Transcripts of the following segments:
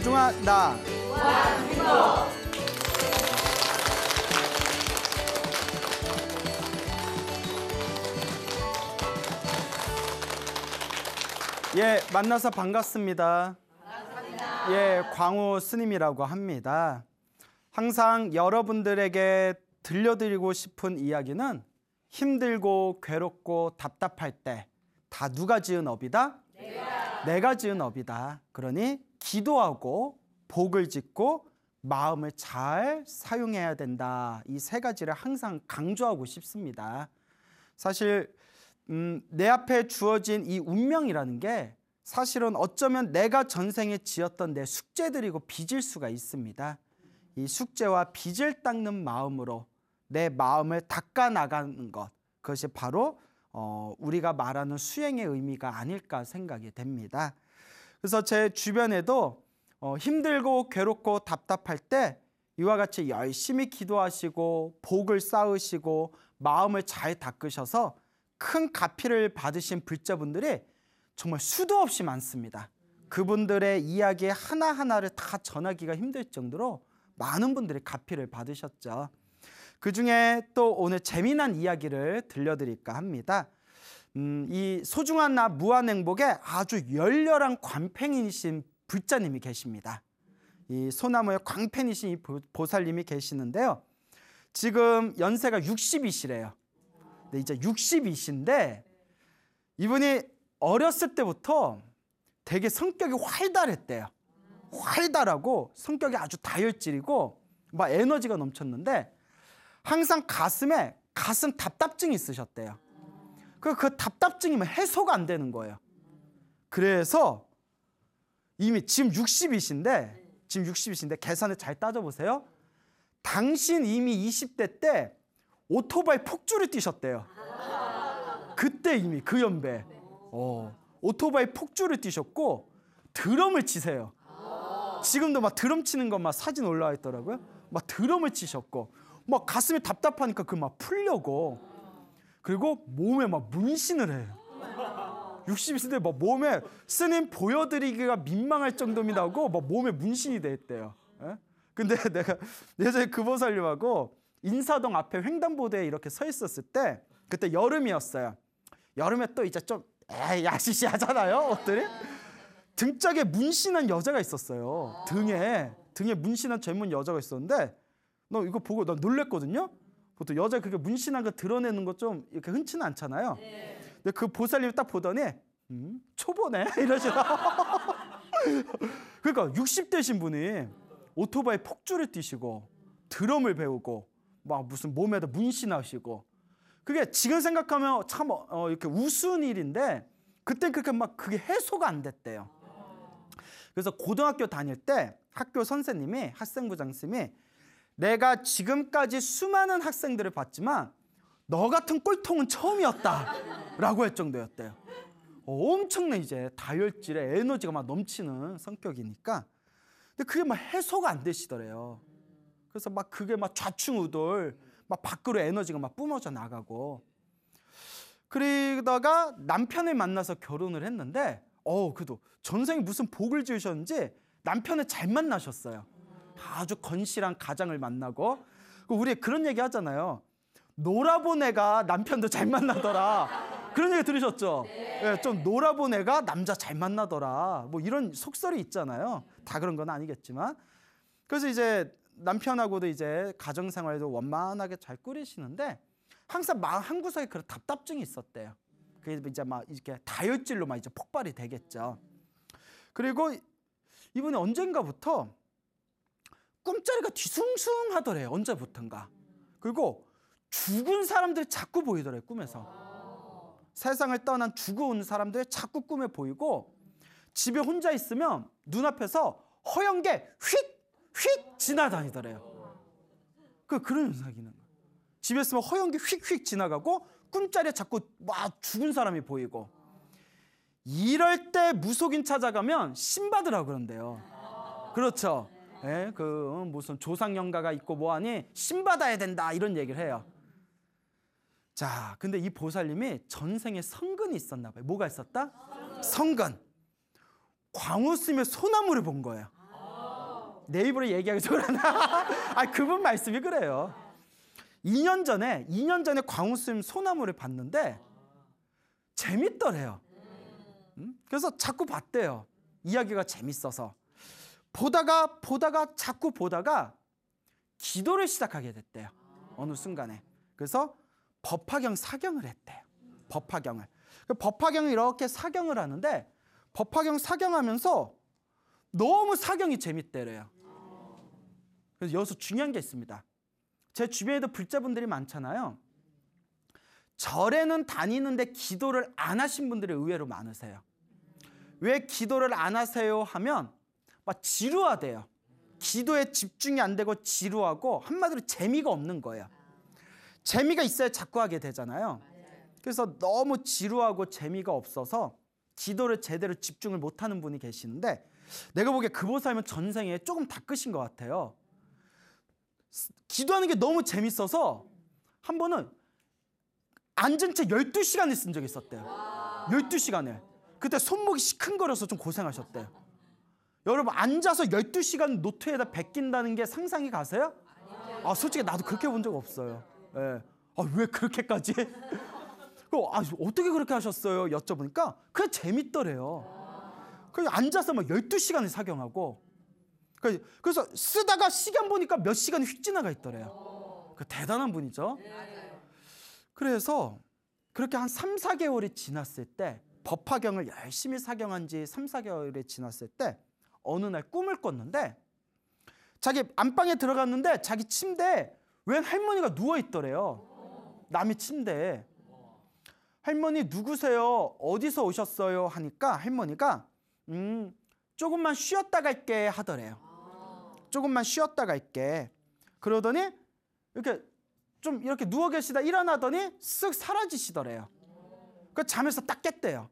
소중한 나. 왕 예, 만나서 반갑습니다. 반갑습니다. 예, 광우 스님이라고 합니다. 항상 여러분들에게 들려드리고 싶은 이야기는 힘들고 괴롭고 답답할 때 다 누가 지은 업이다? 내가. 내가 지은 업이다. 그러니 기도하고 복을 짓고 마음을 잘 사용해야 된다. 이 세 가지를 항상 강조하고 싶습니다. 사실 음, 내 앞에 주어진 이 운명이라는 게 사실은 어쩌면 내가 전생에 지었던 내 숙제들이고 빚일 수가 있습니다. 이 숙제와 빚을 닦는 마음으로 내 마음을 닦아 나가는 것 그것이 바로 어, 우리가 말하는 수행의 의미가 아닐까 생각이 됩니다. 그래서 제 주변에도 어, 힘들고 괴롭고 답답할 때 이와 같이 열심히 기도하시고 복을 쌓으시고 마음을 잘 닦으셔서 큰 가피를 받으신 불자분들이 정말 수도 없이 많습니다. 그분들의 이야기 하나하나를 다 전하기가 힘들 정도로 많은 분들이 가피를 받으셨죠. 그 중에 또 오늘 재미난 이야기를 들려드릴까 합니다. 음, 이 소중한 나 무한 행복에 아주 열렬한 관팽이신 불자님이 계십니다. 이 소나무의 광팬이신 이 보살님이 계시는데요. 지금 연세가 62시래요. 근 이제 62시인데 이분이 어렸을 때부터 되게 성격이 활달했대요. 활달하고 성격이 아주 다혈질이고 막 에너지가 넘쳤는데 항상 가슴에 가슴 답답증이 있으셨대요. 그, 그 답답증이 막 해소가 안 되는 거예요. 그래서 이미 지금 60이신데 지금 60이신데 계산을 잘 따져보세요. 당신 이미 20대 때 오토바이 폭주를 뛰셨대요. 그때 이미 그 연배. 어, 오토바이 폭주를 뛰셨고 드럼을 치세요. 지금도 막 드럼 치는 거막 사진 올라와 있더라고요. 막 드럼을 치셨고 막 가슴이 답답하니까 그 막 풀려고 그리고 몸에 막 문신을 해요. 60대 막 몸에 스님 보여드리기가 민망할 정도입니다고 막 몸에 문신이 돼 있대요. 예? 근데 내가 예전에 그보살님하고 인사동 앞에 횡단보도에 이렇게 서 있었을 때 그때 여름이었어요. 여름에 또 이제 좀 야시시하잖아요 옷들이. 등짝에 문신한 여자가 있었어요. 등에 등에 문신한 젊은 여자가 있었는데 나 이거 보고 나 놀랬거든요. 보통 여자 그게 문신한 거 드러내는 거 좀 이렇게 흔치는 않잖아요. 네. 근데 그 보살님이 딱 보더니 음, 초보네 이러시고 그러니까 60대신 분이 오토바이 폭주를 뛰시고 드럼을 배우고 막 무슨 몸에다 문신하시고 그게 지금 생각하면 참 어, 어 이렇게 우스운 일인데 그때 그렇게 막 그게 해소가 안 됐대요. 그래서 고등학교 다닐 때 학교 선생님이 학생부 장쌤이 내가 지금까지 수많은 학생들을 봤지만 너 같은 꼴통은 처음이었다 라고 할 정도였대요 어, 엄청난 이제 다혈질에 에너지가 막 넘치는 성격이니까 근데 그게 막 해소가 안 되시더래요 그래서 막 그게 막 좌충우돌 막 밖으로 에너지가 막 뿜어져 나가고 그러다가 남편을 만나서 결혼을 했는데 어 그래도 전생에 무슨 복을 지으셨는지 남편을 잘 만나셨어요 아주 건실한 가장을 만나고 그 우리 그런 얘기 하잖아요. 놀아본 애가 남편도 잘 만나더라. 그런 얘기 들으셨죠? 네. 네, 좀 놀아본 애가 남자 잘 만나더라. 뭐 이런 속설이 있잖아요. 다 그런 건 아니겠지만. 그래서 이제 남편하고도 이제 가정생활도 원만하게 잘 꾸리시는데 항상 한 구석에 그런 답답증이 있었대요. 그게 이제 막 이렇게 다혈질로 막 이제 폭발이 되겠죠. 그리고 이분이 언젠가부터 꿈자리가 뒤숭숭하더래요. 언제부턴가. 그리고 죽은 사람들 자꾸 보이더래요. 꿈에서. 세상을 떠난 죽은 사람들 자꾸 꿈에 보이고 집에 혼자 있으면 눈앞에서 허연 게 휙! 휙! 지나다니더래요. 그 그런 현상이는 집에 있으면 허연 게 휙휙 지나가고 꿈자리에 자꾸 막 죽은 사람이 보이고 이럴 때 무속인 찾아가면 신받으라 그런대요. 그렇죠. 예, 그 어, 무슨 조상 영가가 있고 뭐하니 신 받아야 된다 이런 얘기를 해요. 자, 근데 이 보살님이 전생에 성근이 있었나 봐요. 뭐가 있었다? 성근. 광우스며 소나무를 본 거예요. 내 입으로 얘기하기 전하나? 아, 그분 말씀이 그래요. 2년 전에 2년 전에 광우스며 소나무를 봤는데 재밌더래요. 음? 그래서 자꾸 봤대요. 이야기가 재밌어서. 보다가 보다가 자꾸 보다가 기도를 시작하게 됐대요. 어느 순간에. 그래서 법화경 사경을 했대요. 법화경을. 그 법화경을 이렇게 사경을 하는데 법화경 사경하면서 너무 사경이 재밌대래요. 그래서 여기서 중요한 게 있습니다. 제 주변에도 불자분들이 많잖아요. 절에는 다니는데 기도를 안 하신 분들이 의외로 많으세요. 왜 기도를 안 하세요 하면 막 지루하대요. 기도에 집중이 안 되고 지루하고 한마디로 재미가 없는 거예요. 재미가 있어야 자꾸 하게 되잖아요. 그래서 너무 지루하고 재미가 없어서 기도를 제대로 집중을 못하는 분이 계시는데 내가 보기에 그보살면 전생에 조금 닦으신 것 같아요. 기도하는 게 너무 재밌어서 한 번은 앉은 채 12시간을 쓴 적이 있었대요. 12시간을. 그때 손목이 시큰거려서 좀 고생하셨대요. 여러분 앉아서 12시간 노트에다 베낀다는 게 상상이 가세요? 아 솔직히 나도 그렇게 본 적 없어요. 예. 아왜 그렇게까지? 아, 어떻게 그렇게 하셨어요? 여쭤보니까 그냥 재밌더래요. 그 앉아서 막 12시간을 사경하고 그, 그래서 쓰다가 시간 보니까 몇 시간이 휙 지나가 있더래요. 그 대단한 분이죠. 그래서 그렇게 한 3, 4개월이 지났을 때 법화경을 열심히 사경한 지 3, 4개월이 지났을 때 어느 날 꿈을 꿨는데 자기 안방에 들어갔는데 자기 침대에 웬 할머니가 누워 있더래요. 남의 침대에. 할머니 누구세요? 어디서 오셨어요? 하니까 할머니가 음, 조금만 쉬었다 갈게 하더래요. 조금만 쉬었다 갈게. 그러더니 이렇게 좀 이렇게 누워 계시다 일어나더니 쓱 사라지시더래요. 그 잠에서 딱 깼대요.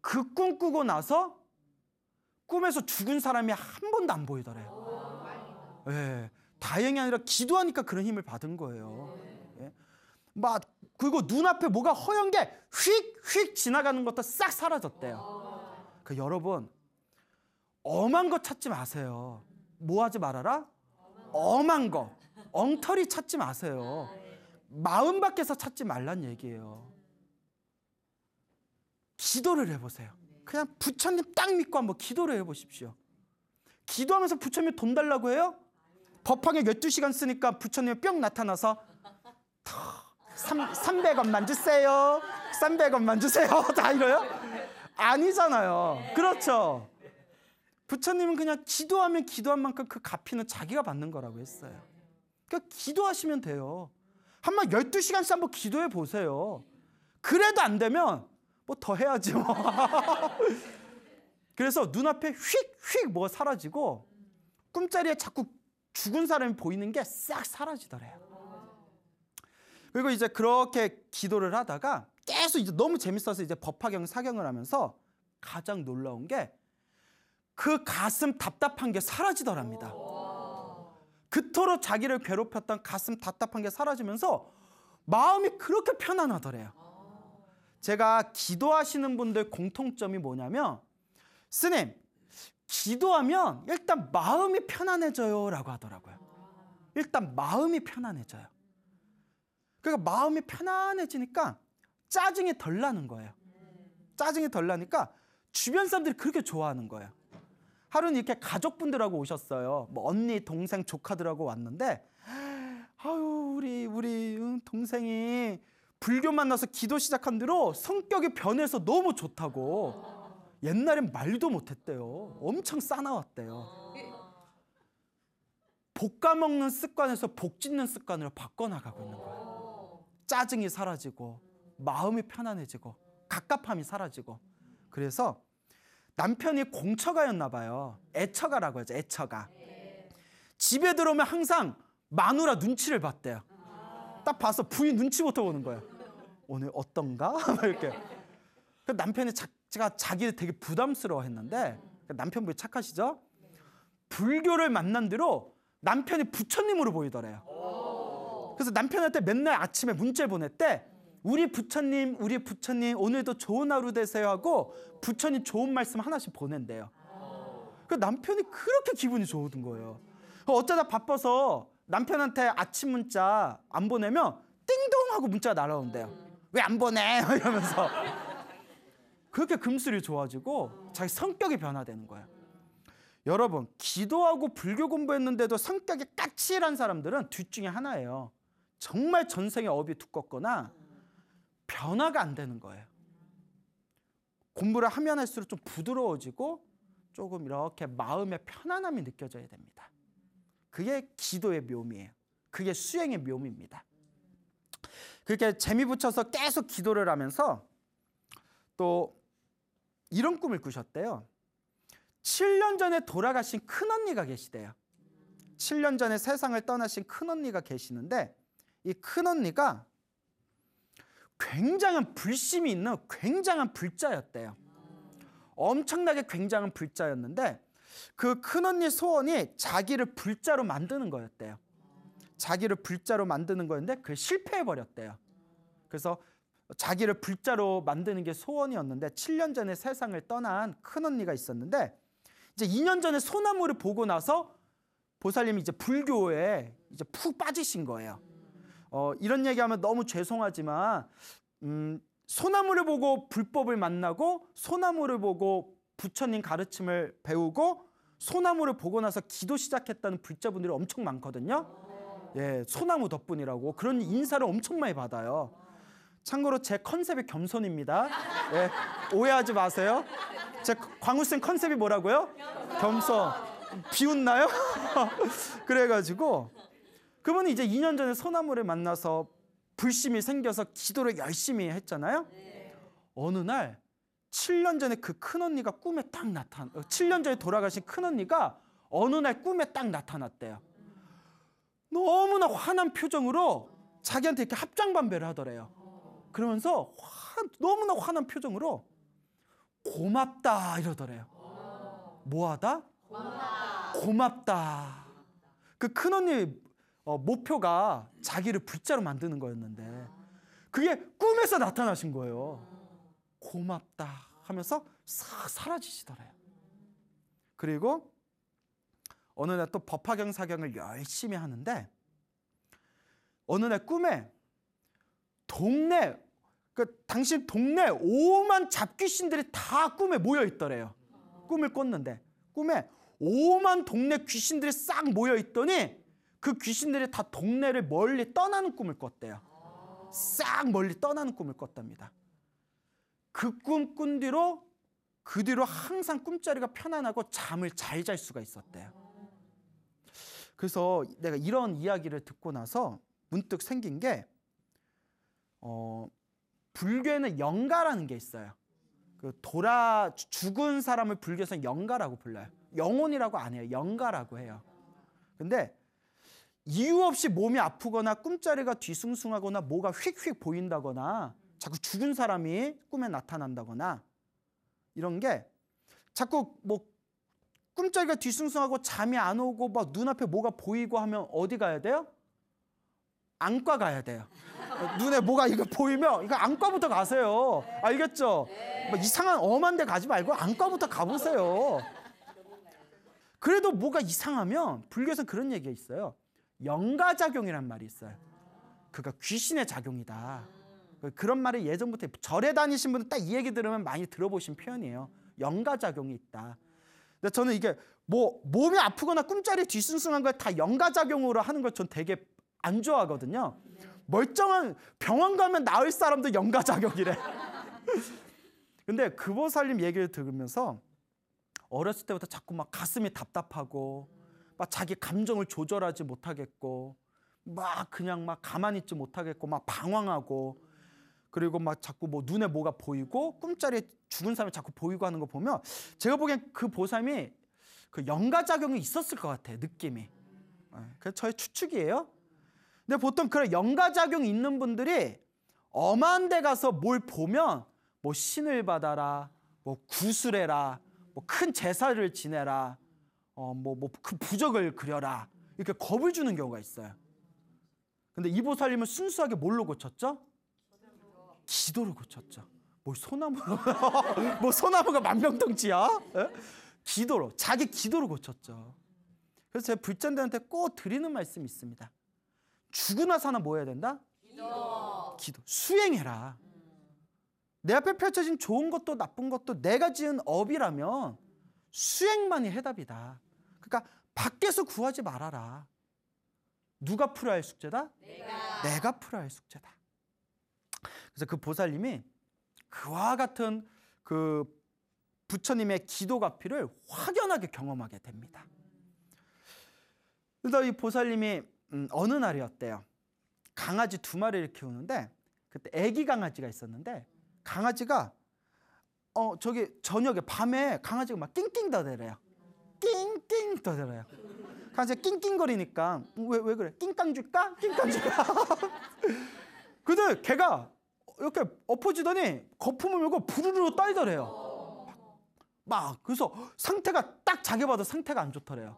그꿈 꾸고 나서 꿈에서 죽은 사람이 한 번도 안 보이더래요. 예. 네, 다행이 아니라 기도하니까 그런 힘을 받은 거예요. 네. 예. 막 그리고 눈앞에 뭐가 허연 게 휙휙 지나가는 것도 싹 사라졌대요. 그 여러분 엄한 거 찾지 마세요. 뭐 하지 말아라? 엄한 거. 엉터리 찾지 마세요. 마음 밖에서 찾지 말란 얘기예요. 기도를 해보세요. 그냥 부처님 딱 믿고 한번 기도를 해보십시오. 기도하면서 부처님 돈 달라고 해요? 법항에 12시간 쓰니까 부처님이 뿅 나타나서 3, 300원만 주세요. 300원만 주세요. 다 이래요? 아니잖아요. 그렇죠. 부처님은 그냥 기도하면 기도한 만큼 그 갚이는 자기가 받는 거라고 했어요. 그러니까 기도하시면 돼요. 한번 12시간씩 한번 기도해 보세요. 그래도 안 되면 뭐더 해야지 뭐. 그래서 눈앞에 휙휙 뭐가 사라지고 꿈자리에 자꾸 죽은 사람이 보이는 게 싹 사라지더래요. 그리고 이제 그렇게 기도를 하다가 계속 이제 너무 재밌어서 이제 법화경 사경을 하면서 가장 놀라운 게 그 가슴 답답한 게 사라지더랍니다. 그토록 자기를 괴롭혔던 가슴 답답한 게 사라지면서 마음이 그렇게 편안하더래요. 제가 기도하시는 분들 공통점이 뭐냐면 스님 기도하면 일단 마음이 편안해져요 라고 하더라고요. 일단 마음이 편안해져요. 그러니까 마음이 편안해지니까 짜증이 덜 나는 거예요. 짜증이 덜 나니까 주변 사람들이 그렇게 좋아하는 거예요. 하루는 이렇게 가족분들하고 오셨어요. 뭐 언니, 동생, 조카들하고 왔는데 아유 우리 우리 동생이 불교 만나서 기도 시작한 대로 성격이 변해서 너무 좋다고 옛날엔 말도 못했대요. 엄청 싸나왔대요볶아먹는 습관에서 복 짓는 습관으로 바꿔나가고 있는 거예요. 짜증이 사라지고 마음이 편안해지고 갑갑함이 사라지고 그래서 남편이 공처가였나 봐요. 애처가라고 하죠. 애처가. 집에 들어오면 항상 마누라 눈치를 봤대요. 딱 봐서 부인 눈치못터 보는 거야. 오늘 어떤가? 이렇게. 그 남편이 자, 제가 자기를 되게 부담스러워 했는데 그 남편분이 착하시죠? 불교를 만난 뒤로 남편이 부처님으로 보이더래요. 그래서 남편한테 맨날 아침에 문자 보냈대. 우리 부처님, 우리 부처님 오늘도 좋은 하루 되세요 하고 부처님 좋은 말씀 하나씩 보낸대요. 그 남편이 그렇게 기분이 좋은 거예요. 그 어쩌다 바빠서 남편한테 아침 문자 안 보내면 띵동 하고 문자 날아온대요. 음. 왜안 보내? 이러면서. 그렇게 금슬이 좋아지고 자기 성격이 변화되는 거예요. 여러분, 기도하고 불교 공부했는데도 성격이 까칠한 사람들은 둘 중에 하나예요. 정말 전생의 업이 두껍거나 변화가 안 되는 거예요. 공부를 하면 할수록 좀 부드러워지고 조금 이렇게 마음의 편안함이 느껴져야 됩니다. 그게 기도의 묘미예요. 그게 수행의 묘미입니다. 그렇게 재미 붙여서 계속 기도를 하면서 또 이런 꿈을 꾸셨대요. 7년 전에 돌아가신 큰언니가 계시대요. 7년 전에 세상을 떠나신 큰언니가 계시는데 이 큰언니가 굉장한 불심이 있는 굉장한 불자였대요. 엄청나게 굉장한 불자였는데 그 큰언니 소원이 자기를 불자로 만드는 거였대요. 자기를 불자로 만드는 거였는데 그 실패해 버렸대요. 그래서 자기를 불자로 만드는 게 소원이었는데 7년 전에 세상을 떠난 큰언니가 있었는데 이제 2년 전에 소나무를 보고 나서 보살님이 이제 불교에 이제 푹 빠지신 거예요. 어, 이런 얘기하면 너무 죄송하지만 음, 소나무를 보고 불법을 만나고 소나무를 보고 부처님 가르침을 배우고 소나무를 보고 나서 기도 시작했다는 불자분들이 엄청 많거든요. 예, 소나무 덕분이라고 그런 인사를 엄청 많이 받아요. 참고로 제 컨셉이 겸손입니다. 예, 오해하지 마세요. 제 광우쌤 컨셉이 뭐라고요? 겸손. 비웃나요? 그래가지고 그분이 이제 2년 전에 소나무를 만나서 불심이 생겨서 기도를 열심히 했잖아요. 어느 날 7년 전에 그 큰언니가 꿈에 딱 나타나 7년 어, 전에 돌아가신 큰언니가 어느 날 꿈에 딱 나타났대요. 너무나 화난 표정으로 자기한테 이렇게 합장 반배를 하더래요. 그러면서 화, 너무나 화난 표정으로 고맙다 이러더래요. 뭐하다? 고맙다. 그 큰언니 어, 목표가 자기를 불자로 만드는 거였는데 그게 꿈에서 나타나신 거예요. 고맙다 하면서 싹 사라지시더래요. 그리고 어느 날 또 법화경 사경을 열심히 하는데 어느 날 꿈에 동네 그 당신 동네 오만 잡귀신들이 다 꿈에 모여 있더래요. 꿈을 꿨는데 꿈에 오만 동네 귀신들이 싹 모여 있더니 그 귀신들이 다 동네를 멀리 떠나는 꿈을 꿨대요. 싹 멀리 떠나는 꿈을 꿨답니다. 그꿈꾼 뒤로 그 뒤로 항상 꿈자리가 편안하고 잠을 잘 잘 수가 있었대요. 그래서 내가 이런 이야기를 듣고 나서 문득 생긴 게 어, 불교에는 영가라는 게 있어요. 그 돌아 죽은 사람을 불교에서 영가라고 불러요. 영혼이라고 안 해요. 영가라고 해요. 근데 이유 없이 몸이 아프거나 꿈자리가 뒤숭숭하거나 뭐가 휙휙 보인다거나 자꾸 죽은 사람이 꿈에 나타난다거나 이런 게 자꾸 뭐 꿈자리가 뒤숭숭하고 잠이 안 오고 막 눈앞에 뭐가 보이고 하면 어디 가야 돼요? 안과 가야 돼요. 눈에 뭐가 이거 보이면 이거 안과부터 가세요. 알겠죠? 뭐 이상한 엄한 데 가지 말고 안과부터 가보세요. 그래도 뭐가 이상하면 불교에서 그런 얘기가 있어요. 영가작용이란 말이 있어요. 그가 귀신의 작용이다. 그런 말을 예전부터 절에 다니신 분은 딱 이 얘기 들으면 많이 들어보신 표현이에요. 영가작용이 있다. 근데 저는 이게 뭐 몸이 아프거나 꿈자리 뒤숭숭한 걸 다 영가작용으로 하는 걸전 되게 안 좋아하거든요. 멀쩡한 병원 가면 나을 사람도 영가작용이래. 근데 그보살님 얘기를 들으면서 어렸을 때부터 자꾸 막 가슴이 답답하고 막 자기 감정을 조절하지 못하겠고 막 그냥 막 가만히 있지 못하겠고 막 방황하고 그리고 막 자꾸 뭐 눈에 뭐가 보이고 꿈자리에 죽은 사람이 자꾸 보이고 하는 거 보면 제가 보기엔 그 보살이 그연가작용이 있었을 것 같아요. 느낌이. 예, 그래 저의 추측이에요. 근데 보통 그런 연가작용이 있는 분들이 엄한 데 가서 뭘 보면 뭐 신을 받아라, 뭐 구슬해라, 뭐 큰 제사를 지내라, 어, 뭐, 뭐, 그 부적을 그려라. 이렇게 겁을 주는 경우가 있어요. 근데 이보살님은 순수하게 뭘로 고쳤죠? 기도를 고쳤죠. 뭐소나무뭐 소나무가 만병통치야? 예? 기도로 자기 기도로 고쳤죠. 그래서 제가 불전들한테 꼭 드리는 말씀이 있습니다. 죽으나 사나 뭐 해야 된다? 기도. 기도. 수행해라. 내 앞에 펼쳐진 좋은 것도 나쁜 것도 내가 지은 업이라면 수행만이 해답이다. 그러니까 밖에서 구하지 말아라. 누가 풀어야 할 숙제다? 내가. 내가 풀어야 할 숙제다. 그래서 그 보살님이 그와 같은 그 부처님의 기도가 피를 확연하게 경험하게 됩니다. 그래서 이 보살님이 음, 어느 날이었대요. 강아지 두 마리를 키우는데 그때 애기 강아지가 있었는데 강아지가 어 저기 저녁에 밤에 강아지가 막 낑낑 더대래요. 낑낑 더대래요. 강아지 낑낑거리니까 왜 왜 그래? 낑깡 줄까? 낑깡 줄까? 근데 걔가 이렇게 엎어지더니 거품을 물고 부르르 떨더래요. 막 그래서 상태가 딱 자기 봐도 상태가 안 좋더래요.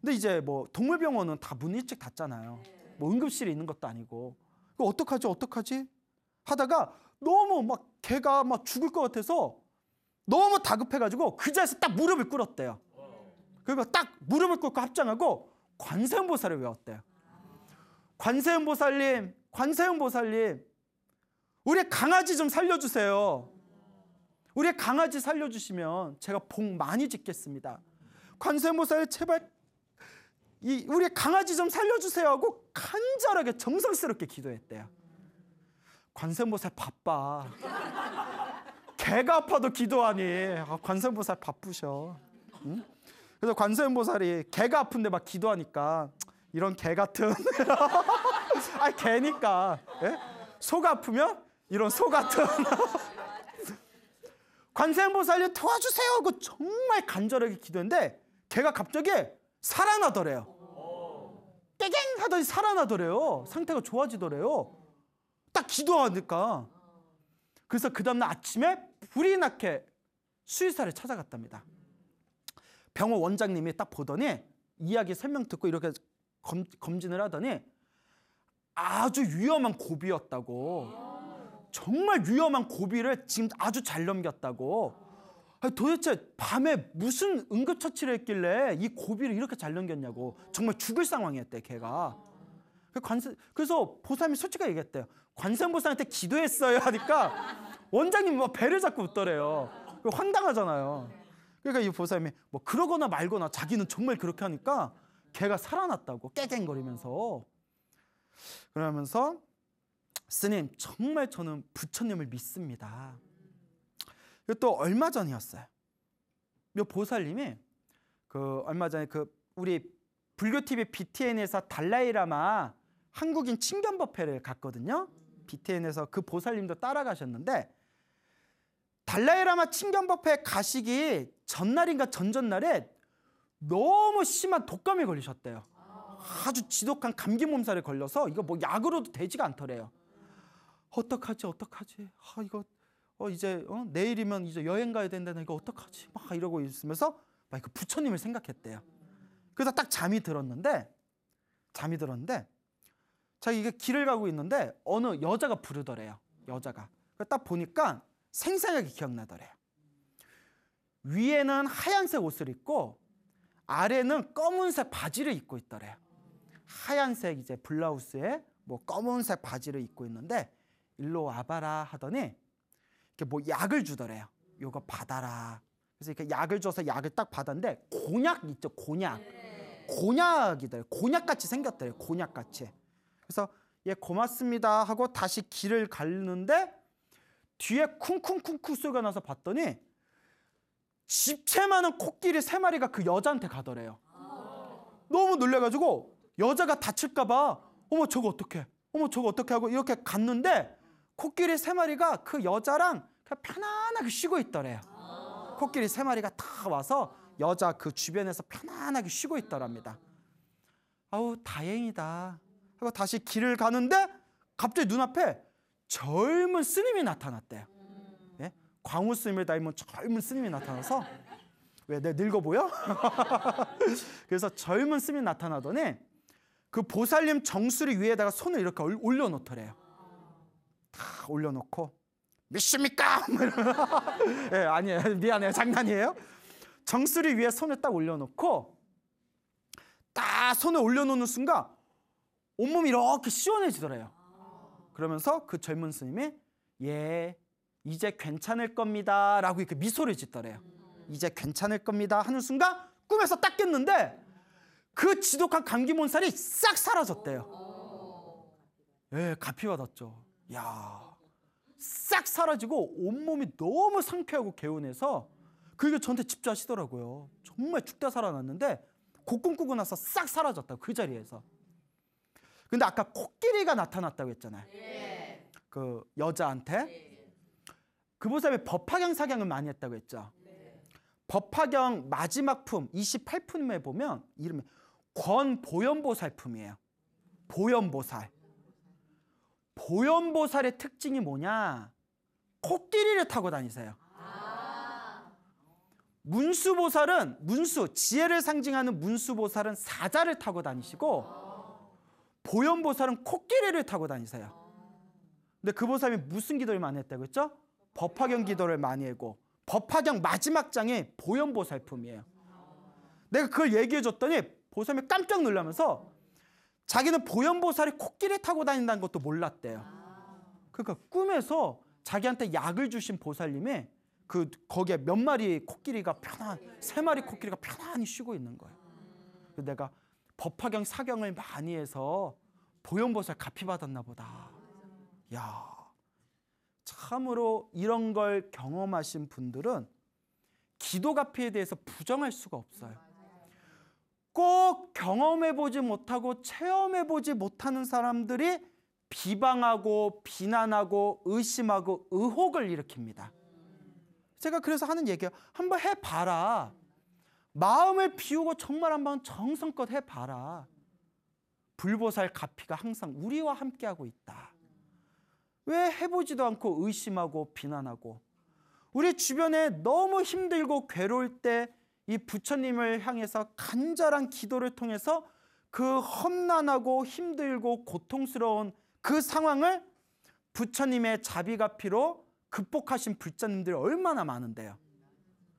근데 이제 뭐 동물병원은 다문 일찍 닫잖아요. 뭐응급실에 있는 것도 아니고 그 어떡하지 어떡하지 하다가 너무 막 개가 막 죽을 것 같아서 너무 다급해가지고 그 자리에서 딱 무릎을 꿇었대요. 그리고 딱 무릎을 꿇고 합장하고 관세음보살을 외웠대요. 관세음보살님, 관세음보살님, 우리 강아지 좀 살려주세요. 우리 강아지 살려주시면 제가 복 많이 짓겠습니다. 관세모사에 제발 이 우리 강아지 좀 살려주세요 하고 간절하게 정성스럽게 기도했대요. 관세모사 바빠. 개가 아파도 기도하니 아, 관세음보살 바쁘셔. 응? 그래서 관세음보살이 개가 아픈데 막 기도하니까 이런 개 같은 아 개니까 예? 속 아프면 이런 소 같은 관세음보살님 도와주세요 하 정말 간절하게 기도했는데 걔가 갑자기 살아나더래요. 깨갱 하더니 살아나더래요. 상태가 좋아지더래요. 딱 기도하니까. 그래서 그 다음날 아침에 불이 나게 수의사를 찾아갔답니다. 병원 원장님이 딱 보더니 이야기 설명 듣고 이렇게 검, 검진을 하더니 아주 위험한 고비였다고. 정말 위험한 고비를 지금 아주 잘 넘겼다고. 도대체 밤에 무슨 응급처치를 했길래 이 고비를 이렇게 잘 넘겼냐고. 정말 죽을 상황이었대, 걔가. 그 그래서 보삼이 솔직하 얘기했대요. 관세음보살한테 기도했어요 하니까 원장님 막 뭐 배를 잡고 웃더래요. 그 황당하잖아요. 그러니까 이 보살님이 뭐 그러거나 말거나 자기는 정말 그렇게 하니까 걔가 살아났다고 깨갱거리면서 그러면서 스님, 정말 저는 부처님을 믿습니다. 이거 또 얼마 전이었어요. 요 보살님이 그 얼마 전에 그 우리 불교 TV BTN에서 달라이라마 한국인 친견법회를 갔거든요. BTN에서 그 보살님도 따라가셨는데 달라이라마 친견법회 가시기 전날인가 전전날에 너무 심한 독감에 걸리셨대요. 아주 지독한 감기 몸살에 걸려서 이거 뭐 약으로도 되지가 않더래요. 어떡하지 어떡하지 아 이거 어 이제 어 내일이면 이제 여행 가야 된다나 이거 어떡하지 막 이러고 있으면서 막그 부처님을 생각했대요. 그래서 딱 잠이 들었는데 잠이 들었는데 자기가 길을 가고 있는데 어느 여자가 부르더래요. 여자가 딱 보니까 생생하게 기억나더래요. 위에는 하얀색 옷을 입고 아래는 검은색 바지를 입고 있더래요. 하얀색 이제 블라우스에 뭐 검은색 바지를 입고 있는데 일로 와봐라 하더니 이렇게 뭐 약을 주더래요. 요거 받아라. 그래서 이렇게 약을 줘서 약을 딱 받았는데 곤약 있죠 곤약 곤약이더래 곤약같이 생겼더래 곤약같이 그래서 예 고맙습니다 하고 다시 길을 갔는데 뒤에 쿵쿵쿵쿵 소리가 나서 봤더니 집채만한 코끼리 세 마리가 그 여자한테 가더래요 너무 놀래가지고 여자가 다칠까봐 어머 저거 어떡해 어머 저거 어떡해 하고 이렇게 갔는데 코끼리 세 마리가 그 여자랑 그냥 편안하게 쉬고 있더래요. 코끼리 세 마리가 다 와서 여자 그 주변에서 편안하게 쉬고 있더랍니다. 아우 다행이다. 하고 다시 길을 가는데 갑자기 눈앞에 젊은 스님이 나타났대요. 예? 광우 스님을 닮은 젊은 스님이 나타나서 왜 내 늙어 보여? 그래서 젊은 스님이 나타나더니 그 보살님 정수리 위에다가 손을 이렇게 올려놓더래요. 다 올려놓고 믿습니까? 뭐 예, 아니에요. 미안해요. 장난이에요. 정수리 위에 손을 딱 올려놓고 딱 손을 올려놓는 순간 온몸이 이렇게 시원해지더래요. 그러면서 그 젊은 스님이 예, 이제 괜찮을 겁니다. 라고 이렇게 미소를 짓더래요. 이제 괜찮을 겁니다. 하는 순간 꿈에서 딱 깼는데 그 지독한 감기 몸살이 싹 사라졌대요. 예, 가피 받았죠. 야, 싹 사라지고 온몸이 너무 상쾌하고 개운해서 그게 저한테 집중하시더라고요. 정말 죽다 살아났는데 곧 꿈꾸고 나서 싹 사라졌다 그 자리에서. 근데 아까 코끼리가 나타났다고 했잖아요. 네. 그 여자한테 그보살이 법화경 사경을 많이 했다고 했죠. 네. 법화경 마지막 품 28품에 보면 이름이 권보현보살품이에요. 보현보살. 보현보살의 특징이 뭐냐? 코끼리를 타고 다니세요. 문수보살은 문수, 지혜를 상징하는 문수보살은 사자를 타고 다니시고 보현보살은 코끼리를 타고 다니세요. 근데 그 보살이 무슨 기도를 많이 했다고 했죠? 법화경 기도를 많이 하고 법화경 마지막 장에 보현보살품이에요. 내가 그걸 얘기해 줬더니 보살이 깜짝 놀라면서 자기는 보현보살이 코끼리 타고 다닌다는 것도 몰랐대요. 그러니까 꿈에서 자기한테 약을 주신 보살님의 그 거기에 몇 마리 코끼리가 편안 세 마리 코끼리가 편안히 쉬고 있는 거예요. 내가 법화경 사경을 많이 해서 보현보살 갚이 받았나 보다. 야 참으로 이런 걸 경험하신 분들은 기도 갚이에 대해서 부정할 수가 없어요. 꼭 경험해보지 못하고 체험해보지 못하는 사람들이 비방하고 비난하고 의심하고 의혹을 일으킵니다. 제가 그래서 하는 얘기야. 한번 해봐라. 마음을 비우고 정말 한번 정성껏 해봐라. 불보살 가피가 항상 우리와 함께하고 있다. 왜 해보지도 않고 의심하고 비난하고 우리 주변에 너무 힘들고 괴로울 때이 부처님을 향해서 간절한 기도를 통해서 그 험난하고 힘들고 고통스러운 그 상황을 부처님의 자비가 피로 극복하신 불자님들이 얼마나 많은데요.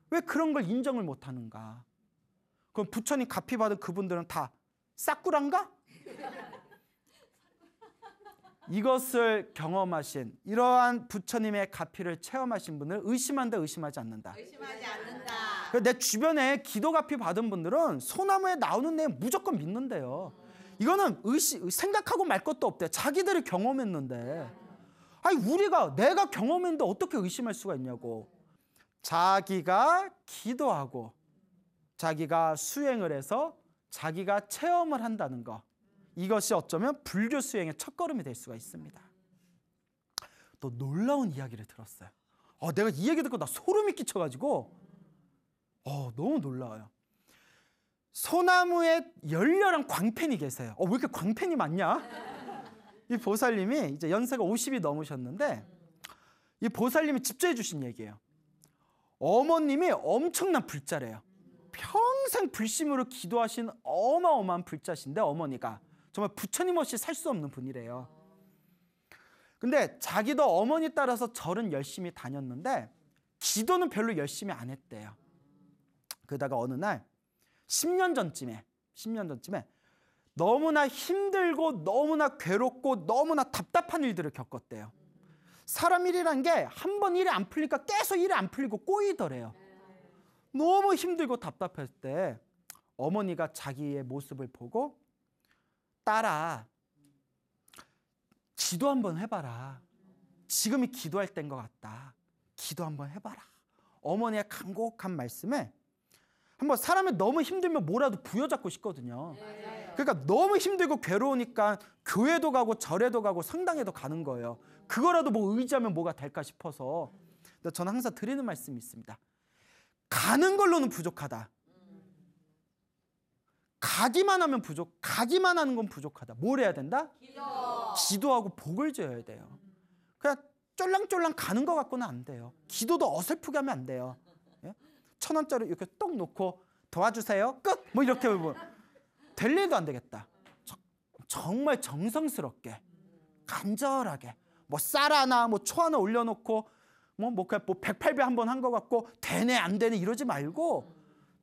왜 그런 걸 인정을 못하는가? 그럼 부처님 가피 받은 그분들은 다 싹구란가? 이것을 경험하신 이러한 부처님의 가피를 체험하신 분을 의심한다 의심하지 않는다. 의심하지 않는다. 그러니까 내 주변에 기도 가피 받은 분들은 소나무에 나오는 내 무조건 믿는데요. 이거는 의심 생각하고 말 것도 없대. 자기들이 경험했는데. 아니 우리가 내가 경험했는데 어떻게 의심할 수가 있냐고. 자기가 기도하고 자기가 수행을 해서 자기가 체험을 한다는 거. 이것이 어쩌면 불교 수행의 첫걸음이 될 수가 있습니다. 또 놀라운 이야기를 들었어요. 어, 내가 이 얘기 듣고 나 소름이 끼쳐가지고 어, 너무 놀라워요. 소나무에 열렬한 광팬이 계세요. 어, 왜 이렇게 광팬이 많냐? 이 보살님이 이제 연세가 50이 넘으셨는데 이 보살님이 직접 해주신 얘기예요. 어머님이 엄청난 불자래요. 평생 불심으로 기도하신 어마어마한 불자신데 어머니가 정말 부처님 없이 살 수 없는 분이래요. 근데 자기도 어머니 따라서 절은 열심히 다녔는데 기도는 별로 열심히 안 했대요. 그러다가 어느 날 10년 전쯤에 10년 전쯤에 너무나 힘들고 너무나 괴롭고 너무나 답답한 일들을 겪었대요. 사람 일이란 게한 번 일이 안 풀리니까 계속 일이 안 풀리고 꼬이더래요. 너무 힘들고 답답할 때 어머니가 자기의 모습을 보고 따라 기도 한번 해봐라. 지금이 기도할 때인 것 같다. 기도 한번 해봐라. 어머니의 간곡한 말씀에 한번 사람이 너무 힘들면 뭐라도 부여잡고 싶거든요. 그러니까 너무 힘들고 괴로우니까 교회도 가고 절에도 가고 성당에도 가는 거예요. 그거라도 뭐 의지하면 뭐가 될까 싶어서 저는 항상 드리는 말씀이 있습니다. 가는 걸로는 부족하다. 가기만 하면 부족, 가기만 하는 건 부족하다. 뭘 해야 된다? 기도. 하고 복을 줘야 돼요. 그냥 쫄랑쫄랑 가는 것 같고는 안 돼요. 기도도 어설프게 하면 안 돼요. 예? 천 원짜리 이렇게 똑 놓고 도와주세요. 끝! 뭐 이렇게 뭐. 될 일도 안 되겠다. 저, 정말 정성스럽게, 간절하게, 뭐쌀 하나, 뭐초 하나 올려놓고, 뭐, 뭐, 그냥 뭐 108배 한 번 한 것 같고, 되네, 안 되네 이러지 말고,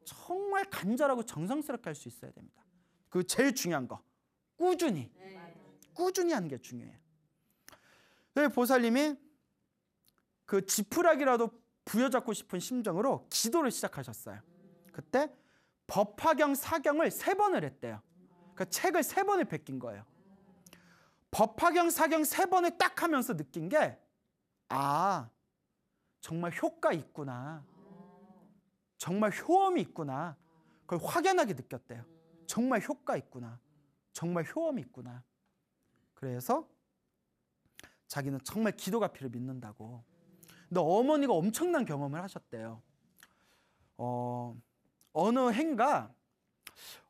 정말 간절하고 정성스럽게 할 수 있어야 됩니다. 그 제일 중요한 거 꾸준히 네, 꾸준히 하는 게 중요해요. 그 보살님이 그 지푸라기라도 부여잡고 싶은 심정으로 기도를 시작하셨어요. 그때 법화경 사경을 세 번을 했대요. 그 책을 세 번을 베낀 거예요. 법화경 사경 세 번을 딱 하면서 느낀 게 아 정말 효과 있구나. 정말 효험이 있구나. 그걸 확연하게 느꼈대요. 정말 효과 있구나. 정말 효험이 있구나. 그래서 자기는 정말 기도가 필요 믿는다고. 근데 어머니가 엄청난 경험을 하셨대요. 어, 어느 행가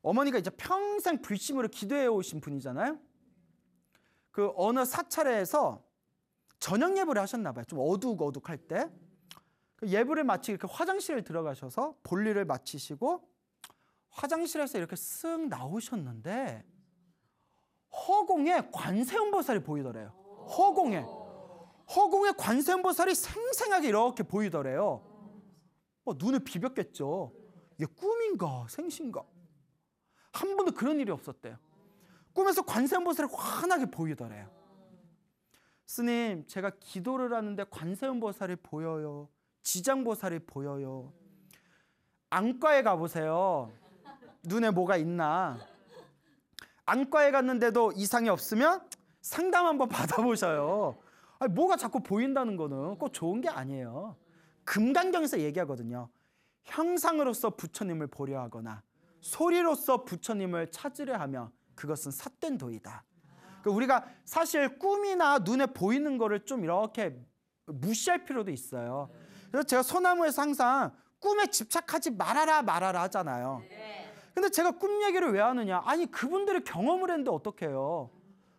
어머니가 이제 평생 불심으로 기도해 오신 분이잖아요. 그 어느 사찰에서 저녁 예배를 하셨나 봐요. 좀 어둑어둑할 때. 예불을 마치 이렇게 화장실에 들어가셔서 볼일을 마치시고 화장실에서 이렇게 쓱 나오셨는데 허공에 관세음보살이 보이더래요. 허공에. 허공에 관세음보살이 생생하게 이렇게 보이더래요. 뭐 눈을 비볐겠죠. 이게 꿈인가 생신가. 한 번도 그런 일이 없었대요. 꿈에서 관세음보살이 환하게 보이더래요. 스님, 제가 기도를 하는데 관세음보살이 보여요. 지장보살이 보여요. 안과에 가보세요. 눈에 뭐가 있나. 안과에 갔는데도 이상이 없으면 상담 한번 받아보셔요. 아니, 뭐가 자꾸 보인다는 거는 꼭 좋은 게 아니에요. 금강경에서 얘기하거든요. 형상으로서 부처님을 보려 하거나 소리로서 부처님을 찾으려 하며 그것은 삿된 도이다. 그러니까 우리가 사실 꿈이나 눈에 보이는 거를 좀 이렇게 무시할 필요도 있어요. 그래서 제가 소나무에서 항상 꿈에 집착하지 말아라 말아라 하잖아요. 근데 제가 꿈 얘기를 왜 하느냐? 아니 그분들의 경험을 했는데 어떡해요?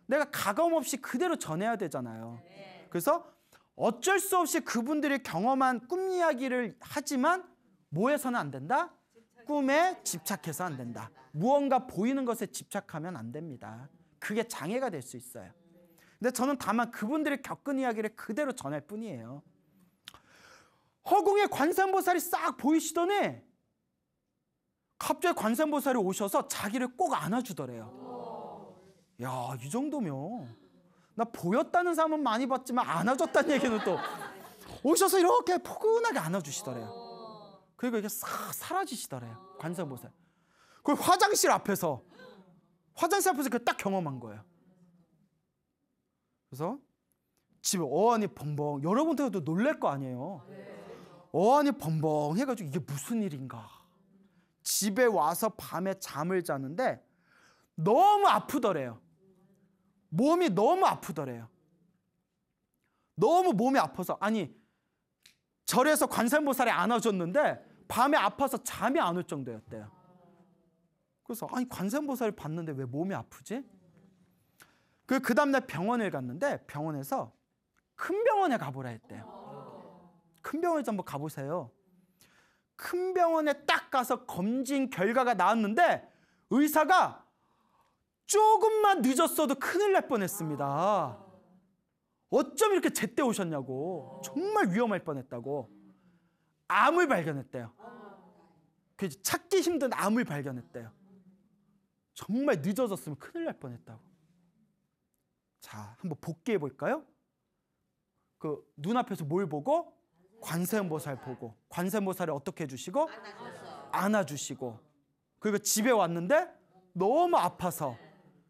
내가 가감 없이 그대로 전해야 되잖아요. 그래서 어쩔 수 없이 그분들이 경험한 꿈 이야기를 하지만 뭐 해서는 안 된다? 꿈에 집착해서 안 된다. 무언가 보이는 것에 집착하면 안 됩니다. 그게 장애가 될 수 있어요. 근데 저는 다만 그분들이 겪은 이야기를 그대로 전할 뿐이에요. 허공에 관산보살이 싹 보이시더니 갑자기 관산보살이 오셔서 자기를 꼭 안아주더래요. 야, 이 정도면 나 보였다는 사람은 많이 봤지만 안아줬다는 얘기는 또 오셔서 이렇게 포근하게 안아주시더래요. 그리고 이게 싹 사라지시더래요. 관산보살. 그 화장실 앞에서 화장실 앞에서 그 딱 경험한 거예요. 그래서 집에 어안이 벙벙 여러분들도 놀랄 거 아니에요. 네. 어안이 벙벙해가지고 이게 무슨 일인가. 집에 와서 밤에 잠을 자는데 너무 아프더래요. 몸이 너무 아프더래요. 너무 몸이 아파서 아니 절에서 관세보살이 안아줬는데 밤에 아파서 잠이 안 올 정도였대요. 그래서 아니 관세보살이 봤는데 왜 몸이 아프지? 그 다음날 병원을 갔는데 병원에서 큰 병원에 가보라 했대요. 큰병원에서 한번 가보세요. 큰 병원에 딱 가서 검진 결과가 나왔는데 의사가 조금만 늦었어도 큰일 날 뻔했습니다. 어쩜 이렇게 제때 오셨냐고 정말 위험할 뻔했다고 암을 발견했대요. 그 찾기 힘든 암을 발견했대요. 정말 늦어졌으면 큰일 날 뻔했다고. 자, 한번 복귀해 볼까요? 그 눈앞에서 뭘 보고 관세음보살 보고 관세음보살이 어떻게 해주시고 안아주시고 그리고 집에 왔는데 너무 아파서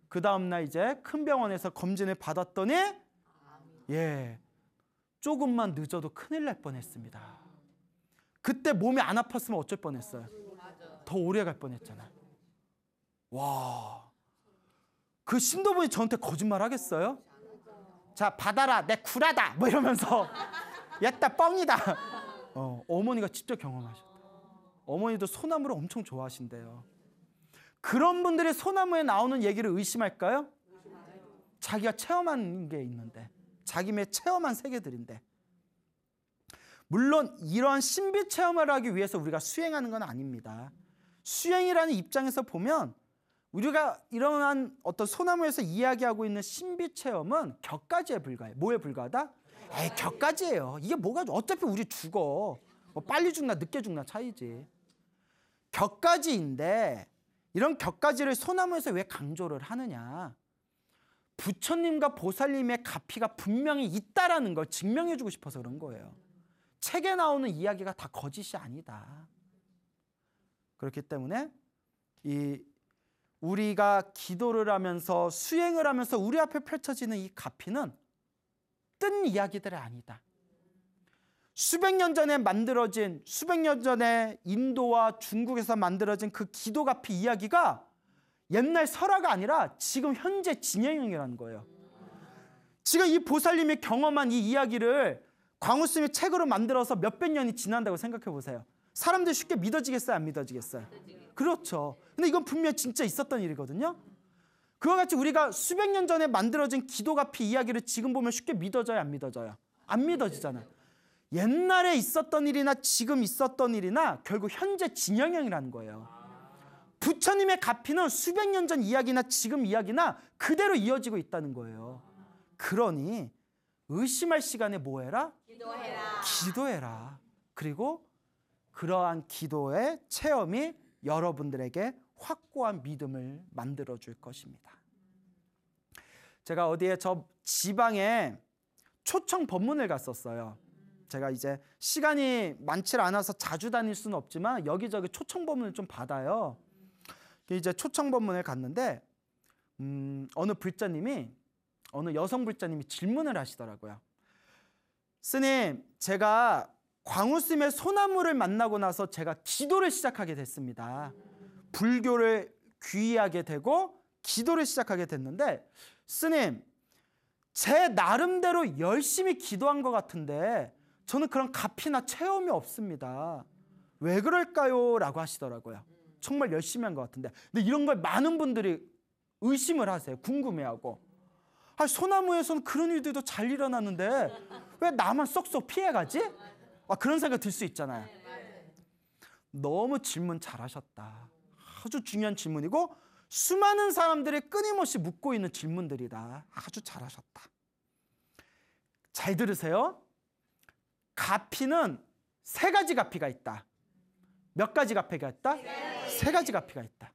그 다음날 이제 큰 병원에서 검진을 받았더니 예 조금만 늦어도 큰일 날 뻔했습니다. 그때 몸이 안 아팠으면 어쩔 뻔했어요. 더 오래 갈 뻔했잖아 와. 그 신도분이 저한테 거짓말 하겠어요? 자, 받아라. 내 구라다. 뭐 이러면서 옅다 뻥이다. 어, 어머니가 직접 경험하셨다. 어머니도 소나무를 엄청 좋아하신대요. 그런 분들이 소나무에 나오는 얘기를 의심할까요? 자기가 체험한 게 있는데, 자기의 체험한 세계들인데. 물론 이런 신비 체험을 하기 위해서 우리가 수행하는 건 아닙니다. 수행이라는 입장에서 보면 우리가 이러한 어떤 소나무에서 이야기하고 있는 신비 체험은 격가지에 불과해. 뭐에 불과하다? 에이, 격까지예요. 이게 뭐가 어차피 우리 죽어. 뭐 빨리 죽나 늦게 죽나 차이지. 격까지인데 이런 격까지를 소나무에서 왜 강조를 하느냐? 부처님과 보살님의 가피가 분명히 있다라는 걸 증명해주고 싶어서 그런 거예요. 책에 나오는 이야기가 다 거짓이 아니다. 그렇기 때문에 이 우리가 기도를 하면서 수행을 하면서 우리 앞에 펼쳐지는 이 가피는 뜬 이야기들이 아니다. 수백 년 전에 만들어진 수백 년 전에 인도와 중국에서 만들어진 그 기도가피 이야기가 옛날 설화가 아니라 지금 현재 진행형이라는 거예요. 지금 이 보살님이 경험한 이 이야기를 광우스님이 책으로 만들어서 몇 백 년이 지난다고 생각해 보세요. 사람들 쉽게 믿어지겠어요? 안 믿어지겠어요? 그렇죠. 근데 이건 분명 진짜 있었던 일이거든요. 그와 같이 우리가 수백 년 전에 만들어진 기도가피 그 이야기를 지금 보면 쉽게 믿어져요 안 믿어져요? 안 믿어지잖아요. 옛날에 있었던 일이나 지금 있었던 일이나 결국 현재 진영형이라는 거예요. 부처님의 가피는 수백 년 전 이야기나 지금 이야기나 그대로 이어지고 있다는 거예요. 그러니 의심할 시간에 뭐 해라? 기도해라. 기도해라. 그리고 그러한 기도의 체험이 여러분들에게 확고한 믿음을 만들어 줄 것입니다. 제가 어디에 저 지방에 초청 법문을 갔었어요. 제가 이제 시간이 많지 않아서 자주 다닐 수는 없지만 여기저기 초청 법문을 좀 받아요. 이제 초청 법문을 갔는데 음, 어느 불자님이 어느 여성 불자님이 질문을 하시더라고요. 스님, 제가 광우스님의 소나무를 만나고 나서 제가 기도를 시작하게 됐습니다. 불교를 귀의하게 되고 기도를 시작하게 됐는데 스님 제 나름대로 열심히 기도한 것 같은데 저는 그런 값이나 체험이 없습니다. 왜 그럴까요? 라고 하시더라고요. 정말 열심히 한 것 같은데. 근데 이런 걸 많은 분들이 의심을 하세요. 궁금해하고. 아, 소나무에서는 그런 일들도 잘 일어나는데 왜 나만 쏙쏙 피해가지? 아, 그런 생각 들 수 있잖아요. 네, 네. 너무 질문 잘하셨다. 아주 중요한 질문이고 수많은 사람들의 끊임없이 묻고 있는 질문들이다. 아주 잘하셨다. 잘 들으세요. 가피는 세 가지 가피가 있다. 몇 가지 가피가 있다? 세 가지 가피가 있다.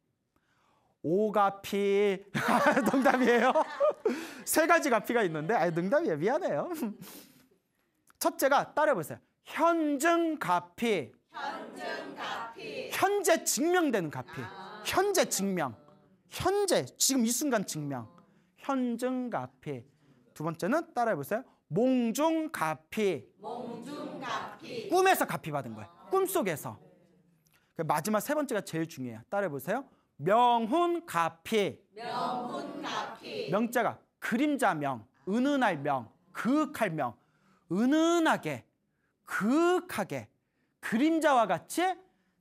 오가피 아, 농담이에요. 세 가지 가피가 있는데 아 농담이에요. 미안해요. 첫째가 따라해 보세요. 현증 가피. 현증가피. 현재 증명되는 가피. 아. 현재 증명. 현재 지금 이 순간 증명. 현증가피. 두 번째는 따라해 보세요. 몽중가피. 몽중가피. 꿈에서 가피 받은 거예요. 꿈속에서. 그 마지막 세 번째가 제일 중요해요. 따라해 보세요. 명훈가피. 명훈가피. 명자가 그림자명, 은은할 명, 그윽할 명. 은은하게, 그윽하게 그림자와 같이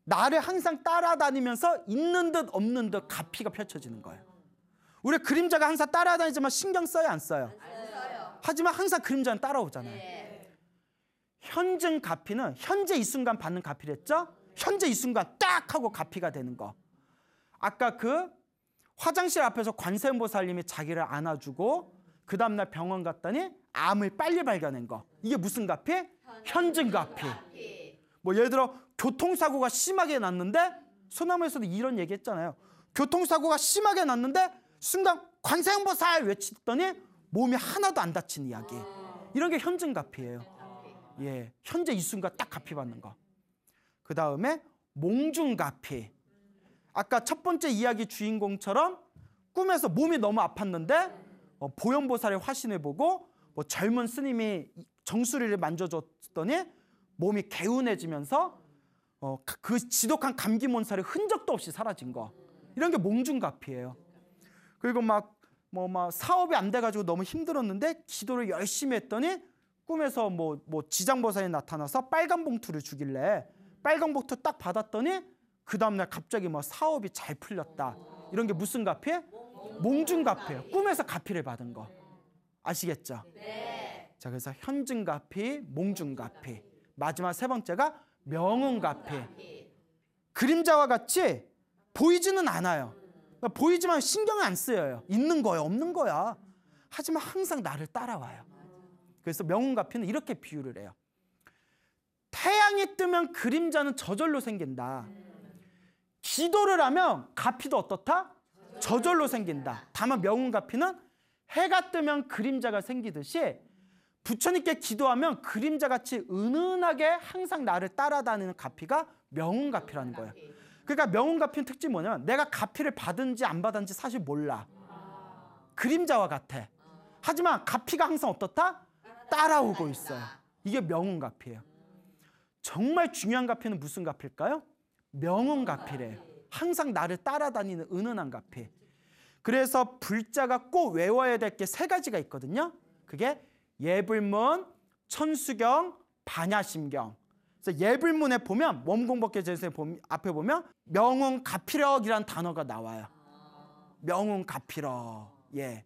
나를 항상 따라다니면서 있는 듯 없는 듯 가피가 펼쳐지는 거예요. 우리 그림자가 항상 따라다니지만 신경 써요 안 써요? 안 써요. 하지만 항상 그림자는 따라오잖아요. 네. 현증 가피는 현재 이 순간 받는 가피랬죠? 현재 이 순간 딱 하고 가피가 되는 거. 아까 그 화장실 앞에서 관세음보살님이 자기를 안아주고 그 다음날 병원 갔더니 암을 빨리 발견한 거. 이게 무슨 가피? 현증 가피. 뭐 예를 들어 교통사고가 심하게 났는데 소나무에서도 이런 얘기 했잖아요. 교통사고가 심하게 났는데 순간 관세음보살 외치더니 몸이 하나도 안 다친 이야기. 이런 게 현증가피예요. 예, 현재 이 순간 딱 가피 받는 거. 그 다음에 몽중가피. 아까 첫 번째 이야기 주인공처럼 꿈에서 몸이 너무 아팠는데 어, 보현보살의 화신을 보고 뭐 젊은 스님이 정수리를 만져줬더니 몸이 개운해지면서 어, 그, 그 지독한 감기 몸살의 흔적도 없이 사라진 거 이런 게 몽중가피예요. 그리고 막 뭐막 뭐, 사업이 안 돼가지고 너무 힘들었는데 기도를 열심히 했더니 꿈에서 뭐 뭐 지장보살이 나타나서 빨간 봉투를 주길래 빨간 봉투 딱 받았더니 그 다음날 갑자기 뭐 사업이 잘 풀렸다 이런 게 무슨 가피? 몽중가피예요. 꿈에서 가피를 받은 거 아시겠죠? 네. 자 그래서 현증가피, 몽중가피. 마지막 세 번째가 명운가피. 그림자와 같이 보이지는 않아요. 그러니까 보이지만 신경안 쓰여요. 있는 거야, 없는 거야. 하지만 항상 나를 따라와요. 그래서 명운가피는 이렇게 비유를 해요. 태양이 뜨면 그림자는 저절로 생긴다. 기도를 하면 가피도 어떻다? 저절로 생긴다. 다만 명운가피는 해가 뜨면 그림자가 생기듯이 부처님께 기도하면 그림자같이 은은하게 항상 나를 따라다니는 가피가 명운가피라는 거예요. 그러니까 명운가피는 특징이 뭐냐면 내가 가피를 받은지 안받았지 사실 몰라. 그림자와 같아. 하지만 가피가 항상 어떻다? 따라오고 있어요. 이게 명운가피예요. 정말 중요한 가피는 무슨 가피일까요? 명운가피래요. 항상 나를 따라다니는 은은한 가피. 그래서 불자가 꼭 외워야 될 게 세 가지가 있거든요. 그게 예불문, 천수경, 반야심경. 그래서 예불문에 보면 원공법계 제세 앞에 보면 명운 가피력이란 단어가 나와요. 명운 가피력. 예.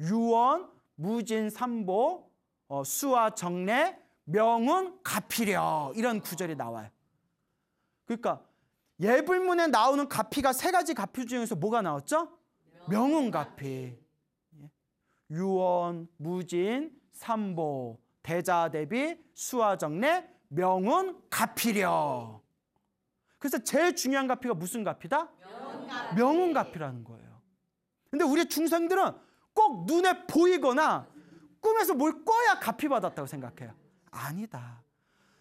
유언, 무진, 삼보, 어, 수와 정례, 명운, 가피력 이런 구절이 나와요. 그러니까 예불문에 나오는 가피가 세 가지 가피 중에서 뭐가 나왔죠? 명운 가피. 예. 유언, 무진, 삼보 대자 대비 수화정례 명운 가피려. 그래서 제일 중요한 가피가 무슨 가피다? 명운가피. 라는 거예요. 근데 우리 중생들은 꼭 눈에 보이거나 꿈에서 뭘 꿔야 가피 받았다고 생각해요. 아니다.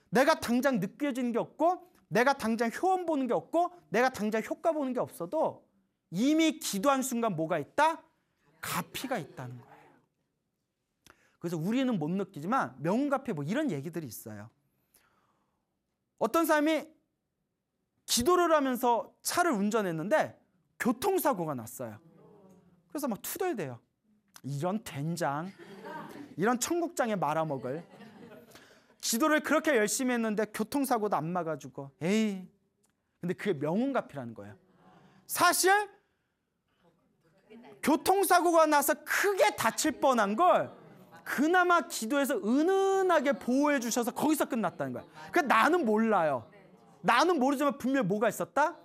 내가 당장 느껴지는 게 없고 내가 당장 효원 보는 게 없고 내가 당장 효과 보는 게 없어도 이미 기도한 순간 뭐가 있다? 가피가 있다는 거예요. 그래서 우리는 못 느끼지만 명카페뭐 이런 얘기들이 있어요. 어떤 사람이 기도를 하면서 차를 운전했는데 교통사고가 났어요. 그래서 막 투덜대요. 이런 된장, 이런 청국장에 말아먹을. 기도를 그렇게 열심히 했는데 교통사고도 안 막아주고 에이. 근데 그게 명운가피라는 거예요. 사실 교통사고가 나서 크게 다칠 뻔한 걸 그나마 기도해서 은은하게 보호해 주셔서 거기서 끝났다는 거야. 그러니까 나는 몰라요. 나는 모르지만 분명히 뭐가 있었다?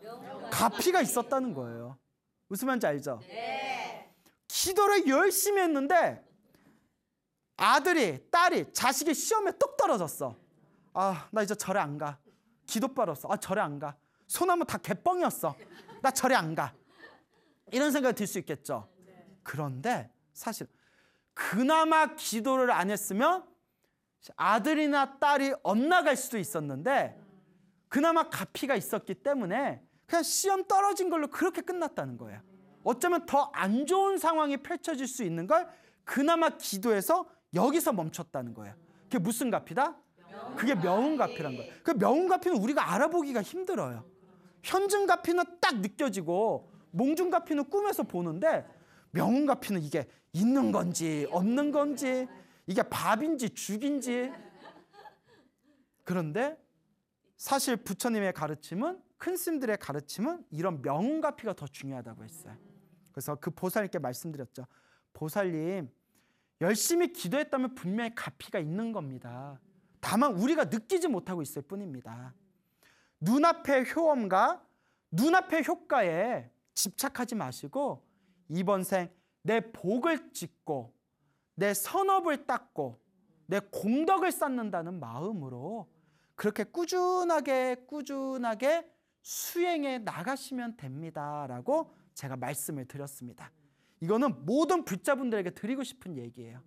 가피가 있었다는 거예요. 무슨 말인지 알죠? 기도를 열심히 했는데 아들이, 딸이, 자식이 시험에 똑 떨어졌어. 아, 나 이제 절에 안 가. 기도빨 없어. 아, 절에 안 가. 소나무 다 개뻥이었어. 나 절에 안 가. 이런 생각이 들 수 있겠죠. 그런데 사실 그나마 기도를 안 했으면 아들이나 딸이 엇나갈 수도 있었는데 그나마 가피가 있었기 때문에 그냥 시험 떨어진 걸로 그렇게 끝났다는 거예요. 어쩌면 더 안 좋은 상황이 펼쳐질 수 있는 걸 그나마 기도해서 여기서 멈췄다는 거예요. 그게 무슨 가피다? 그게 명운가피란 거예요. 그 명운가피는 우리가 알아보기가 힘들어요. 현증가피는 딱 느껴지고 몽중가피는 꿈에서 보는데 명운과 피는 이게 있는 건지 없는 건지 이게 밥인지 죽인지 그런데 사실 부처님의 가르침은 큰 스님들의 가르침은 이런 명운과 피가 더 중요하다고 했어요. 그래서 그 보살님께 말씀드렸죠. 보살님 열심히 기도했다면 분명히 가피가 있는 겁니다. 다만 우리가 느끼지 못하고 있을 뿐입니다. 눈앞의 효험과 눈앞의 효과에 집착하지 마시고 이번 생 내 복을 짓고 내 선업을 닦고 내 공덕을 쌓는다는 마음으로 그렇게 꾸준하게 꾸준하게 수행해 나가시면 됩니다라고 제가 말씀을 드렸습니다. 이거는 모든 불자분들에게 드리고 싶은 얘기예요.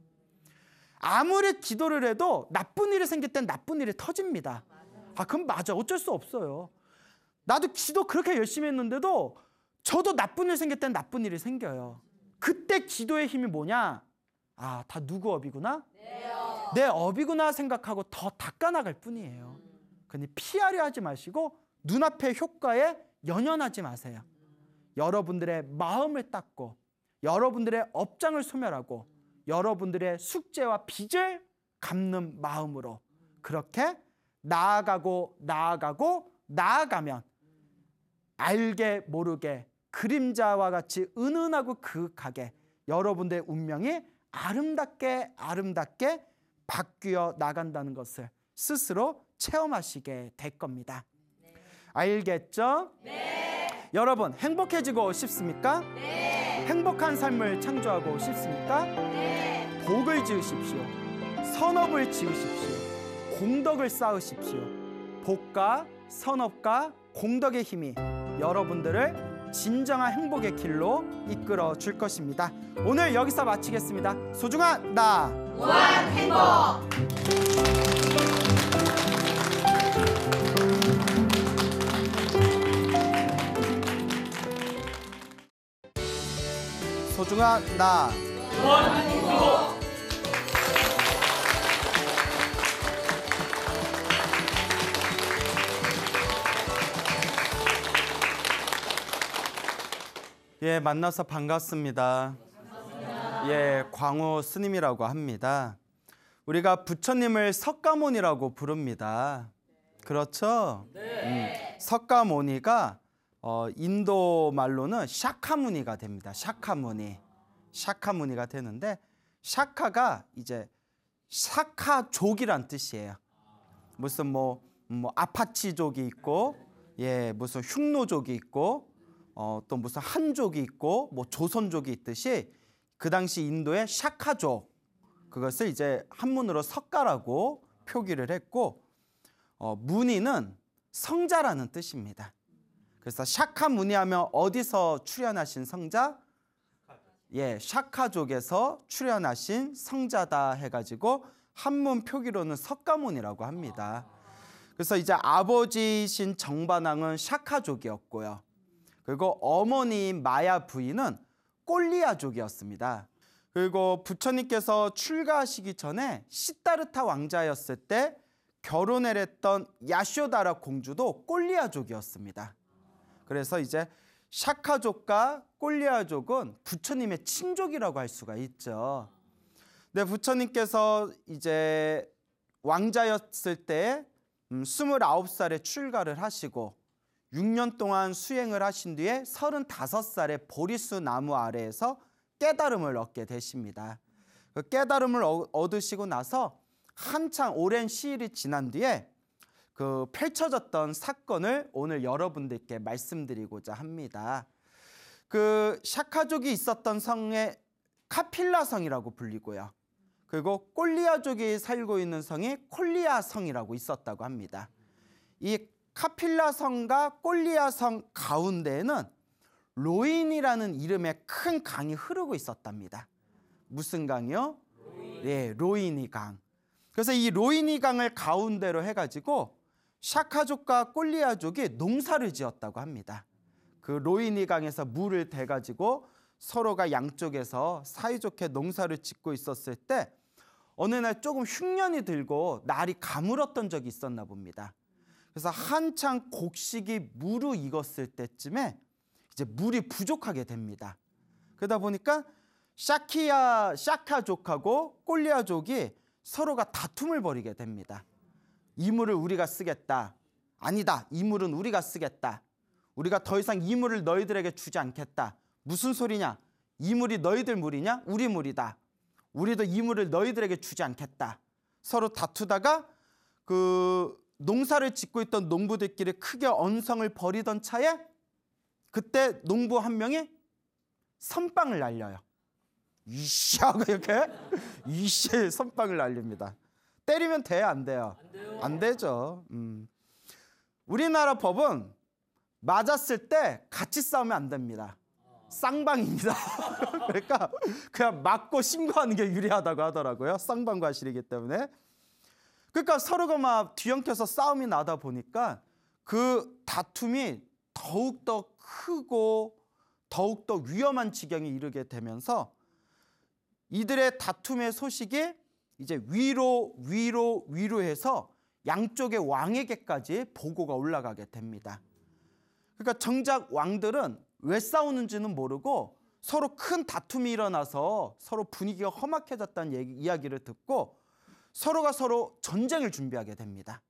아무리 기도를 해도 나쁜 일이 생길 땐 나쁜 일이 터집니다. 아, 그럼 맞아. 어쩔 수 없어요. 나도 기도 그렇게 열심히 했는데도 저도 나쁜 일 생길 땐 나쁜 일이 생겨요. 그때 기도의 힘이 뭐냐? 아, 다 누구 업이구나? 내 업이구나 생각하고 더 닦아나갈 뿐이에요. 근데 피하려 하지 마시고 눈앞의 효과에 연연하지 마세요. 여러분들의 마음을 닦고 여러분들의 업장을 소멸하고 여러분들의 숙제와 빚을 갚는 마음으로 그렇게 나아가고 나아가고 나아가면 알게 모르게 그림자와 같이 은은하고 그윽하게 여러분들의 운명이 아름답게 아름답게 바뀌어 나간다는 것을 스스로 체험하시게 될 겁니다. 알겠죠? 네. 여러분 행복해지고 싶습니까? 네. 행복한 삶을 창조하고 싶습니까? 네. 복을 지으십시오. 선업을 지으십시오. 공덕을 쌓으십시오. 복과 선업과 공덕의 힘이 여러분들을 진정한 행복의 길로 이끌어 줄 것입니다. 오늘 여기서 마치겠습니다. 소중한 나 무한 행복. 소중한 나. 예, 만나서 반갑습니다. 반갑습니다. 예, 광호 스님이라고 합니다. 우리가 부처님을 석가모니라고 부릅니다. 그렇죠? 네. 음, 석가모니가 어, 인도 말로는 샤카무니가 됩니다. 샤카무니. 샤카무니가 되는데 샤카가 이제 샤카족이란 뜻이에요. 무슨 뭐, 뭐 아파치족이 있고 예, 무슨 흉노족이 있고 어, 떤 무슨 한족이 있고 뭐 조선족이 있듯이 그 당시 인도의 샤카족 그것을 이제 한문으로 석가라고 표기를 했고 어, 문의는 성자라는 뜻입니다. 그래서 샤카 문의하면 어디서 출연하신 성자? 예, 샤카족에서 출연하신 성자다 해가지고 한문 표기로는 석가문이라고 합니다. 그래서 이제 아버지신 이 정반왕은 샤카족이었고요. 그리고 어머니인 마야 부인은 꼴리아족이었습니다. 그리고 부처님께서 출가하시기 전에 시타르타 왕자였을 때 결혼을 했던 야쇼다라 공주도 꼴리아족이었습니다. 그래서 이제 샤카족과 꼴리아족은 부처님의 친족이라고 할 수가 있죠. 근 부처님께서 이제 왕자였을 때 29살에 음, 출가를 하시고 6년 동안 수행을 하신 뒤에 35살의 보리수 나무 아래에서 깨달음을 얻게 되십니다. 그 깨달음을 얻으시고 나서 한창 오랜 시일이 지난 뒤에 그 펼쳐졌던 사건을 오늘 여러분들께 말씀드리고자 합니다. 그 샤카족이 있었던 성의 카필라 성이라고 불리고요. 그리고 꼴리아족이 살고 있는 성이 콜리아 성이라고 있었다고 합니다. 이 카필라성과 꼴리아성 가운데에는 로인이라는 이름의 큰 강이 흐르고 있었답니다. 무슨 강이요? 로인. 예, 로이 강. 그래서 이로이 강을 가운데로 해가지고 샤카족과 꼴리아족이 농사를 지었다고 합니다. 그로이 강에서 물을 대가지고 서로가 양쪽에서 사이좋게 농사를 짓고 있었을 때 어느 날 조금 흉년이 들고 날이 가물었던 적이 있었나 봅니다. 그래서 한창 곡식이 무르익었을 때쯤에 이제 물이 부족하게 됩니다. 그러다 보니까 샤키야 샤카족하고 꼴리아족이 서로가 다툼을 벌이게 됩니다. 이 물을 우리가 쓰겠다. 아니다. 이 물은 우리가 쓰겠다. 우리가 더 이상 이 물을 너희들에게 주지 않겠다. 무슨 소리냐? 이 물이 너희들 물이냐? 우리 물이다. 우리도 이 물을 너희들에게 주지 않겠다. 서로 다투다가 그 농사를 짓고 있던 농부들끼리 크게 언성을 벌이던 차에 그때 농부 한 명이 선빵을 날려요. 이샤 이렇게 이씨 선빵을 날립니다. 때리면 돼요, 안 돼요? 안, 돼요. 안 되죠. 음. 우리나라 법은 맞았을 때 같이 싸우면 안 됩니다. 쌍방입니다. 그러니까 그냥 맞고 신고하는 게 유리하다고 하더라고요. 쌍방과실이기 때문에. 그러니까 서로가 막 뒤엉켜서 싸움이 나다 보니까 그 다툼이 더욱더 크고 더욱더 위험한 지경에 이르게 되면서 이들의 다툼의 소식이 이제 위로 위로 위로 해서 양쪽의 왕에게까지 보고가 올라가게 됩니다. 그러니까 정작 왕들은 왜 싸우는지는 모르고 서로 큰 다툼이 일어나서 서로 분위기가 험악해졌다는 얘기, 이야기를 듣고 서로가 서로 전쟁을 준비하게 됩니다.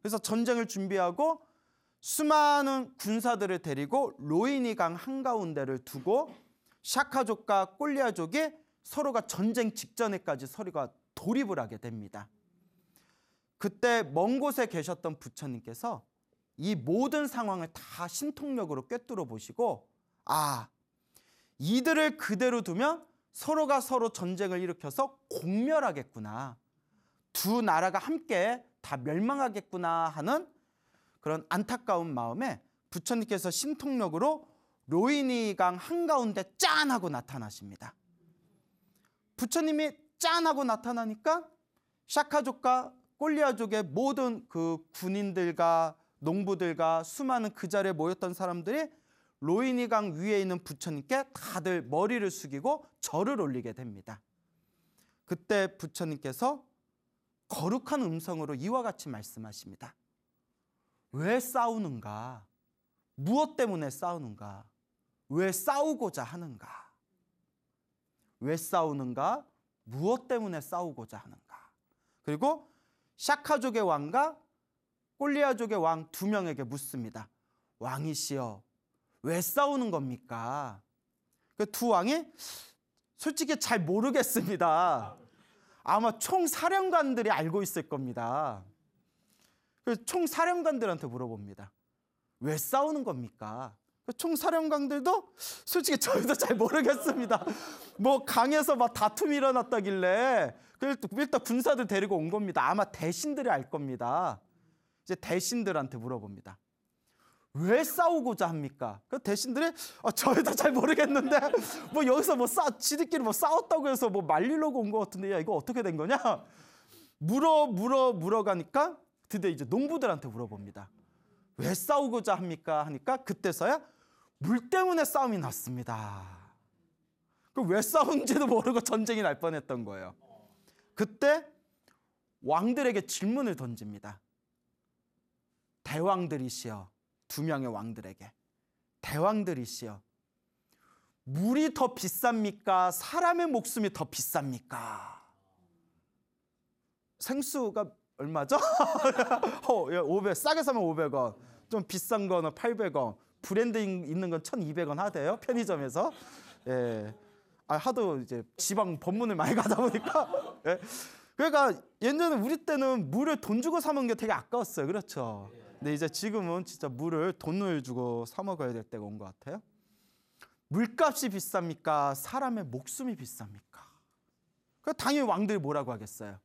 그래서 전쟁을 준비하고 수많은 군사들을 데리고 로이니강 한가운데를 두고 샤카족과 꼴리아족이 서로가 전쟁 직전에까지 서로가 돌입을 하게 됩니다. 그때 먼 곳에 계셨던 부처님께서 이 모든 상황을 다 신통력으로 꿰뚫어 보시고 아 이들을 그대로 두면 서로가 서로 전쟁을 일으켜서 공멸하겠구나. 두 나라가 함께 다 멸망하겠구나 하는 그런 안타까운 마음에 부처님께서 신통력으로 로이니강 한가운데 짠 하고 나타나십니다. 부처님이 짠 하고 나타나니까 샤카족과 꼴리아족의 모든 그 군인들과 농부들과 수많은 그 자리에 모였던 사람들이 로이니강 위에 있는 부처님께 다들 머리를 숙이고 절을 올리게 됩니다. 그때 부처님께서 거룩한 음성으로 이와 같이 말씀하십니다. 왜 싸우는가? 무엇 때문에 싸우는가? 왜 싸우고자 하는가? 왜 싸우는가? 무엇 때문에 싸우고자 하는가? 그리고 샤카족의 왕과 골리아족의 왕 두 명에게 묻습니다. 왕이시여, 왜 싸우는 겁니까? 그 두 왕이 솔직히 잘 모르겠습니다. 아마 총사령관들이 알고 있을 겁니다. 그래서 총사령관들한테 물어봅니다. 왜 싸우는 겁니까? 총사령관들도 솔직히 저희도 잘 모르겠습니다. 뭐 강에서 막 다툼이 일어났다길래 일단 군사들 데리고 온 겁니다. 아마 대신들이 알 겁니다. 이제 대신들한테 물어봅니다. 왜 싸우고자 합니까? 그 대신들이 아, 어, 저희도 잘 모르겠는데 뭐 여기서 뭐 싸, 지들끼리 뭐 싸웠다고 해서 뭐 말리려고 온 것 같은데 야 이거 어떻게 된 거냐? 물어 물어 물어가니까 드디어 이제 농부들한테 물어봅니다. 왜 싸우고자 합니까? 하니까 그때서야 물 때문에 싸움이 났습니다. 그왜 싸운지도 모르고 전쟁이 날 뻔했던 거예요. 그때 왕들에게 질문을 던집니다. 대왕들이시여 두 명의 왕들에게 대왕들이시여 물이 더 비쌉니까? 사람의 목숨이 더 비쌉니까? 생수가 얼마죠? 어, 예, 500, 싸게 사면 500원, 좀 비싼 거는 800원, 브랜드 있는 건 1,200원 하대요, 편의점에서. 예. 아, 하도 이제 지방 법문을 많이 가다 보니까. 예. 그러니까 예전에 우리 때는 물을 돈 주고 사먹은 게 되게 아까웠어요. 그렇죠. 근데 이제 지금은 진짜 물을 돈을 주고 사 먹어야 될 때가 온 것 같아요. 물값이 비쌉니까? 사람의 목숨이 비쌉니까? 그 당연히 왕들이 뭐라고 하겠어요?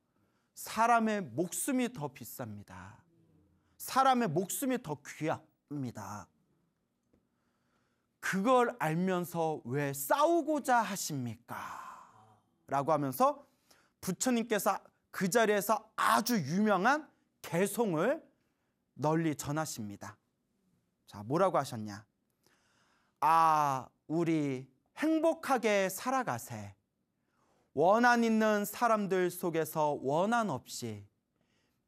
사람의 목숨이 더 비쌉니다. 사람의 목숨이 더 귀합니다. 그걸 알면서 왜 싸우고자 하십니까? 라고 하면서 부처님께서 그 자리에서 아주 유명한 개송을 널리 전하십니다. 자, 뭐라고 하셨냐? 아, 우리 행복하게 살아가세. 원한 있는 사람들 속에서 원한 없이,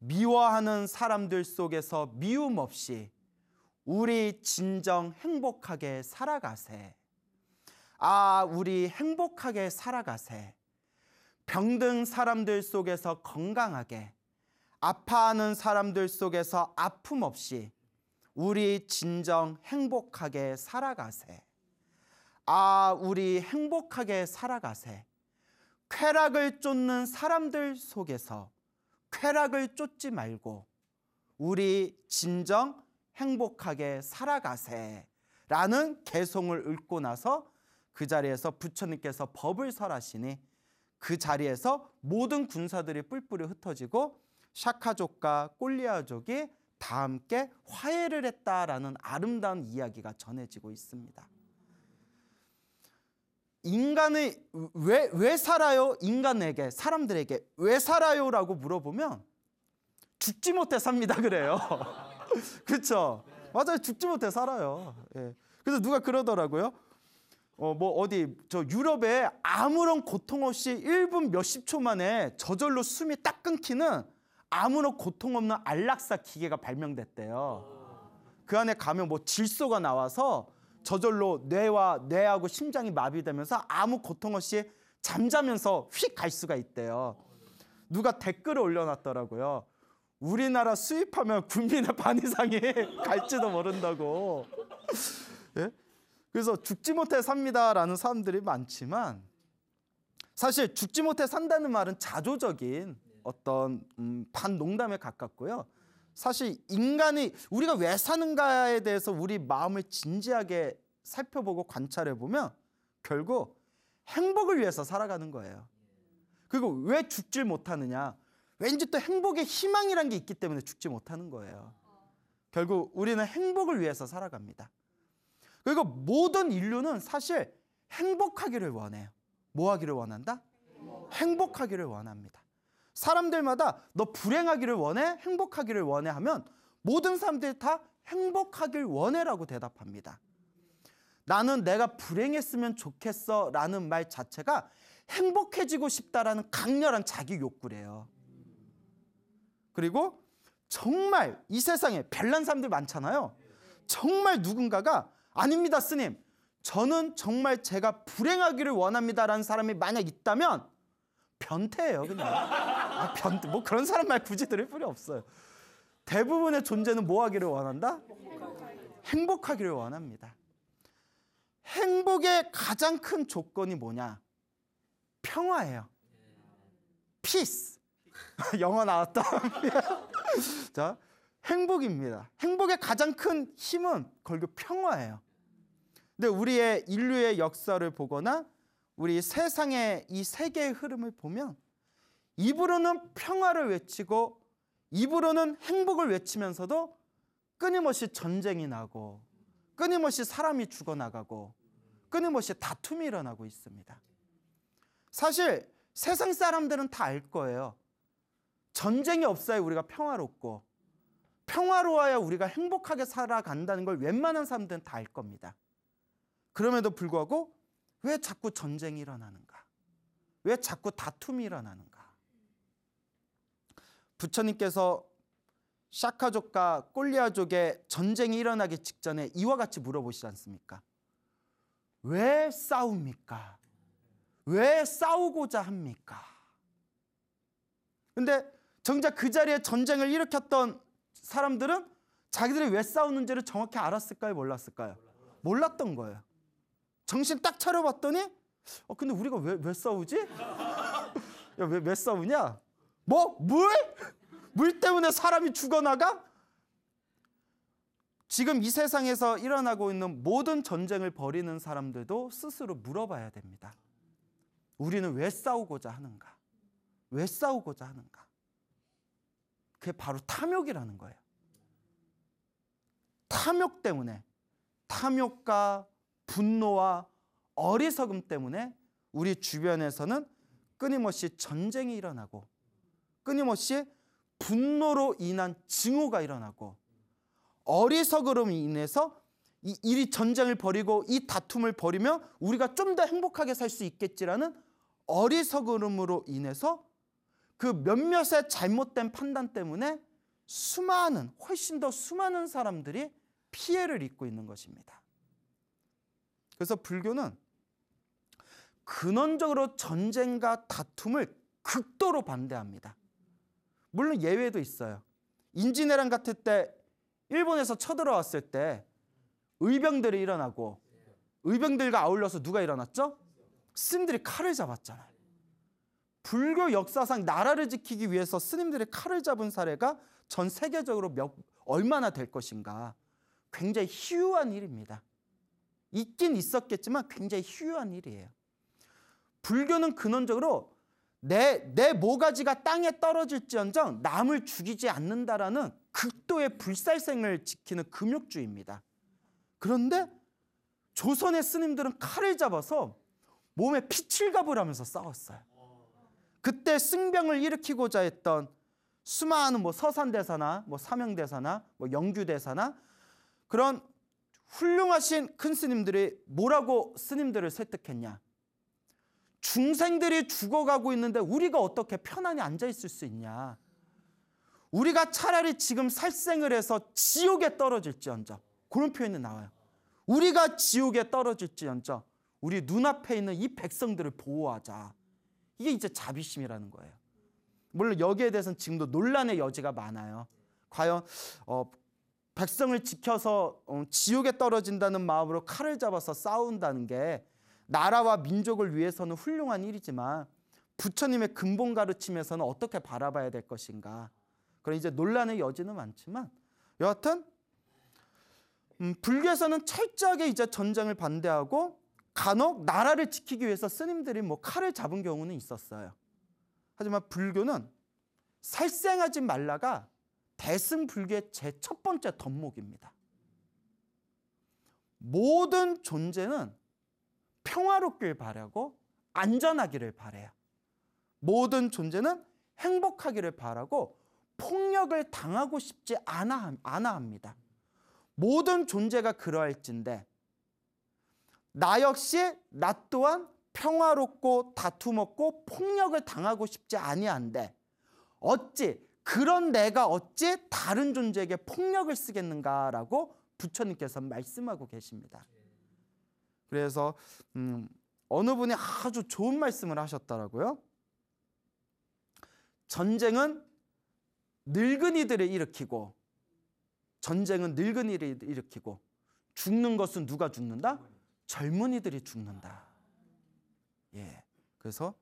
미워하는 사람들 속에서 미움 없이, 우리 진정 행복하게 살아가세. 아, 우리 행복하게 살아가세. 병든 사람들 속에서 건강하게, 아파하는 사람들 속에서 아픔 없이 우리 진정 행복하게 살아가세. 아, 우리 행복하게 살아가세. 쾌락을 쫓는 사람들 속에서 쾌락을 쫓지 말고 우리 진정 행복하게 살아가세. 라는 개송을 읽고 나서 그 자리에서 부처님께서 법을 설하시니 그 자리에서 모든 군사들이 뿔뿔이 흩어지고 샤카족과 꼴리아족이 다 함께 화해를 했다라는 아름다운 이야기가 전해지고 있습니다. 인간의 왜, 왜 살아요? 인간에게, 사람들에게 왜 살아요? 라고 물어보면 죽지 못해 삽니다. 그래요. 그쵸? 맞아요. 죽지 못해 살아요. 예. 그래서 누가 그러더라고요. 어, 뭐 어디 저 유럽에 아무런 고통 없이 1분 몇십 초 만에 저절로 숨이 딱 끊기는 아무런 고통 없는 안락사 기계가 발명됐대요. 그 안에 가면 뭐 질소가 나와서 저절로 뇌와 뇌하고 심장이 마비되면서 아무 고통 없이 잠자면서 휙 갈 수가 있대요. 누가 댓글을 올려놨더라고요. 우리나라 수입하면 국민의 반 이상이 갈지도 모른다고. 예? 그래서 죽지 못해 삽니다라는 사람들이 많지만 사실 죽지 못해 산다는 말은 자조적인 네. 어떤 음, 반농담에 가깝고요. 사실 인간이 우리가 왜 사는가에 대해서 우리 마음을 진지하게 살펴보고 관찰해 보면 결국 행복을 위해서 살아가는 거예요. 그리고 왜 죽질 못하느냐? 왠지 또 행복의 희망이란 게 있기 때문에 죽지 못하는 거예요. 결국 우리는 행복을 위해서 살아갑니다. 그리고 모든 인류는 사실 행복하기를 원해요. 뭐 하기를 원한다? 행복하기를 원합니다. 사람들마다 너 불행하기를 원해? 행복하기를 원해? 하면 모든 사람들 다 행복하길 원해라고 대답합니다. 나는 내가 불행했으면 좋겠어 라는 말 자체가 행복해지고 싶다라는 강렬한 자기 욕구래요. 그리고 정말 이 세상에 별난 사람들 많잖아요. 정말 누군가가 아닙니다, 스님. 저는 정말 제가 불행하기를 원합니다라는 사람이 만약 있다면 변태예요, 그냥. 아, 변, 뭐 그런 사람 말 굳이 들을 필요 없어요. 대부분의 존재는 뭐 하기를 원한다? 행복하기를 원합니다. 행복의 가장 큰 조건이 뭐냐? 평화예요. 피스. 영어 나왔다. 자, 행복입니다. 행복의 가장 큰 힘은 결국 평화예요. 근데 우리의 인류의 역사를 보거나 우리 세상의 이 세계의 흐름을 보면 입으로는 평화를 외치고 입으로는 행복을 외치면서도 끊임없이 전쟁이 나고 끊임없이 사람이 죽어나가고 끊임없이 다툼이 일어나고 있습니다. 사실 세상 사람들은 다 알 거예요. 전쟁이 없어야 우리가 평화롭고 평화로워야 우리가 행복하게 살아간다는 걸 웬만한 사람들은 다 알 겁니다. 그럼에도 불구하고 왜 자꾸 전쟁이 일어나는가? 왜 자꾸 다툼이 일어나는가? 부처님께서 샤카족과 꼴리아족의 전쟁이 일어나기 직전에 이와 같이 물어보시지 않습니까? 왜 싸웁니까? 왜 싸우고자 합니까? 근데 정작 그 자리에 전쟁을 일으켰던 사람들은 자기들이 왜 싸우는지를 정확히 알았을까요? 몰랐을까요? 몰랐던 거예요. 정신 딱 차려봤더니 어 근데 우리가 왜, 왜 싸우지? 야, 왜, 왜 싸우냐? 뭐? 물? 물 때문에 사람이 죽어나가? 지금 이 세상에서 일어나고 있는 모든 전쟁을 벌이는 사람들도 스스로 물어봐야 됩니다. 우리는 왜 싸우고자 하는가? 왜 싸우고자 하는가? 그게 바로 탐욕이라는 거예요. 탐욕 때문에, 탐욕과 분노와 어리석음 때문에 우리 주변에서는 끊임없이 전쟁이 일어나고 끊임없이 분노로 인한 증오가 일어나고 어리석음으로 인해서 이 일이 전쟁을 벌이고 이 다툼을 벌이면 우리가 좀 더 행복하게 살 수 있겠지라는 어리석음으로 인해서 그 몇몇의 잘못된 판단 때문에 수많은 훨씬 더 수많은 사람들이 피해를 입고 있는 것입니다. 그래서 불교는 근원적으로 전쟁과 다툼을 극도로 반대합니다. 물론 예외도 있어요. 인진왜란 같을 때 일본에서 쳐들어왔을 때 의병들이 일어나고 의병들과 아울러서 누가 일어났죠? 스님들이 칼을 잡았잖아요. 불교 역사상 나라를 지키기 위해서 스님들이 칼을 잡은 사례가 전 세계적으로 몇 얼마나 될 것인가. 굉장히 희유한 일입니다. 있긴 있었겠지만 굉장히 희유한 일이에요. 불교는 근원적으로 내, 내 모가지가 땅에 떨어질지언정 남을 죽이지 않는다라는 극도의 불살생을 지키는 금욕주의입니다. 그런데 조선의 스님들은 칼을 잡아서 몸에 피칠갑을 하면서 싸웠어요. 그때 승병을 일으키고자 했던 수많은 뭐 서산대사나 뭐 삼양대사나 뭐 영규대사나 그런 훌륭하신 큰 스님들이 뭐라고 스님들을 설득했냐. 중생들이 죽어가고 있는데 우리가 어떻게 편안히 앉아있을 수 있냐. 우리가 차라리 지금 살생을 해서 지옥에 떨어질지언정. 그런 표현이 나와요. 우리가 지옥에 떨어질지언정. 우리 눈앞에 있는 이 백성들을 보호하자. 이게 이제 자비심이라는 거예요. 물론 여기에 대해서는 지금도 논란의 여지가 많아요. 과연 어, 백성을 지켜서 어, 지옥에 떨어진다는 마음으로 칼을 잡아서 싸운다는 게 나라와 민족을 위해서는 훌륭한 일이지만 부처님의 근본 가르침에서는 어떻게 바라봐야 될 것인가. 그런 이제 논란의 여지는 많지만 여하튼 음, 불교에서는 철저하게 이제 전쟁을 반대하고 간혹 나라를 지키기 위해서 스님들이 뭐 칼을 잡은 경우는 있었어요. 하지만 불교는 살생하지 말라가 대승 불교의 제 첫 번째 덧목입니다. 모든 존재는 평화롭길 바라고 안전하기를 바래요. 모든 존재는 행복하기를 바라고 폭력을 당하고 싶지 않아, 않아 합니다. 모든 존재가 그러할진데 나 역시 나 또한 평화롭고 다툼 없고 폭력을 당하고 싶지 아니한데 어찌 그런 내가 어찌 다른 존재에게 폭력을 쓰겠는가라고 부처님께서 말씀하고 계십니다. 그래서 음, 어느 분이 아주 좋은 말씀을 하셨더라고요. 전쟁은 늙은이들이 일으키고 전쟁은 늙은이들 일으키고 죽는 것은 누가 죽는다? 젊은이들이 죽는다. 예. 그래서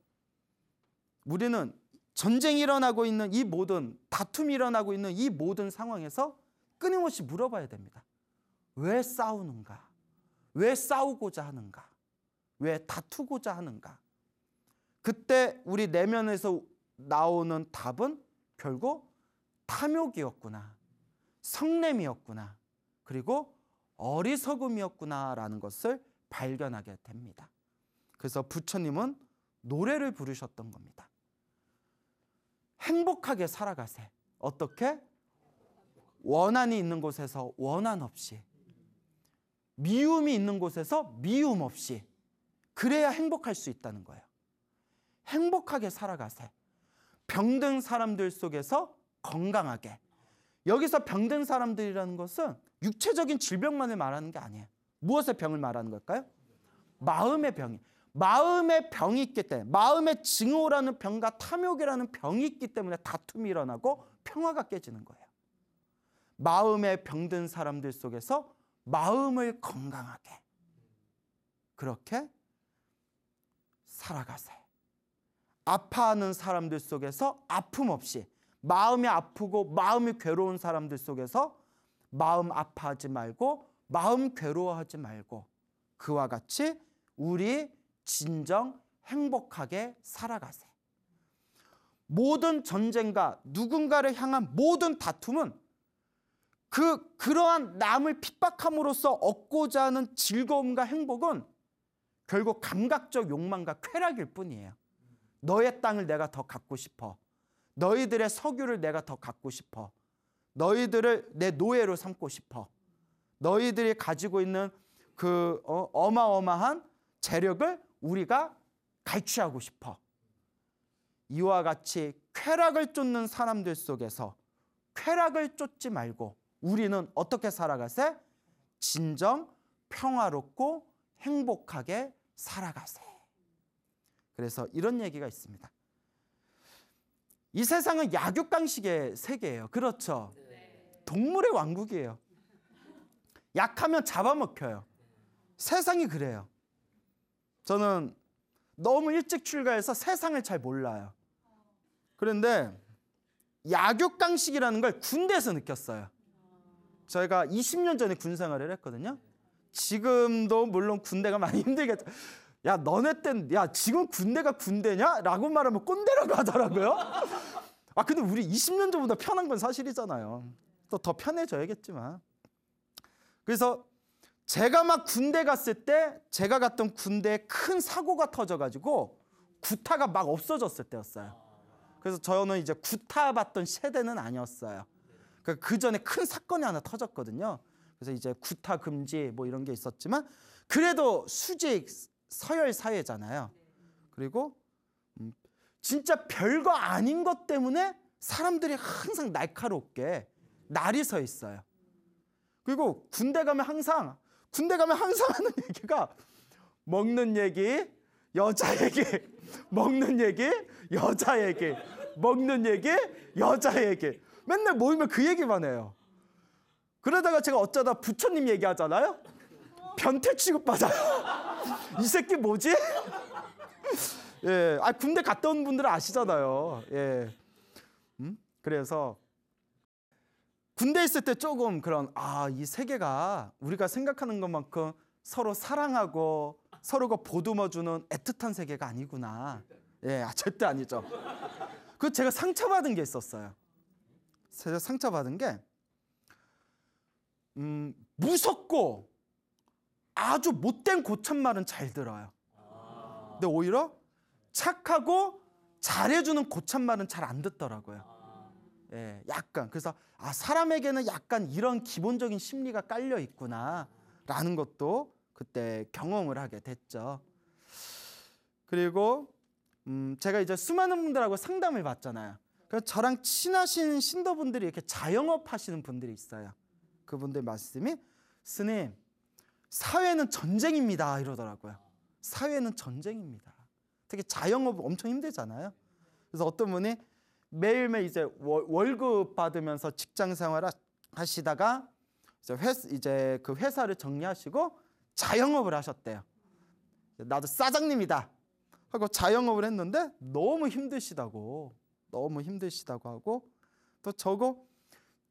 우리는 전쟁이 일어나고 있는 이 모든 다툼이 일어나고 있는 이 모든 상황에서 끊임없이 물어봐야 됩니다. 왜 싸우는가? 왜 싸우고자 하는가? 왜 다투고자 하는가? 그때 우리 내면에서 나오는 답은 결국 탐욕이었구나. 성냄이었구나. 그리고 어리석음이었구나라는 것을 발견하게 됩니다. 그래서 부처님은 노래를 부르셨던 겁니다. 행복하게 살아가세. 어떻게? 원한이 있는 곳에서 원한 없이 미움이 있는 곳에서 미움 없이 그래야 행복할 수 있다는 거예요. 행복하게 살아가세. 요 병든 사람들 속에서 건강하게. 여기서 병든 사람들이라는 것은 육체적인 질병만을 말하는 게 아니에요. 무엇의 병을 말하는 걸까요? 마음의 병이. 마음의 병이 있기 때문에 마음의 증오라는 병과 탐욕이라는 병이 있기 때문에 다툼이 일어나고 평화가 깨지는 거예요. 마음의 병든 사람들 속에서 마음을 건강하게 그렇게 살아가세요. 아파하는 사람들 속에서 아픔 없이 마음이 아프고 마음이 괴로운 사람들 속에서 마음 아파하지 말고 마음 괴로워하지 말고 그와 같이 우리 진정 행복하게 살아가세. 모든 전쟁과 누군가를 향한 모든 다툼은 그 그러한 남을 핍박함으로써 얻고자 하는 즐거움과 행복은 결국 감각적 욕망과 쾌락일 뿐이에요. 너의 땅을 내가 더 갖고 싶어. 너희들의 석유를 내가 더 갖고 싶어. 너희들을 내 노예로 삼고 싶어. 너희들이 가지고 있는 그 어, 어마어마한 재력을 우리가 갈취하고 싶어. 이와 같이 쾌락을 쫓는 사람들 속에서 쾌락을 쫓지 말고 우리는 어떻게 살아가세? 진정 평화롭고 행복하게 살아가세. 그래서 이런 얘기가 있습니다. 이 세상은 약육강식의 세계예요. 그렇죠? 동물의 왕국이에요. 약하면 잡아먹혀요. 세상이 그래요. 저는 너무 일찍 출가해서 세상을 잘 몰라요. 그런데 약육강식이라는 걸 군대에서 느꼈어요. 저희가 20년 전에 군 생활을 했거든요. 지금도 물론 군대가 많이 힘들겠죠. 야, 너네 땐, 야, 지금 군대가 군대냐? 라고 말하면 꼰대라고 하더라고요. 아, 근데 우리 20년 전보다 편한 건 사실이잖아요. 또 더 편해져야겠지만. 그래서 제가 막 군대 갔을 때 제가 갔던 군대에 큰 사고가 터져가지고 구타가 막 없어졌을 때였어요. 그래서 저는 이제 구타 받던 세대는 아니었어요. 그러니까 그 전에 큰 사건이 하나 터졌거든요. 그래서 이제 구타 금지 뭐 이런 게 있었지만 그래도 수직 서열 사회잖아요. 그리고 음 진짜 별거 아닌 것 때문에 사람들이 항상 날카롭게 날이 서 있어요. 그리고 군대 가면 항상 군대 가면 항상 하는 얘기가 먹는 얘기, 여자 얘기, 먹는 얘기, 여자 얘기, 먹는 얘기, 여자 얘기. 맨날 모이면 그 얘기만 해요. 그러다가 제가 어쩌다 부처님 얘기하잖아요. 변태 취급받아요. 이 새끼 뭐지? 예, 아 군대 갔다 온분들 아시잖아요. 예, 음? 그래서 군대 있을 때 조금 그런 아 이 세계가 우리가 생각하는 것만큼 서로 사랑하고 서로가 보듬어주는 애틋한 세계가 아니구나. 예, 아, 절대 아니죠. 그 제가 상처받은 게 있었어요. 제가 상처받은 게 음, 무섭고 아주 못된 고참말은 잘 들어요. 근데 오히려 착하고 잘해주는 고참말은 잘 안 듣더라고요. 예, 약간 그래서 아 사람에게는 약간 이런 기본적인 심리가 깔려 있구나라는 것도 그때 경험을 하게 됐죠. 그리고 음, 제가 이제 수많은 분들하고 상담을 받잖아요. 그래서 저랑 친하신 신도분들이 이렇게 자영업 하시는 분들이 있어요. 그분들 말씀이 스님 사회는 전쟁입니다 이러더라고요. 사회는 전쟁입니다. 특히 자영업 엄청 힘들잖아요. 그래서 어떤 분이 매일매일 이제 월급 받으면서 직장 생활 하시다가 이제, 회, 이제 그 회사를 정리하시고 자영업을 하셨대요. 나도 사장님이다 하고 자영업을 했는데 너무 힘드시다고 너무 힘드시다고 하고 또 저거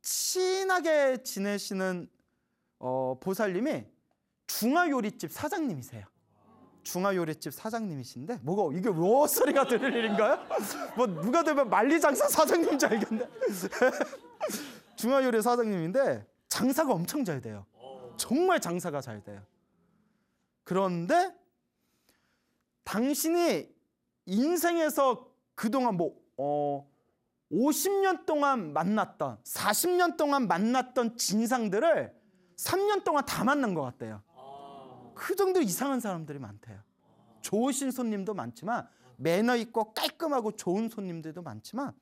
친하게 지내시는 어, 보살님이 중화요리집 사장님이세요. 중화요리집 사장님이신데 뭐가 이게 워 뭐 소리가 들릴 일인가요? 뭐 누가 되면 만리장사 사장님 줄 알겠네. 중화요리 사장님인데 장사가 엄청 잘 돼요. 정말 장사가 잘 돼요. 그런데 당신이 인생에서 그동안 뭐 어, 50년 동안 만났던, 40년 동안 만났던 진상들을 3년 동안 다 만난 것 같대요. 그 정도 이상한 사람들이 많대요. 좋으신 손님도 많지만 매너 있고 깔끔하고 좋은 손님들도 많지만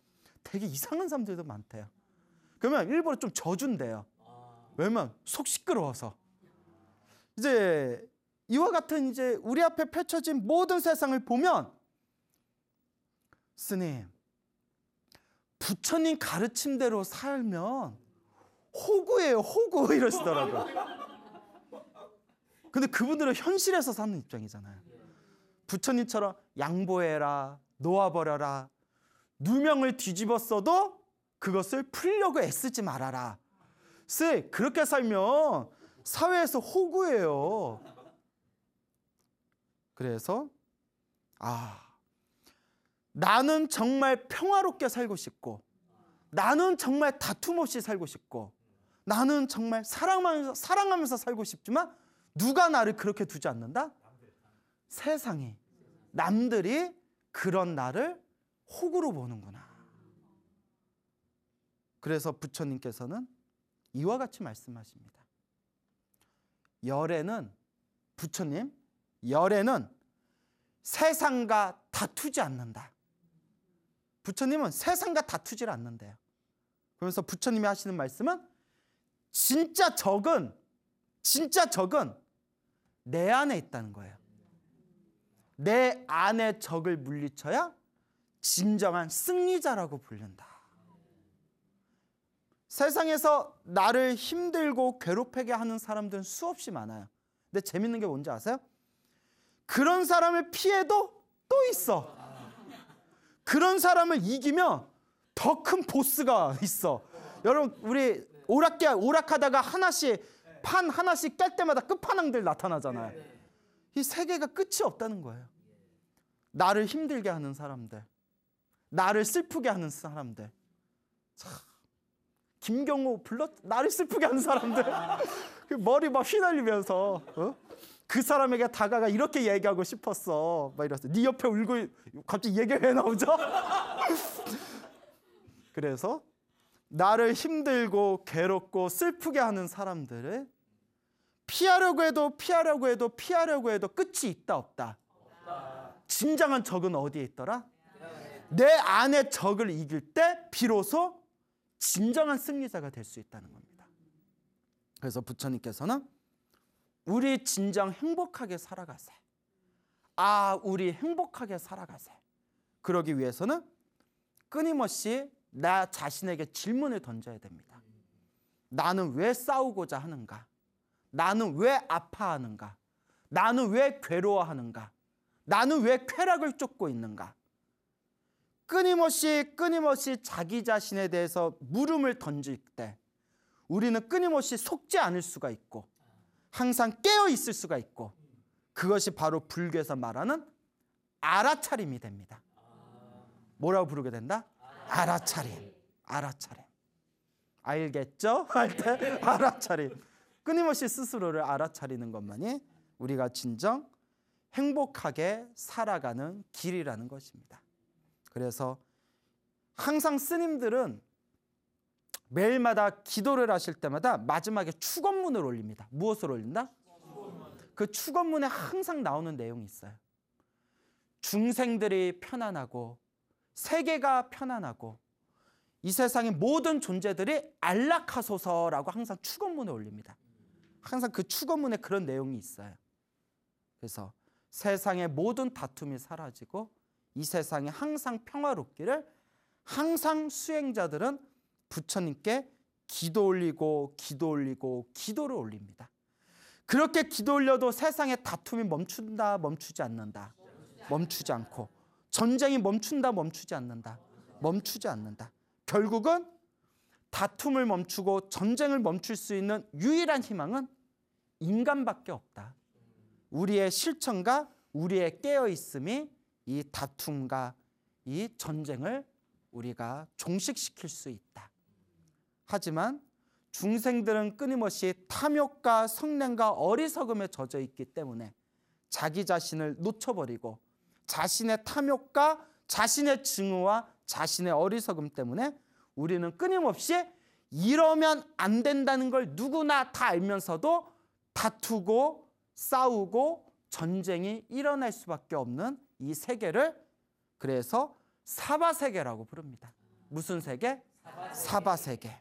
되게 이상한 사람들도 많대요. 그러면 일부러 좀 져준대요. 왜냐면 속 시끄러워서. 이제 이와 같은 이제 우리 앞에 펼쳐진 모든 세상을 보면 스님 부처님 가르침대로 살면 호구예요, 호구 이러시더라고요. 근데 그분들은 현실에서 사는 입장이잖아요. 부처님처럼 양보해라, 놓아버려라, 누명을 뒤집어 써도 그것을 풀려고 애쓰지 말아라. 쎄, 그렇게 살면 사회에서 호구예요. 그래서, 아, 나는 정말 평화롭게 살고 싶고 나는 정말 다툼 없이 살고 싶고 나는 정말 사랑하면서, 사랑하면서 살고 싶지만 누가 나를 그렇게 두지 않는다? 세상이 남들이 그런 나를 혹으로 보는구나. 그래서 부처님께서는 이와 같이 말씀하십니다. 열애는 부처님 열애는 세상과 다투지 않는다. 부처님은 세상과 다투질 않는데요. 그러면서 부처님이 하시는 말씀은 진짜 적은 진짜 적은 내 안에 있다는 거예요. 내 안에 적을 물리쳐야 진정한 승리자라고 불린다. 세상에서 나를 힘들고 괴롭히게 하는 사람들은 수없이 많아요. 근데 재밌는 게 뭔지 아세요? 그런 사람을 피해도 또 있어. 그런 사람을 이기면 더 큰 보스가 있어. 여러분 우리 오락계 오락하다가 하나씩 판 하나씩 깰 때마다 끝판왕들 나타나잖아요. 이 세계가 끝이 없다는 거예요. 나를 힘들게 하는 사람들, 나를 슬프게 하는 사람들. 참 김경호 불렀 나를 슬프게 하는 사람들 그 머리 막 휘날리면서 어? 그 사람에게 다가가 이렇게 얘기하고 싶었어. 막 이랬어. 네 옆에 울고 갑자기 얘기 왜 나오죠? 그래서 나를 힘들고 괴롭고 슬프게 하는 사람들을 피하려고 해도 피하려고 해도 피하려고 해도 끝이 있다 없다. 진정한 적은 어디에 있더라? 내 안의 적을 이길 때 비로소 진정한 승리자가 될 수 있다는 겁니다. 그래서 부처님께서는 우리 진정 행복하게 살아가세. 아, 우리 행복하게 살아가세. 그러기 위해서는 끊임없이 나 자신에게 질문을 던져야 됩니다. 나는 왜 싸우고자 하는가? 나는 왜 아파하는가? 나는 왜 괴로워하는가? 나는 왜 쾌락을 쫓고 있는가? 끊임없이 끊임없이 자기 자신에 대해서 물음을 던질 때 우리는 끊임없이 속지 않을 수가 있고 항상 깨어 있을 수가 있고 그것이 바로 불교에서 말하는 알아차림이 됩니다. 뭐라고 부르게 된다? 알아차림. 알아차림. 알겠죠? 할때 알아차림. 끊임없이 스스로를 알아차리는 것만이 우리가 진정 행복하게 살아가는 길이라는 것입니다. 그래서 항상 스님들은 매일마다 기도를 하실 때마다 마지막에 축원문을 올립니다. 무엇을 올린다? 그 축원문에 항상 나오는 내용이 있어요. 중생들이 편안하고 세계가 편안하고 이 세상의 모든 존재들이 안락하소서라고 항상 축원문에 올립니다. 항상 그 축원문에 그런 내용이 있어요. 그래서 세상의 모든 다툼이 사라지고 이 세상이 항상 평화롭기를 항상 수행자들은 부처님께 기도 올리고 기도 올리고 기도를 올립니다. 그렇게 기도 올려도 세상의 다툼이 멈춘다 멈추지 않는다. 멈추지 않고 전쟁이 멈춘다 멈추지 않는다. 멈추지 않는다. 결국은 다툼을 멈추고 전쟁을 멈출 수 있는 유일한 희망은 인간밖에 없다. 우리의 실천과 우리의 깨어있음이 이 다툼과 이 전쟁을 우리가 종식시킬 수 있다. 하지만 중생들은 끊임없이 탐욕과 성냄과 어리석음에 젖어 있기 때문에 자기 자신을 놓쳐버리고 자신의 탐욕과 자신의 증오와 자신의 어리석음 때문에 우리는 끊임없이 이러면 안 된다는 걸 누구나 다 알면서도 다투고 싸우고 전쟁이 일어날 수밖에 없는 이 세계를 그래서 사바세계라고 부릅니다. 무슨 세계? 사바세계. 사바세계.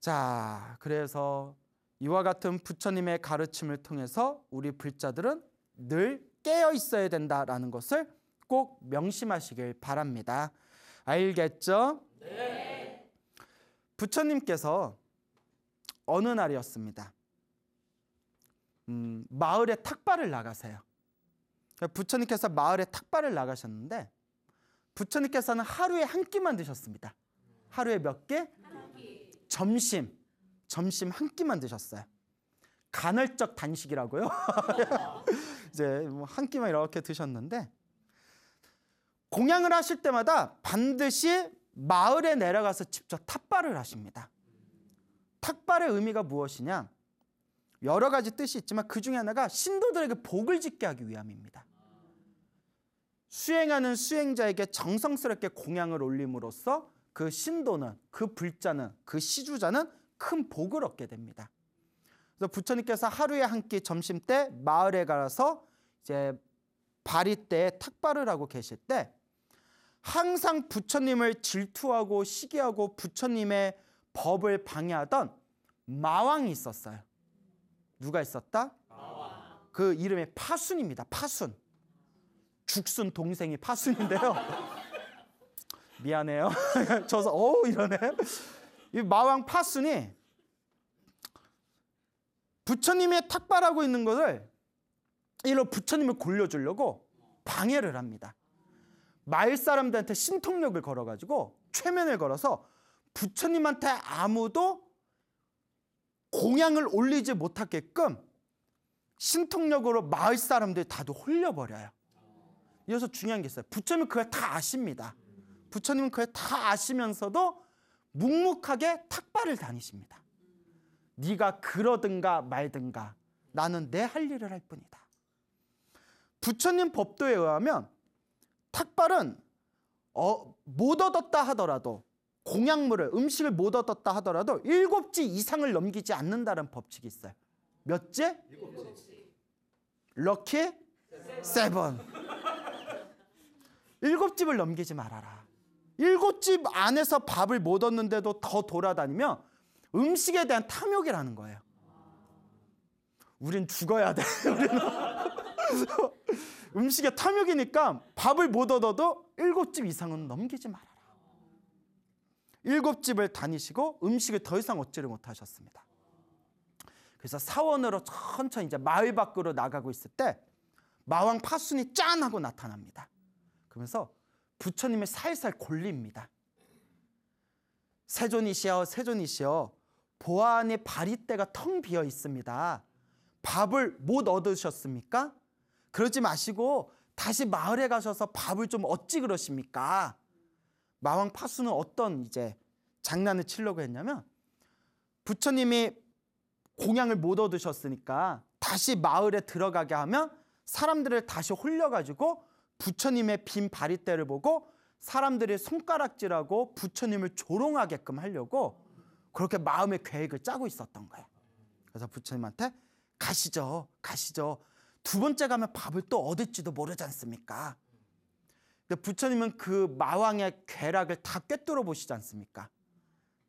자, 그래서 이와 같은 부처님의 가르침을 통해서 우리 불자들은 늘 깨어 있어야 된다라는 것을 꼭 명심하시길 바랍니다. 알겠죠? 네. 부처님께서 어느 날이었습니다. 음, 마을에 탁발을 나가세요. 부처님께서 마을에 탁발을 나가셨는데 부처님께서는 하루에 한 끼만 드셨습니다. 하루에 몇 개? 점심, 점심 한 끼만 드셨어요. 간헐적 단식이라고요. 이제 뭐한 끼만 이렇게 드셨는데 공양을 하실 때마다 반드시 마을에 내려가서 직접 탁발을 하십니다. 탁발의 의미가 무엇이냐? 여러 가지 뜻이 있지만 그 중에 하나가 신도들에게 복을 짓게 하기 위함입니다. 수행하는 수행자에게 정성스럽게 공양을 올림으로써 그 신도는 그 불자는 그 시주자는 큰 복을 얻게 됩니다. 그래서 부처님께서 하루에 한 끼 점심 때 마을에 가서 이제 바리떼 탁발을 하고 계실 때 항상 부처님을 질투하고 시기하고 부처님의 법을 방해하던 마왕이 있었어요. 누가 있었다? 그 이름이 파순입니다. 파순. 죽순 동생이 파순인데요. 미안해요. 저서 어 이러네. 이 마왕 파순이 부처님의 탁발하고 있는 것을 이로 부처님을 골려주려고 방해를 합니다. 마을 사람들한테 신통력을 걸어가지고 최면을 걸어서 부처님한테 아무도 공양을 올리지 못하게끔 신통력으로 마을 사람들 다도 홀려버려요. 이어서 중요한 게 있어요. 부처님 그걸 다 아십니다. 부처님은 그걸 다 아시면서도 묵묵하게 탁발을 다니십니다. 네가 그러든가 말든가 나는 내 할 일을 할 뿐이다. 부처님 법도에 의하면 탁발은 어, 못 얻었다 하더라도 공약물을 음식을 못 얻었다 하더라도 일곱지 이상을 넘기지 않는다는 법칙이 있어요. 몇째? 럭키 세븐. 일곱 집을 넘기지 말아라. 일곱 집 안에서 밥을 못 얻는데도 더 돌아다니며 음식에 대한 탐욕이라는 거예요. 우린 죽어야 돼. 음식에 탐욕이니까 밥을 못 얻어도 일곱 집 이상은 넘기지 말아라. 일곱 집을 다니시고 음식을 더 이상 얻지를 못하셨습니다. 그래서 사원으로 천천히 이제 마을 밖으로 나가고 있을 때 마왕 파순이 짠 하고 나타납니다. 그러면서 부처님의 살살 골립니다. 세존이시여 세존이시여 보 안에 바리대가 텅 비어 있습니다. 밥을 못 얻으셨습니까? 그러지 마시고 다시 마을에 가셔서 밥을 좀 어찌 그러십니까? 마왕 파수는 어떤 이제 장난을 치려고 했냐면 부처님이 공양을 못 얻으셨으니까 다시 마을에 들어가게 하면 사람들을 다시 홀려가지고 부처님의 빈 바리떼를 보고 사람들의 손가락질하고 부처님을 조롱하게끔 하려고 그렇게 마음의 계획을 짜고 있었던 거예요. 그래서 부처님한테 가시죠, 가시죠. 두 번째 가면 밥을 또 얻을지도 모르지 않습니까? 근데 부처님은 그 마왕의 괴락을 다 꿰뚫어 보시지 않습니까?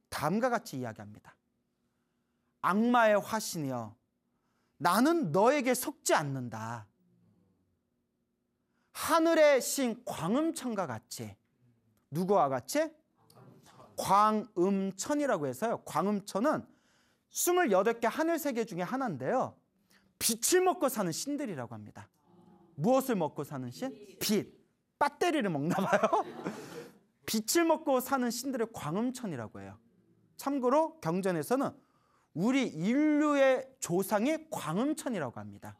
다음과 같이 이야기합니다. 악마의 화신이여, 나는 너에게 속지 않는다. 하늘의 신 광음천과 같이 누구와 같이? 광음천이라고 해서요. 광음천은 28개 하늘 세계 중에 하나인데요. 빛을 먹고 사는 신들이라고 합니다. 무엇을 먹고 사는 신? 빛. 배터리를 먹나 봐요. 빛을 먹고 사는 신들의 광음천이라고 해요. 참고로 경전에서는 우리 인류의 조상이 광음천이라고 합니다.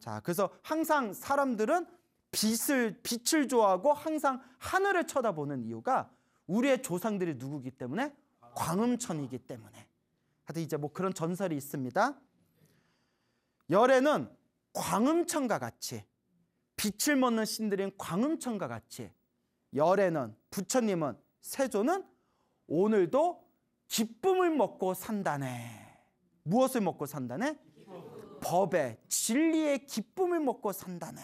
자, 그래서 항상 사람들은 빛을 빛을 좋아하고 항상 하늘을 쳐다보는 이유가 우리의 조상들이 누구기 때문에 광음천이기 때문에. 하여튼 이제 뭐 그런 전설이 있습니다. 열애는 광음천과 같이 빛을 먹는 신들인 광음천과 같이 열애는 부처님은 세조는 오늘도 기쁨을 먹고 산다네. 무엇을 먹고 산다네? 법의 진리의 기쁨을 먹고 산다네.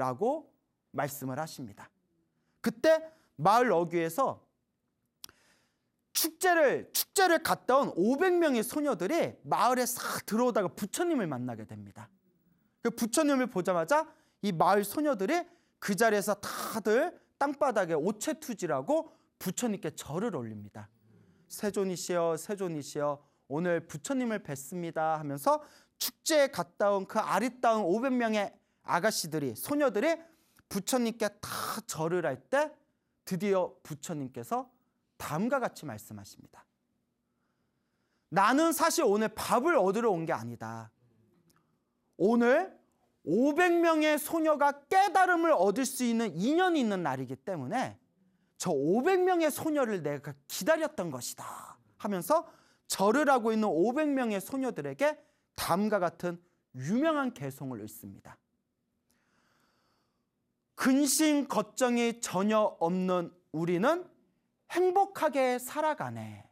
라고 말씀을 하십니다. 그때 마을 어귀에서 축제를 축제를 갔다 온 500명의 소녀들이 마을에 싹 들어오다가 부처님을 만나게 됩니다. 그 부처님을 보자마자 이 마을 소녀들이 그 자리에서 다들 땅바닥에 오체투지라고 부처님께 절을 올립니다. 세존이시여 세존이시여 오늘 부처님을 뵀습니다 하면서 축제에 갔다 온 그 아리따운 500명의 아가씨들이 소녀들이 부처님께 다 절을 할 때 드디어 부처님께서 다음과 같이 말씀하십니다. 나는 사실 오늘 밥을 얻으러 온 게 아니다. 오늘 500명의 소녀가 깨달음을 얻을 수 있는 인연이 있는 날이기 때문에 저 500명의 소녀를 내가 기다렸던 것이다 하면서 절을 하고 있는 500명의 소녀들에게 다음과 같은 유명한 개송을 읽습니다. 근심 걱정이 전혀 없는 우리는 행복하게 살아가네.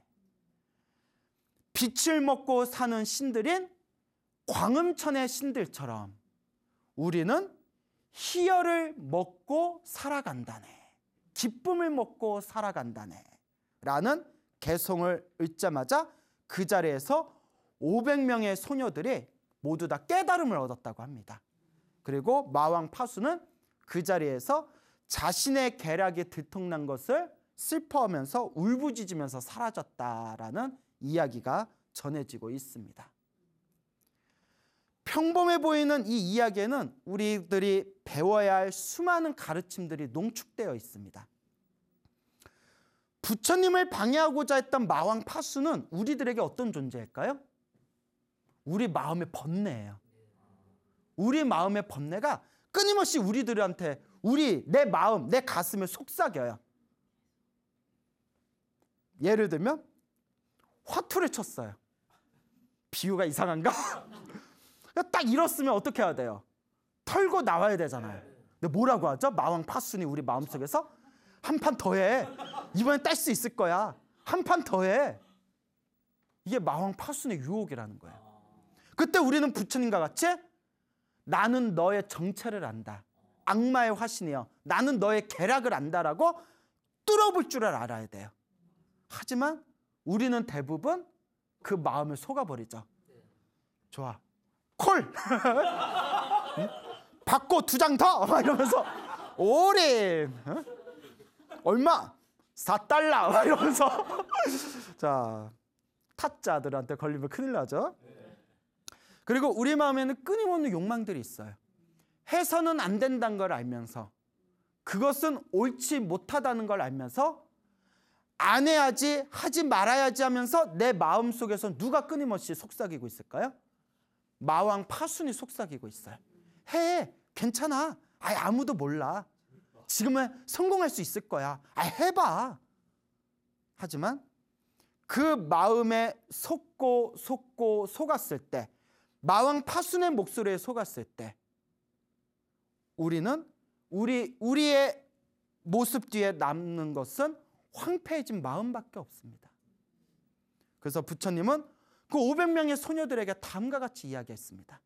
빛을 먹고 사는 신들인 광음천의 신들처럼 우리는 희열을 먹고 살아간다네. 기쁨을 먹고 살아간다네. 라는 개성을읊자마자그 자리에서 500명의 소녀들이 모두 다 깨달음을 얻었다고 합니다. 그리고 마왕 파수는 그 자리에서 자신의 계략이 들통난 것을 슬퍼하면서 울부짖으면서 사라졌다라는 이야기가 전해지고 있습니다. 평범해 보이는 이 이야기에는 우리들이 배워야 할 수많은 가르침들이 농축되어 있습니다. 부처님을 방해하고자 했던 마왕 파수는 우리들에게 어떤 존재일까요? 우리 마음의 번뇌예요. 우리 마음의 번뇌가 끊임없이 우리들한테 우리 내 마음 내 가슴을 속삭여요. 예를 들면 화투를 쳤어요. 비유가 이상한가? 딱 이렇으면 어떻게 해야 돼요? 털고 나와야 되잖아요. 근데 뭐라고 하죠? 마왕 파순이 우리 마음속에서 한 판 더해. 이번엔 딸수 있을 거야. 한 판 더해. 이게 마왕 파순의 유혹이라는 거예요. 그때 우리는 부처님과 같이 나는 너의 정체를 안다. 악마의 화신이여 나는 너의 계략을 안다라고 뚫어볼 줄을 알아야 돼요. 하지만 우리는 대부분 그 마음을 속아버리죠. 좋아. 콜! 응? 받고 두 장 더! 막 이러면서 오린! 얼마? 4달러! 막 이러면서 자 타짜들한테 걸리면 큰일 나죠. 그리고 우리 마음에는 끊임없는 욕망들이 있어요. 해서는 안 된다는 걸 알면서 그것은 옳지 못하다는 걸 알면서 안 해야지 하지 말아야지 하면서 내 마음 속에서 누가 끊임없이 속삭이고 있을까요? 마왕 파순이 속삭이고 있어요. 해 괜찮아. 아 아무도 몰라. 지금은 성공할 수 있을 거야. 아 해봐. 하지만 그 마음에 속고 속고 속았을 때 마왕 파순의 목소리에 속았을 때 우리는 우리 우리의 모습 뒤에 남는 것은 황폐해진 마음밖에 없습니다. 그래서 부처님은 그 500명의 소녀들에게 다음과 같이 이야기했습니다.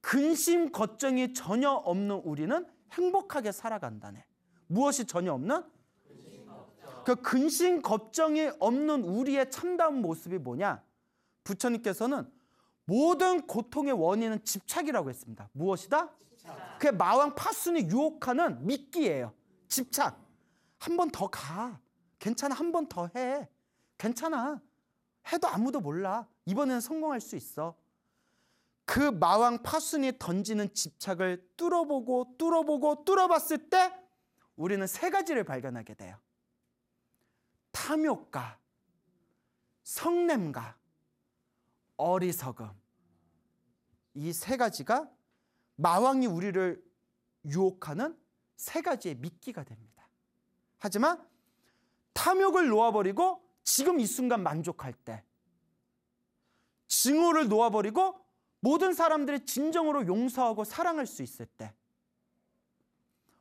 근심 걱정이 전혀 없는 우리는 행복하게 살아간다네. 무엇이 전혀 없는? 그 근심 걱정이 없는 우리의 참다운 모습이 뭐냐? 부처님께서는 모든 고통의 원인은 집착이라고 했습니다. 무엇이다? 집착. 그게 마왕 파순이 유혹하는 미끼예요. 집착. 한 번 더 가. 괜찮아. 한 번 더 해. 괜찮아. 해도 아무도 몰라. 이번에 성공할 수 있어. 그 마왕 파순이 던지는 집착을 뚫어보고 뚫어보고 뚫어봤을 때 우리는 세 가지를 발견하게 돼요. 탐욕과 성냄과 어리석음 이 세 가지가 마왕이 우리를 유혹하는 세 가지의 미끼가 됩니다. 하지만 탐욕을 놓아버리고 지금 이 순간 만족할 때 증오를 놓아버리고 모든 사람들의 진정으로 용서하고 사랑할 수 있을 때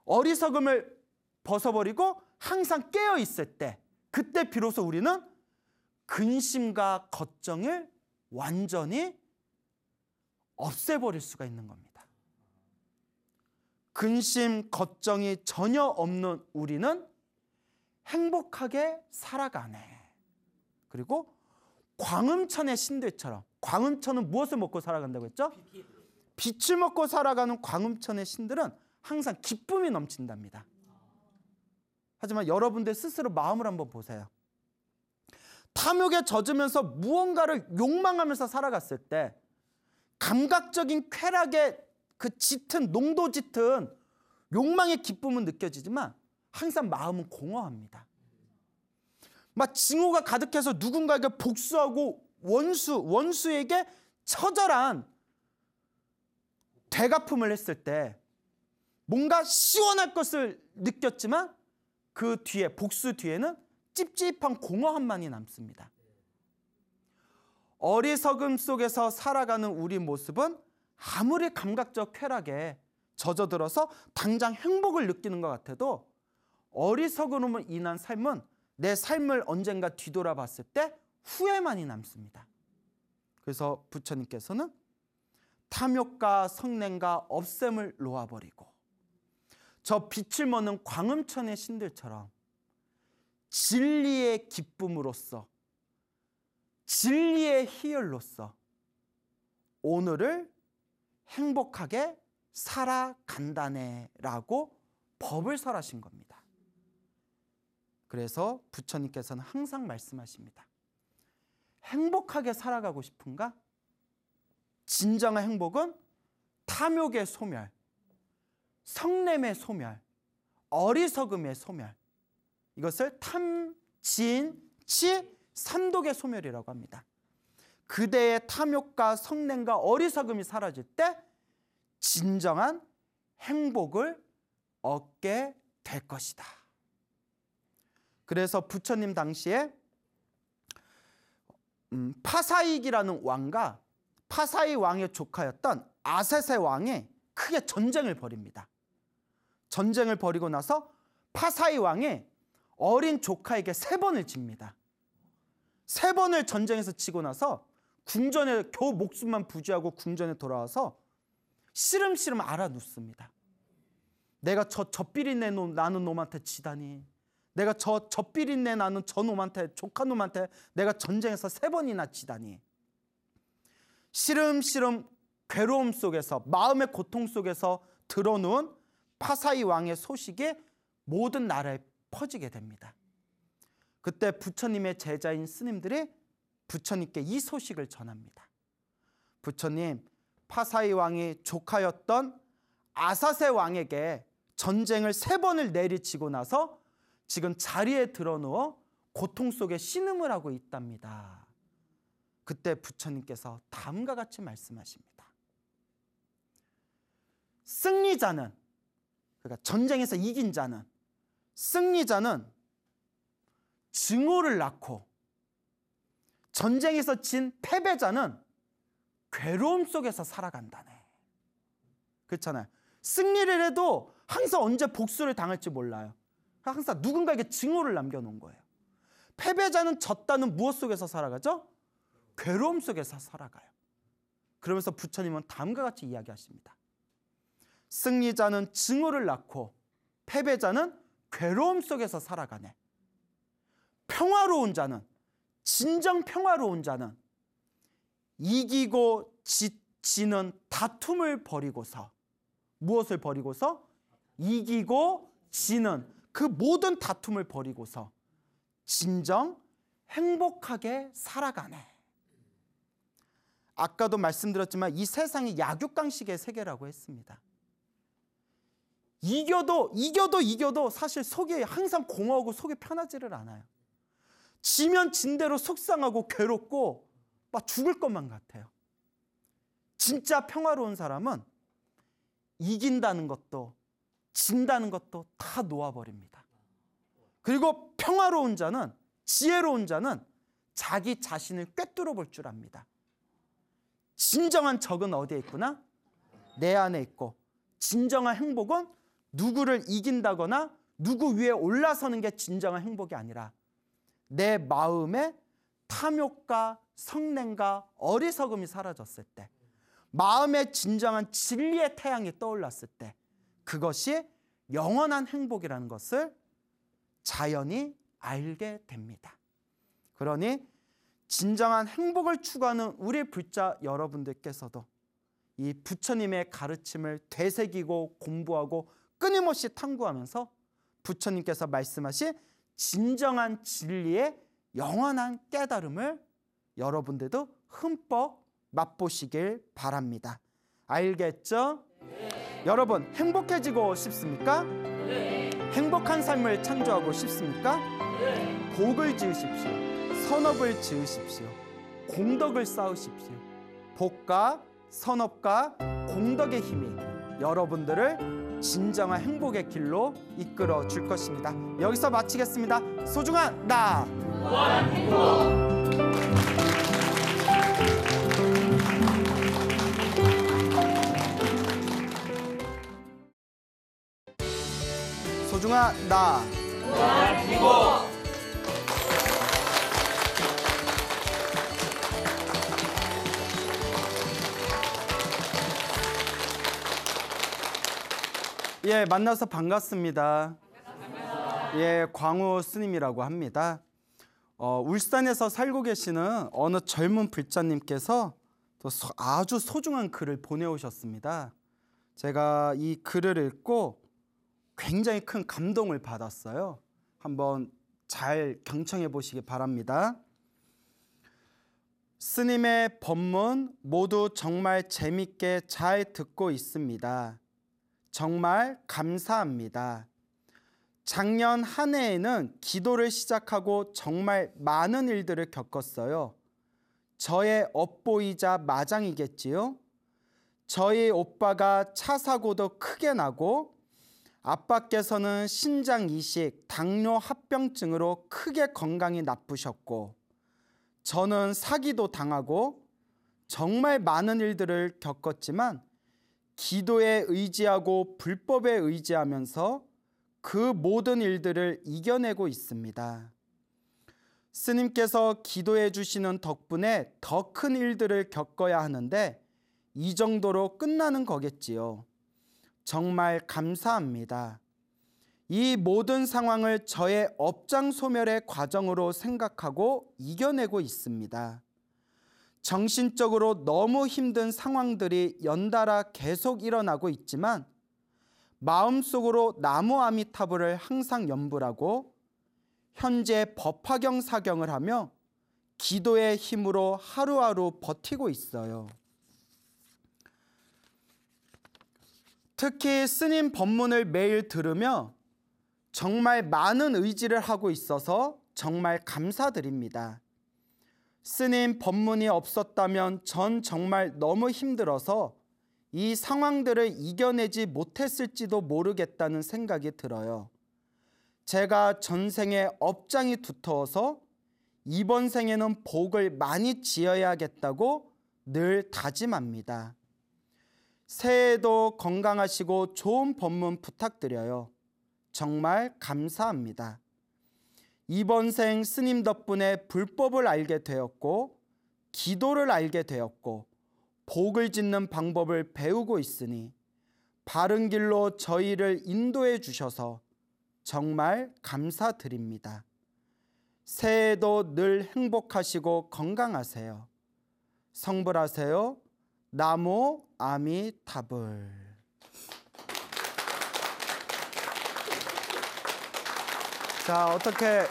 어리석음을 벗어버리고 항상 깨어 있을 때 그때 비로소 우리는 근심과 걱정을 완전히 없애버릴 수가 있는 겁니다. 근심, 걱정이 전혀 없는 우리는 행복하게 살아가네. 그리고 광음천의 신들처럼 광음천은 무엇을 먹고 살아간다고 했죠? 빛을 먹고 살아가는 광음천의 신들은 항상 기쁨이 넘친답니다. 하지만 여러분들 스스로 마음을 한번 보세요. 탐욕에 젖으면서 무언가를 욕망하면서 살아갔을 때 감각적인 쾌락의 그 짙은 농도 짙은 욕망의 기쁨은 느껴지지만 항상 마음은 공허합니다. 막 증오가 가득해서 누군가에게 복수하고 원수 원수에게 처절한 대가품을 했을 때 뭔가 시원할 것을 느꼈지만 그 뒤에 복수 뒤에는 찝찝한 공허함만이 남습니다. 어리석음 속에서 살아가는 우리 모습은 아무리 감각적 쾌락에 젖어들어서 당장 행복을 느끼는 것 같아도 어리석음으 인한 삶은 내 삶을 언젠가 뒤돌아봤을 때 후회만이 남습니다. 그래서 부처님께서는 탐욕과 성냄과 없앰을 놓아버리고 저 빛을 머는 광음천의 신들처럼 진리의 기쁨으로써 진리의 희열로서 오늘을 행복하게 살아간다네라고 법을 설하신 겁니다. 그래서 부처님께서는 항상 말씀하십니다. 행복하게 살아가고 싶은가? 진정한 행복은 탐욕의 소멸, 성냄의 소멸, 어리석음의 소멸, 이것을 탐진치 산독의 소멸이라고 합니다. 그대의 탐욕과 성냄과 어리석음이 사라질 때 진정한 행복을 얻게 될 것이다. 그래서 부처님 당시에 음, 파사익이라는 왕과 파사이 왕의 조카였던 아세세 왕이 크게 전쟁을 벌입니다. 전쟁을 벌이고 나서 파사이 왕이 어린 조카에게 세 번을 집니다. 세 번을 전쟁에서 치고 나서 궁전에 겨우 목숨만 부지하고 궁전에 돌아와서 시름시름 알아눕습니다. 내가 저 젖비린내 나는 놈한테 지다니 내가 저 젖비린내 나는 저 놈한테 조카 놈한테 내가 전쟁에서 세 번이나 지다니 시름시름 괴로움 속에서 마음의 고통 속에서 들어놓은 파사이 왕의 소식에 모든 나라의 퍼지게 됩니다. 그때 부처님의 제자인 스님들이 부처님께 이 소식을 전합니다. 부처님, 파사이 왕이 조카였던 아사세 왕에게 전쟁을 세 번을 내리치고 나서 지금 자리에 드러누워 고통 속에 신음을 하고 있답니다. 그때 부처님께서 다음과 같이 말씀하십니다. 승리자는 그러니까 전쟁에서 이긴 자는 승리자는 증오를 낳고 전쟁에서 진 패배자는 괴로움 속에서 살아간다네. 그렇잖아요. 승리를 해도 항상 언제 복수를 당할지 몰라요. 항상 누군가에게 증오를 남겨놓은 거예요. 패배자는 졌다는 무엇 속에서 살아가죠? 괴로움 속에서 살아가요. 그러면서 부처님은 다음과 같이 이야기하십니다. 승리자는 증오를 낳고 패배자는 괴로움 속에서 살아가네. 평화로운 자는 진정 평화로운 자는 이기고 지치는 다툼을 버리고서 무엇을 버리고서 이기고 지는 그 모든 다툼을 버리고서 진정 행복하게 살아가네. 아까도 말씀드렸지만 이 세상이 약육강식의 세계라고 했습니다. 이겨도 이겨도 이겨도 사실 속에 항상 공허하고 속이 편하지를 않아요. 지면 진대로 속상하고 괴롭고 막 죽을 것만 같아요. 진짜 평화로운 사람은 이긴다는 것도 진다는 것도 다 놓아버립니다. 그리고 평화로운 자는 지혜로운 자는 자기 자신을 꿰뚫어 볼 줄 압니다. 진정한 적은 어디에 있구나? 내 안에 있고 진정한 행복은 누구를 이긴다거나 누구 위에 올라서는 게 진정한 행복이 아니라 내 마음에 탐욕과 성냄과 어리석음이 사라졌을 때 마음의 진정한 진리의 태양이 떠올랐을 때 그것이 영원한 행복이라는 것을 자연히 알게 됩니다. 그러니 진정한 행복을 추구하는 우리 불자 여러분들께서도 이 부처님의 가르침을 되새기고 공부하고 끊임없이 탐구하면서 부처님께서 말씀하신 진정한 진리의 영원한 깨달음을 여러분들도 흠뻑 맛보시길 바랍니다. 알겠죠? 네. 여러분 행복해지고 싶습니까? 네. 행복한 삶을 창조하고 싶습니까? 네. 복을 지으십시오. 선업을 지으십시오. 공덕을 쌓으십시오. 복과 선업과 공덕의 힘이 여러분들을 진정한 행복의 길로 이끌어 줄 것입니다. 여기서 마치겠습니다. 소중한 나. 소중한 나. 예, 만나서 반갑습니다. 예, 광우 스님이라고 합니다. 어, 울산에서 살고 계시는 어느 젊은 불자님께서 또 소, 아주 소중한 글을 보내오셨습니다. 제가 이 글을 읽고 굉장히 큰 감동을 받았어요. 한번 잘 경청해 보시기 바랍니다. 스님의 법문 모두 정말 재밌게 잘 듣고 있습니다. 정말 감사합니다. 작년 한 해에는 기도를 시작하고 정말 많은 일들을 겪었어요. 저의 업보이자 마장이겠지요. 저희 오빠가 차 사고도 크게 나고 아빠께서는 신장 이식, 당뇨 합병증으로 크게 건강이 나쁘셨고 저는 사기도 당하고 정말 많은 일들을 겪었지만 기도에 의지하고 불법에 의지하면서 그 모든 일들을 이겨내고 있습니다. 스님께서 기도해 주시는 덕분에 더 큰 일들을 겪어야 하는데 이 정도로 끝나는 거겠지요. 정말 감사합니다. 이 모든 상황을 저의 업장 소멸의 과정으로 생각하고 이겨내고 있습니다. 정신적으로 너무 힘든 상황들이 연달아 계속 일어나고 있지만 마음속으로 나무 아미타불을 항상 연불하고 현재 법화경 사경을 하며 기도의 힘으로 하루하루 버티고 있어요. 특히 스님 법문을 매일 들으며 정말 많은 의지를 하고 있어서 정말 감사드립니다. 스님 법문이 없었다면 전 정말 너무 힘들어서 이 상황들을 이겨내지 못했을지도 모르겠다는 생각이 들어요. 제가 전생에 업장이 두터워서 이번 생에는 복을 많이 지어야겠다고 늘 다짐합니다. 새해에도 건강하시고 좋은 법문 부탁드려요. 정말 감사합니다. 이번 생 스님 덕분에 불법을 알게 되었고 기도를 알게 되었고 복을 짓는 방법을 배우고 있으니 바른 길로 저희를 인도해 주셔서 정말 감사드립니다. 새해에도 늘 행복하시고 건강하세요. 성불하세요. 나무 아미타불. 자, 어떻게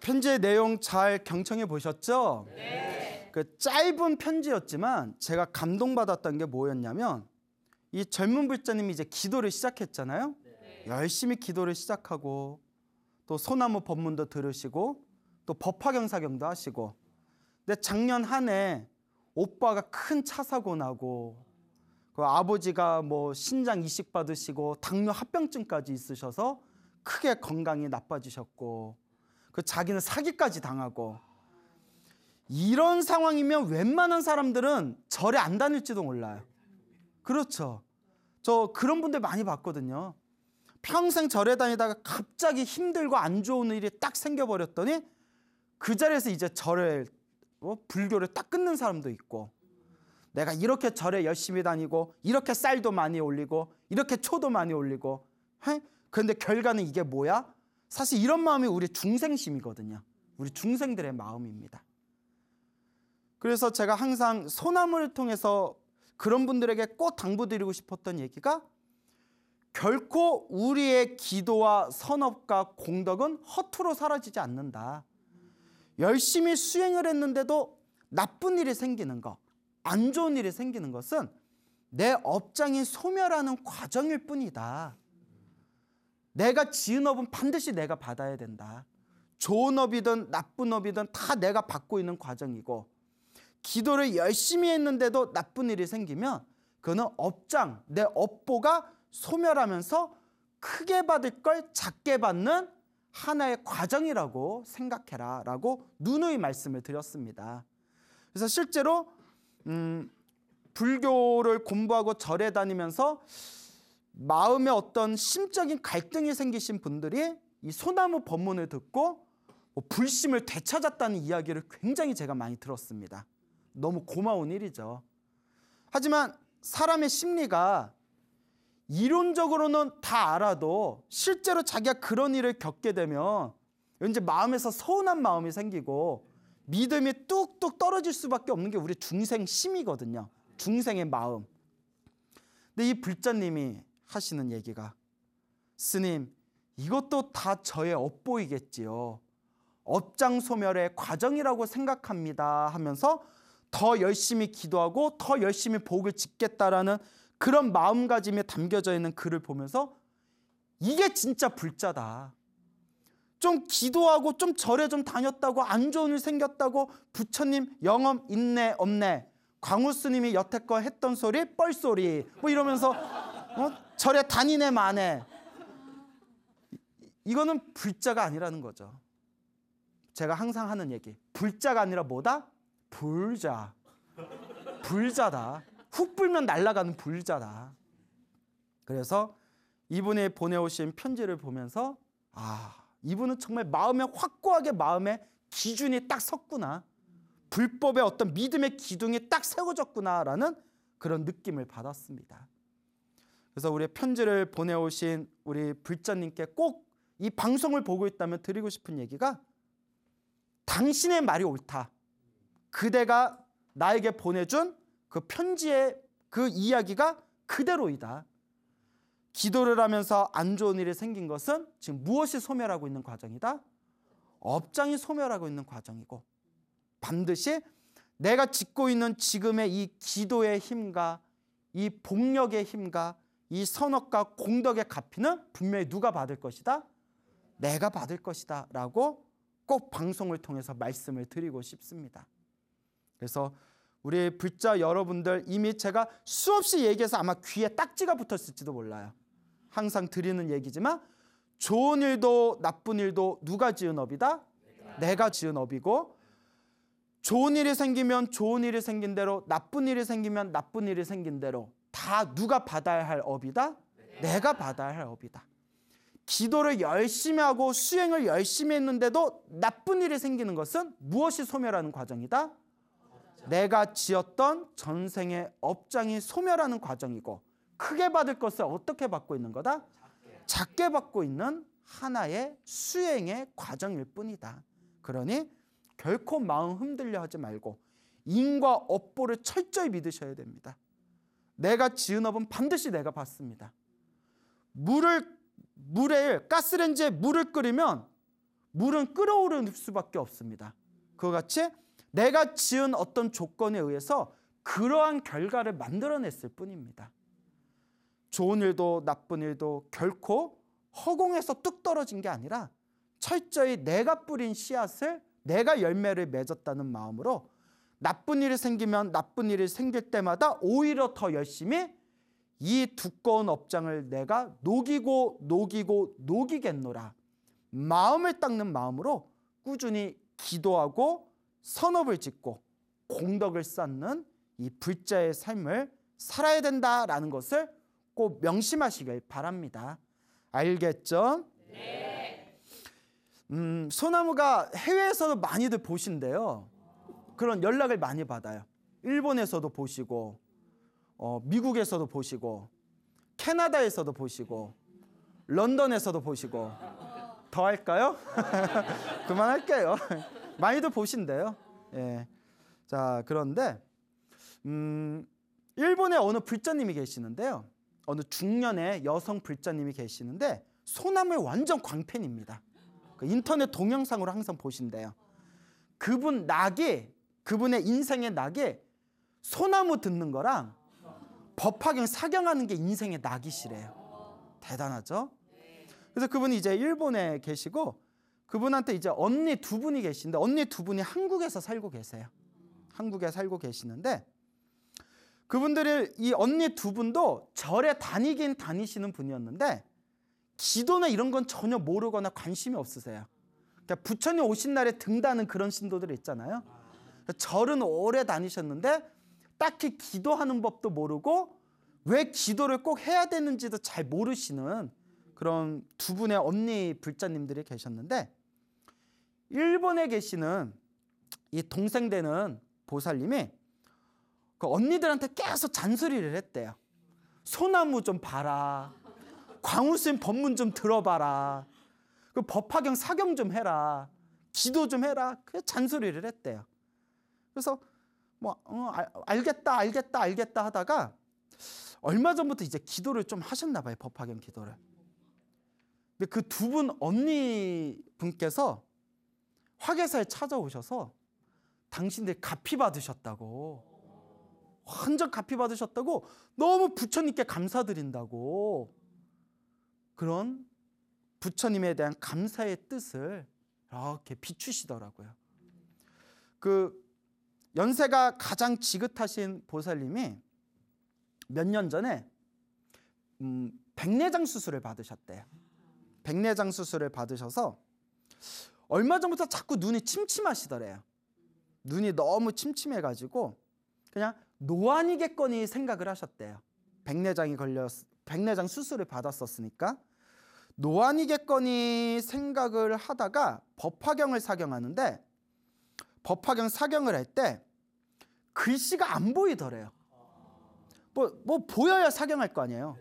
편지의 내용 잘 경청해 보셨죠? 네. 그 짧은 편지였지만 제가 감동받았던 게 뭐였냐면 이 젊은 불자님이 이제 기도를 시작했잖아요. 네. 열심히 기도를 시작하고 또 소나무 법문도 들으시고 또 법화경사경도 하시고 근데 작년 한 해 오빠가 큰 차 사고 나고 그 아버지가 뭐 신장 이식 받으시고 당뇨 합병증까지 있으셔서 크게 건강이 나빠지셨고 그 자기는 사기까지 당하고 이런 상황이면 웬만한 사람들은 절에 안 다닐지도 몰라요. 그렇죠. 저 그런 분들 많이 봤거든요. 평생 절에 다니다가 갑자기 힘들고 안 좋은 일이 딱 생겨버렸더니 그 자리에서 이제 절을 어? 불교를 딱 끊는 사람도 있고 내가 이렇게 절에 열심히 다니고 이렇게 쌀도 많이 올리고 이렇게 초도 많이 올리고 에? 그런데 결과는 이게 뭐야? 사실 이런 마음이 우리 중생심이거든요. 우리 중생들의 마음입니다. 그래서 제가 항상 소나무를 통해서 그런 분들에게 꼭 당부드리고 싶었던 얘기가 결코 우리의 기도와 선업과 공덕은 허투루 사라지지 않는다. 열심히 수행을 했는데도 나쁜 일이 생기는 것, 안 좋은 일이 생기는 것은 내 업장이 소멸하는 과정일 뿐이다. 내가 지은 업은 반드시 내가 받아야 된다. 좋은 업이든 나쁜 업이든 다 내가 받고 있는 과정이고 기도를 열심히 했는데도 나쁜 일이 생기면 그는 업장, 내 업보가 소멸하면서 크게 받을 걸 작게 받는 하나의 과정이라고 생각해라 라고 누누이 말씀을 드렸습니다. 그래서 실제로 음, 불교를 공부하고 절에 다니면서 마음에 어떤 심적인 갈등이 생기신 분들이 이 소나무 법문을 듣고 뭐 불심을 되찾았다는 이야기를 굉장히 제가 많이 들었습니다. 너무 고마운 일이죠. 하지만 사람의 심리가 이론적으로는 다 알아도 실제로 자기가 그런 일을 겪게 되면 이제 마음에서 서운한 마음이 생기고 믿음이 뚝뚝 떨어질 수밖에 없는 게 우리 중생 심이거든요. 중생의 마음. 근데 이 불자님이 하시는 얘기가 스님 이것도 다 저의 업보이겠지요. 업장 소멸의 과정이라고 생각합니다 하면서 더 열심히 기도하고 더 열심히 복을 짓겠다라는 그런 마음가짐에 담겨져 있는 글을 보면서 이게 진짜 불자다. 좀 기도하고 좀 절에 좀 다녔다고 안 좋은 일 생겼다고 부처님 영험 있네 없네 광우 스님이 여태껏 했던 소리 뻘소리 뭐 이러면서 어? 절에 다니네 마네. 이거는 불자가 아니라는 거죠. 제가 항상 하는 얘기. 불자가 아니라 뭐다? 불자. 불자다. 훅 불면 날아가는 불자다. 그래서 이분이 보내오신 편지를 보면서 아 이분은 정말 마음에 확고하게 마음에 기준이 딱 섰구나. 불법의 어떤 믿음의 기둥이 딱 세워졌구나라는 그런 느낌을 받았습니다. 그래서 우리의 편지를 보내오신 우리 불자님께 꼭 이 방송을 보고 있다면 드리고 싶은 얘기가 당신의 말이 옳다. 그대가 나에게 보내준 그 편지의 그 이야기가 그대로이다. 기도를 하면서 안 좋은 일이 생긴 것은 지금 무엇이 소멸하고 있는 과정이다? 업장이 소멸하고 있는 과정이고 반드시 내가 짓고 있는 지금의 이 기도의 힘과 이 복력의 힘과 이선업과 공덕의 값피는 분명히 누가 받을 것이다? 내가 받을 것이다 라고 꼭 방송을 통해서 말씀을 드리고 싶습니다. 그래서 우리 불자 여러분들 이미 제가 수없이 얘기해서 아마 귀에 딱지가 붙었을지도 몰라요. 항상 드리는 얘기지만 좋은 일도 나쁜 일도 누가 지은 업이다? 내가 지은 업이고 좋은 일이 생기면 좋은 일이 생긴 대로 나쁜 일이 생기면 나쁜 일이 생긴 대로 다 누가 받아야 할 업이다? 네. 내가 받아야 할 업이다. 기도를 열심히 하고 수행을 열심히 했는데도 나쁜 일이 생기는 것은 무엇이 소멸하는 과정이다? 내가 지었던 전생의 업장이 소멸하는 과정이고 크게 받을 것을 어떻게 받고 있는 거다? 작게 받고 있는 하나의 수행의 과정일 뿐이다. 그러니 결코 마음 흔들려 하지 말고 인과 업보를 철저히 믿으셔야 됩니다. 내가 지은 업은 반드시 내가 받습니다. 물을 물에 가스렌지에 물을 끓이면 물은 끓어오를 수밖에 없습니다. 그와 같이 내가 지은 어떤 조건에 의해서 그러한 결과를 만들어냈을 뿐입니다. 좋은 일도 나쁜 일도 결코 허공에서 뚝 떨어진 게 아니라 철저히 내가 뿌린 씨앗을 내가 열매를 맺었다는 마음으로 나쁜 일이 생기면 나쁜 일이 생길 때마다 오히려 더 열심히 이 두꺼운 업장을 내가 녹이고 녹이고 녹이겠노라. 마음을 닦는 마음으로 꾸준히 기도하고 선업을 짓고 공덕을 쌓는 이 불자의 삶을 살아야 된다라는 것을 꼭 명심하시길 바랍니다. 알겠죠? 네. 음, 소나무가 해외에서도 많이들 보신대요. 그런 연락을 많이 받아요. 일본에서도 보시고, 어, 미국에서도 보시고, 캐나다에서도 보시고, 런던에서도 보시고. 더 할까요? 그만할게요. 많이들 보신대요. 예. 자, 그런데, 음, 일본에 어느 불자님이 계시는데요. 어느 중년의 여성 불자님이 계시는데, 소나무의 완전 광팬입니다. 그 인터넷 동영상으로 항상 보신대요. 그분 낙이 그분의 인생의 낙에 소나무 듣는 거랑 법학경 사경하는 게 인생의 낙이시래요. 대단하죠? 그래서 그분이 이제 일본에 계시고 그분한테 이제 언니 두 분이 계신데 언니 두 분이 한국에서 살고 계세요. 한국에 살고 계시는데 그분들이 이 언니 두 분도 절에 다니긴 다니시는 분이었는데 기도나 이런 건 전혀 모르거나 관심이 없으세요. 그러니까 부처님 오신 날에 등다는 그런 신도들 있잖아요. 절은 오래 다니셨는데 딱히 기도하는 법도 모르고 왜 기도를 꼭 해야 되는지도 잘 모르시는 그런 두 분의 언니 불자님들이 계셨는데 일본에 계시는 이 동생 되는 보살님이 그 언니들한테 계속 잔소리를 했대요. 소나무 좀 봐라. 광우스님 법문 좀 들어봐라. 그 법화경 사경 좀 해라. 기도 좀 해라. 그 잔소리를 했대요. 그래서 뭐 어, 알겠다 알겠다 알겠다 하다가 얼마 전부터 이제 기도를 좀 하셨나 봐요 법화경 기도를 근데 그 두 분 언니 분께서 화계사에 찾아오셔서 당신들 갚이 받으셨다고 완전 갚이 받으셨다고 너무 부처님께 감사드린다고 그런 부처님에 대한 감사의 뜻을 이렇게 비추시더라고요 그 연세가 가장 지긋하신 보살님이 몇 년 전에 음, 백내장 수술을 받으셨대요. 백내장 수술을 받으셔서 얼마 전부터 자꾸 눈이 침침하시더래요. 눈이 너무 침침해가지고 그냥 노안이겠거니 생각을 하셨대요. 백내장이 걸려 백내장 수술을 받았었으니까 노안이겠거니 생각을 하다가 법화경을 사경하는데 법화경 사경을 할때 글씨가 안 보이더래요. 뭐, 뭐 보여야 사경할 거 아니에요.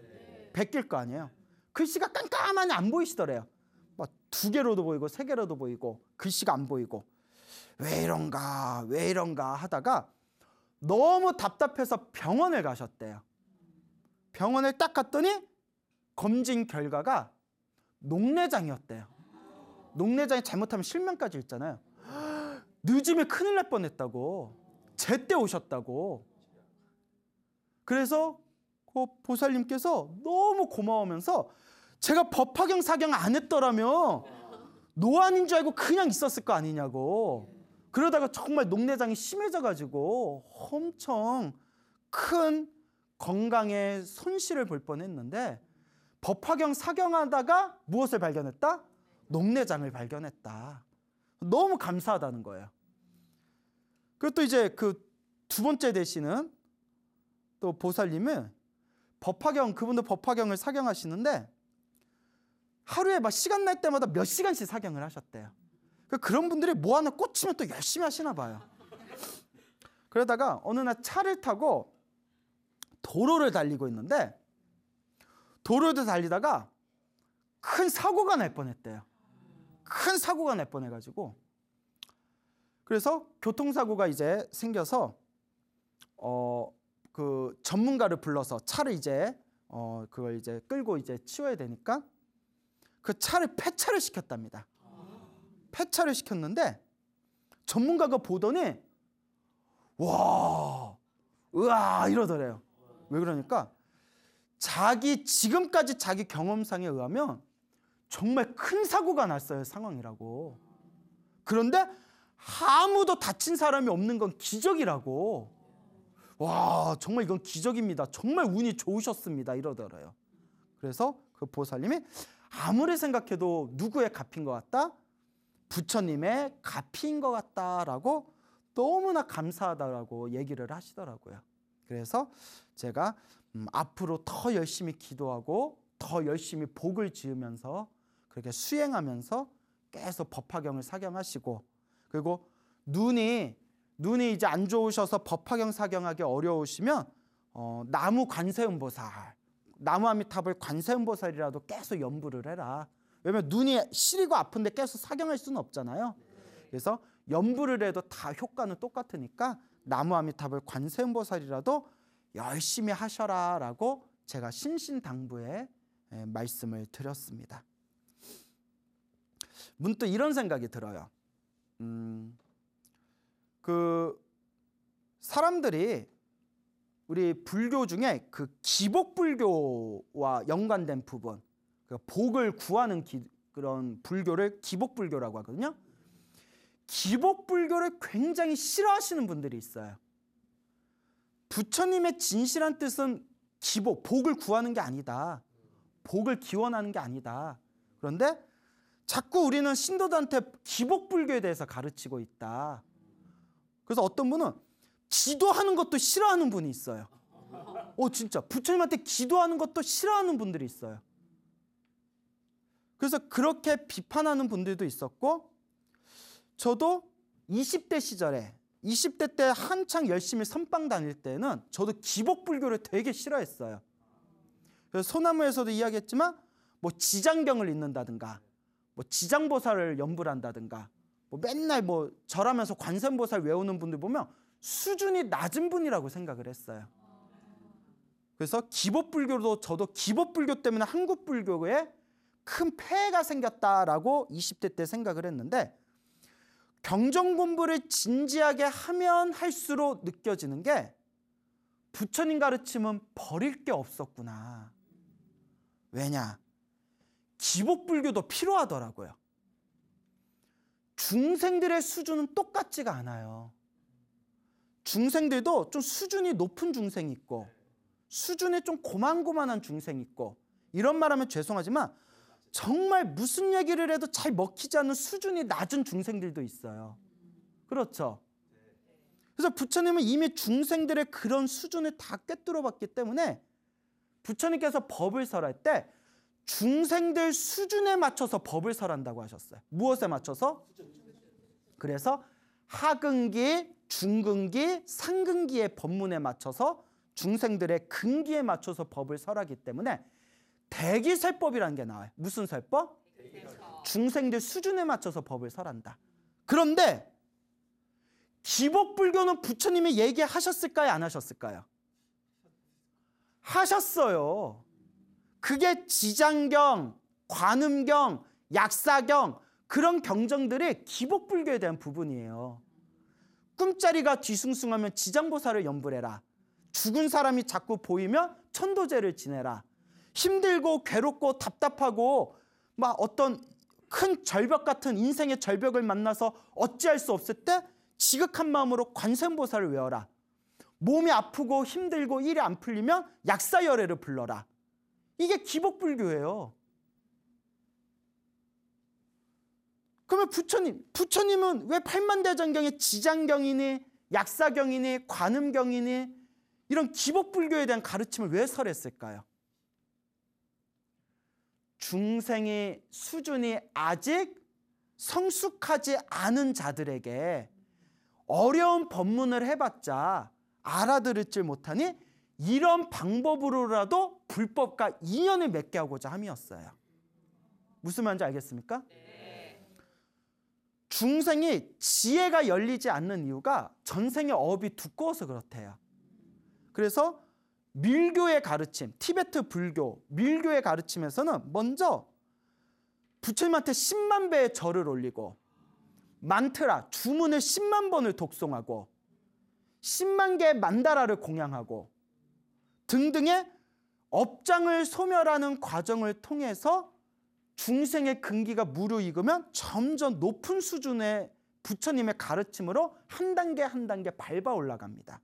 베낄 거 아니에요. 글씨가 깜깜하니 안 보이시더래요. 막두 개로도 보이고 세 개로도 보이고 글씨가 안 보이고 왜 이런가 왜 이런가 하다가 너무 답답해서 병원을 가셨대요. 병원을 딱 갔더니 검진 결과가 녹내장이었대요. 녹내장이 잘못하면 실명까지 있잖아요. 늦으면 큰일 날 뻔했다고. 제때 오셨다고. 그래서 그 보살님께서 너무 고마우면서 제가 법화경 사경 안 했더라면 노안인 줄 알고 그냥 있었을 거 아니냐고. 그러다가 정말 녹내장이 심해져 가지고 엄청 큰 건강의 손실을 볼 뻔했는데 법화경 사경하다가 무엇을 발견했다? 녹내장을 발견했다. 너무 감사하다는 거예요. 그리고 또 이제 그 두 번째 대신은 또 보살님은 법화경 그분도 법화경을 사경하시는데 하루에 막 시간 날 때마다 몇 시간씩 사경을 하셨대요. 그러니까 그런 분들이 뭐 하나 꽂히면 또 열심히 하시나 봐요. 그러다가 어느 날 차를 타고 도로를 달리고 있는데 도로를 달리다가 큰 사고가 날 뻔했대요. 큰 사고가 날 뻔해가지고 그래서 교통사고가 이제 생겨서 어 그 전문가를 불러서 차를 이제 어 그걸 이제 끌고 이제 치워야 되니까 그 차를 폐차를 시켰답니다. 폐차를 시켰는데 전문가가 보더니 와 으아 이러더래요. 왜 그러니까 자기 지금까지 자기 경험상에 의하면 정말 큰 사고가 났어요 상황이라고. 그런데 아무도 다친 사람이 없는 건 기적이라고. 와, 정말 이건 기적입니다. 정말 운이 좋으셨습니다. 이러더래요. 그래서 그 보살님이 아무리 생각해도 누구의 갚인 것 같다? 부처님의 갚인 것 같다라고 너무나 감사하다라고 얘기를 하시더라고요. 그래서 제가 음, 앞으로 더 열심히 기도하고 더 열심히 복을 지으면서 그렇게 수행하면서 계속 법화경을 사경하시고 그리고 눈이 눈이 이제 안 좋으셔서 법화경 사경하기 어려우시면 어, 나무 관세음보살 나무 아미탑을 관세음보살이라도 계속 염불을 해라. 왜냐면 눈이 시리고 아픈데 계속 사경할 수는 없잖아요. 그래서 염불을 해도 다 효과는 똑같으니까 나무 아미탑을 관세음보살이라도 열심히 하셔라라고 제가 신신당부에 예, 말씀을 드렸습니다. 문득 이런 생각이 들어요. 음, 그 사람들이 우리 불교 중에 그 기복 불교와 연관된 부분, 그 복을 구하는 기, 그런 불교를 기복 불교라고 하거든요. 기복 불교를 굉장히 싫어하시는 분들이 있어요. 부처님의 진실한 뜻은 기복, 복을 구하는 게 아니다. 복을 기원하는 게 아니다. 그런데 자꾸 우리는 신도들한테 기복불교에 대해서 가르치고 있다. 그래서 어떤 분은 기도하는 것도 싫어하는 분이 있어요. 어, 진짜. 부처님한테 기도하는 것도 싫어하는 분들이 있어요. 그래서 그렇게 비판하는 분들도 있었고, 저도 20대 시절에, 20대 때 한창 열심히 선빵 다닐 때는 저도 기복불교를 되게 싫어했어요. 그래서 소나무에서도 이야기했지만, 뭐 지장경을 읽는다든가, 뭐 지장보살을 염불한다든가뭐 맨날 뭐 절하면서 관세음보살 외우는 분들 보면 수준이 낮은 분이라고 생각을 했어요. 그래서 기법불교도 저도 기법불교 때문에 한국불교에 큰 폐해가 생겼다라고 20대 때 생각을 했는데 경전 공부를 진지하게 하면 할수록 느껴지는 게 부처님 가르침은 버릴 게 없었구나. 왜냐? 지복불교도 필요하더라고요. 중생들의 수준은 똑같지가 않아요. 중생들도 좀 수준이 높은 중생이 있고 수준이 좀 고만고만한 중생이 있고 이런 말하면 죄송하지만 정말 무슨 얘기를 해도 잘 먹히지 않는 수준이 낮은 중생들도 있어요. 그렇죠. 그래서 부처님은 이미 중생들의 그런 수준을 다 꿰뚫어 봤기 때문에 부처님께서 법을 설할 때 중생들 수준에 맞춰서 법을 설한다고 하셨어요. 무엇에 맞춰서? 그래서 하근기, 중근기, 상근기의 법문에 맞춰서 중생들의 근기에 맞춰서 법을 설하기 때문에 대기설법이라는 게 나와요. 무슨 설법? 중생들 수준에 맞춰서 법을 설한다. 그런데 기복불교는 부처님이 얘기하셨을까요? 안 하셨을까요? 하셨어요. 그게 지장경, 관음경, 약사경 그런 경정들의 기복불교에 대한 부분이에요. 꿈자리가 뒤숭숭하면 지장보살을 염불해라. 죽은 사람이 자꾸 보이면 천도제를 지내라. 힘들고 괴롭고 답답하고 막 어떤 큰 절벽 같은 인생의 절벽을 만나서 어찌할 수 없을 때 지극한 마음으로 관세음보살을 외워라. 몸이 아프고 힘들고 일이 안 풀리면 약사열애를 불러라. 이게 기복불교예요. 그러면 부처님, 부처님은 왜 팔만대장경에 지장경이니 약사경이니 관음경이니 이런 기복불교에 대한 가르침을 왜 설했을까요? 중생의 수준이 아직 성숙하지 않은 자들에게 어려운 법문을 해봤자 알아들을지 못하니 이런 방법으로라도 불법과 인연을 맺게 하고자 함이었어요. 무슨 말인지 알겠습니까? 중생이 지혜가 열리지 않는 이유가 전생의 업이 두꺼워서 그렇대요. 그래서 밀교의 가르침, 티베트 불교, 밀교의 가르침에서는 먼저 부처님한테 10만 배의 절을 올리고 만트라, 주문을 10만 번을 독송하고 10만 개의 만다라를 공양하고 등등의 업장을 소멸하는 과정을 통해서 중생의 근기가 무르익으면 점점 높은 수준의 부처님의 가르침으로 한 단계 한 단계 밟아 올라갑니다.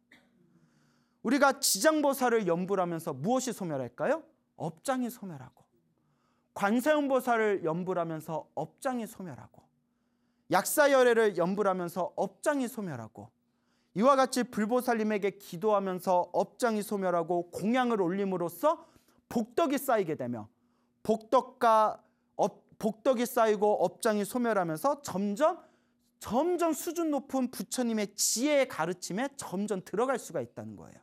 우리가 지장보살을 염불하면서 무엇이 소멸할까요? 업장이 소멸하고 관세음보살을 염불하면서 업장이 소멸하고 약사열애를 염불하면서 업장이 소멸하고 이와 같이 불보살님에게 기도하면서 업장이 소멸하고 공양을 올림으로써 복덕이 쌓이게 되며 복덕과 업, 복덕이 쌓이고 업장이 소멸하면서 점점 점점 수준 높은 부처님의 지혜의 가르침에 점점 들어갈 수가 있다는 거예요.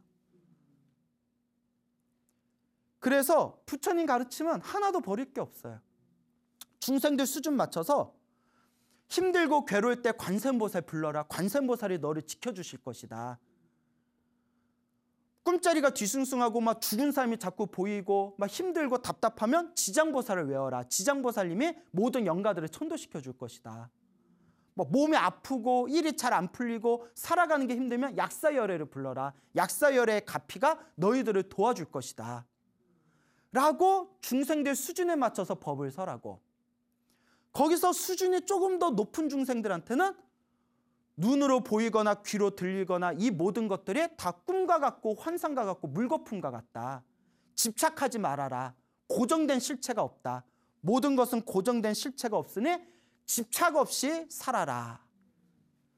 그래서 부처님 가르침은 하나도 버릴 게 없어요. 중생들 수준 맞춰서 힘들고 괴로울 때 관세음보살 불러라. 관세음보살이 너를 지켜주실 것이다. 꿈자리가 뒤숭숭하고 막 죽은 사람이 자꾸 보이고 막 힘들고 답답하면 지장보살을 외워라. 지장보살님이 모든 영가들을 천도시켜 줄 것이다. 막 뭐 몸이 아프고 일이 잘 안 풀리고 살아가는 게 힘들면 약사열애를 불러라. 약사열애의 가피가 너희들을 도와줄 것이다. 라고 중생들 수준에 맞춰서 법을 설하고 거기서 수준이 조금 더 높은 중생들한테는 눈으로 보이거나 귀로 들리거나 이 모든 것들이 다 꿈과 같고 환상과 같고 물거품과 같다. 집착하지 말아라. 고정된 실체가 없다. 모든 것은 고정된 실체가 없으니 집착 없이 살아라.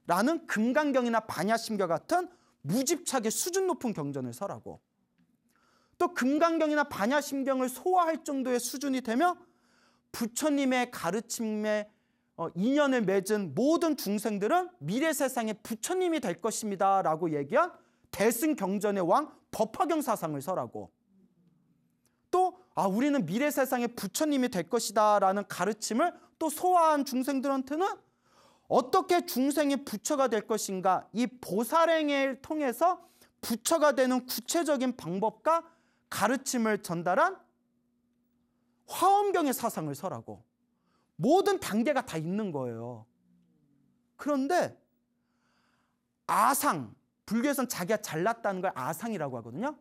라는 금강경이나 반야심과 같은 무집착의 수준 높은 경전을 설하고 또 금강경이나 반야심경을 소화할 정도의 수준이 되면 부처님의 가르침에 어, 인연을 맺은 모든 중생들은 미래 세상에 부처님이 될 것입니다. 라고 얘기한 대승경전의 왕 법화경 사상을 설하고 또 아, 우리는 미래 세상에 부처님이 될 것이다 라는 가르침을 또 소화한 중생들한테는 어떻게 중생이 부처가 될 것인가 이 보살행을 통해서 부처가 되는 구체적인 방법과 가르침을 전달한 화엄경의 사상을 설하고 모든 단계가 다 있는 거예요. 그런데 아상, 불교에서는 자기가 잘났다는 걸 아상이라고 하거든요.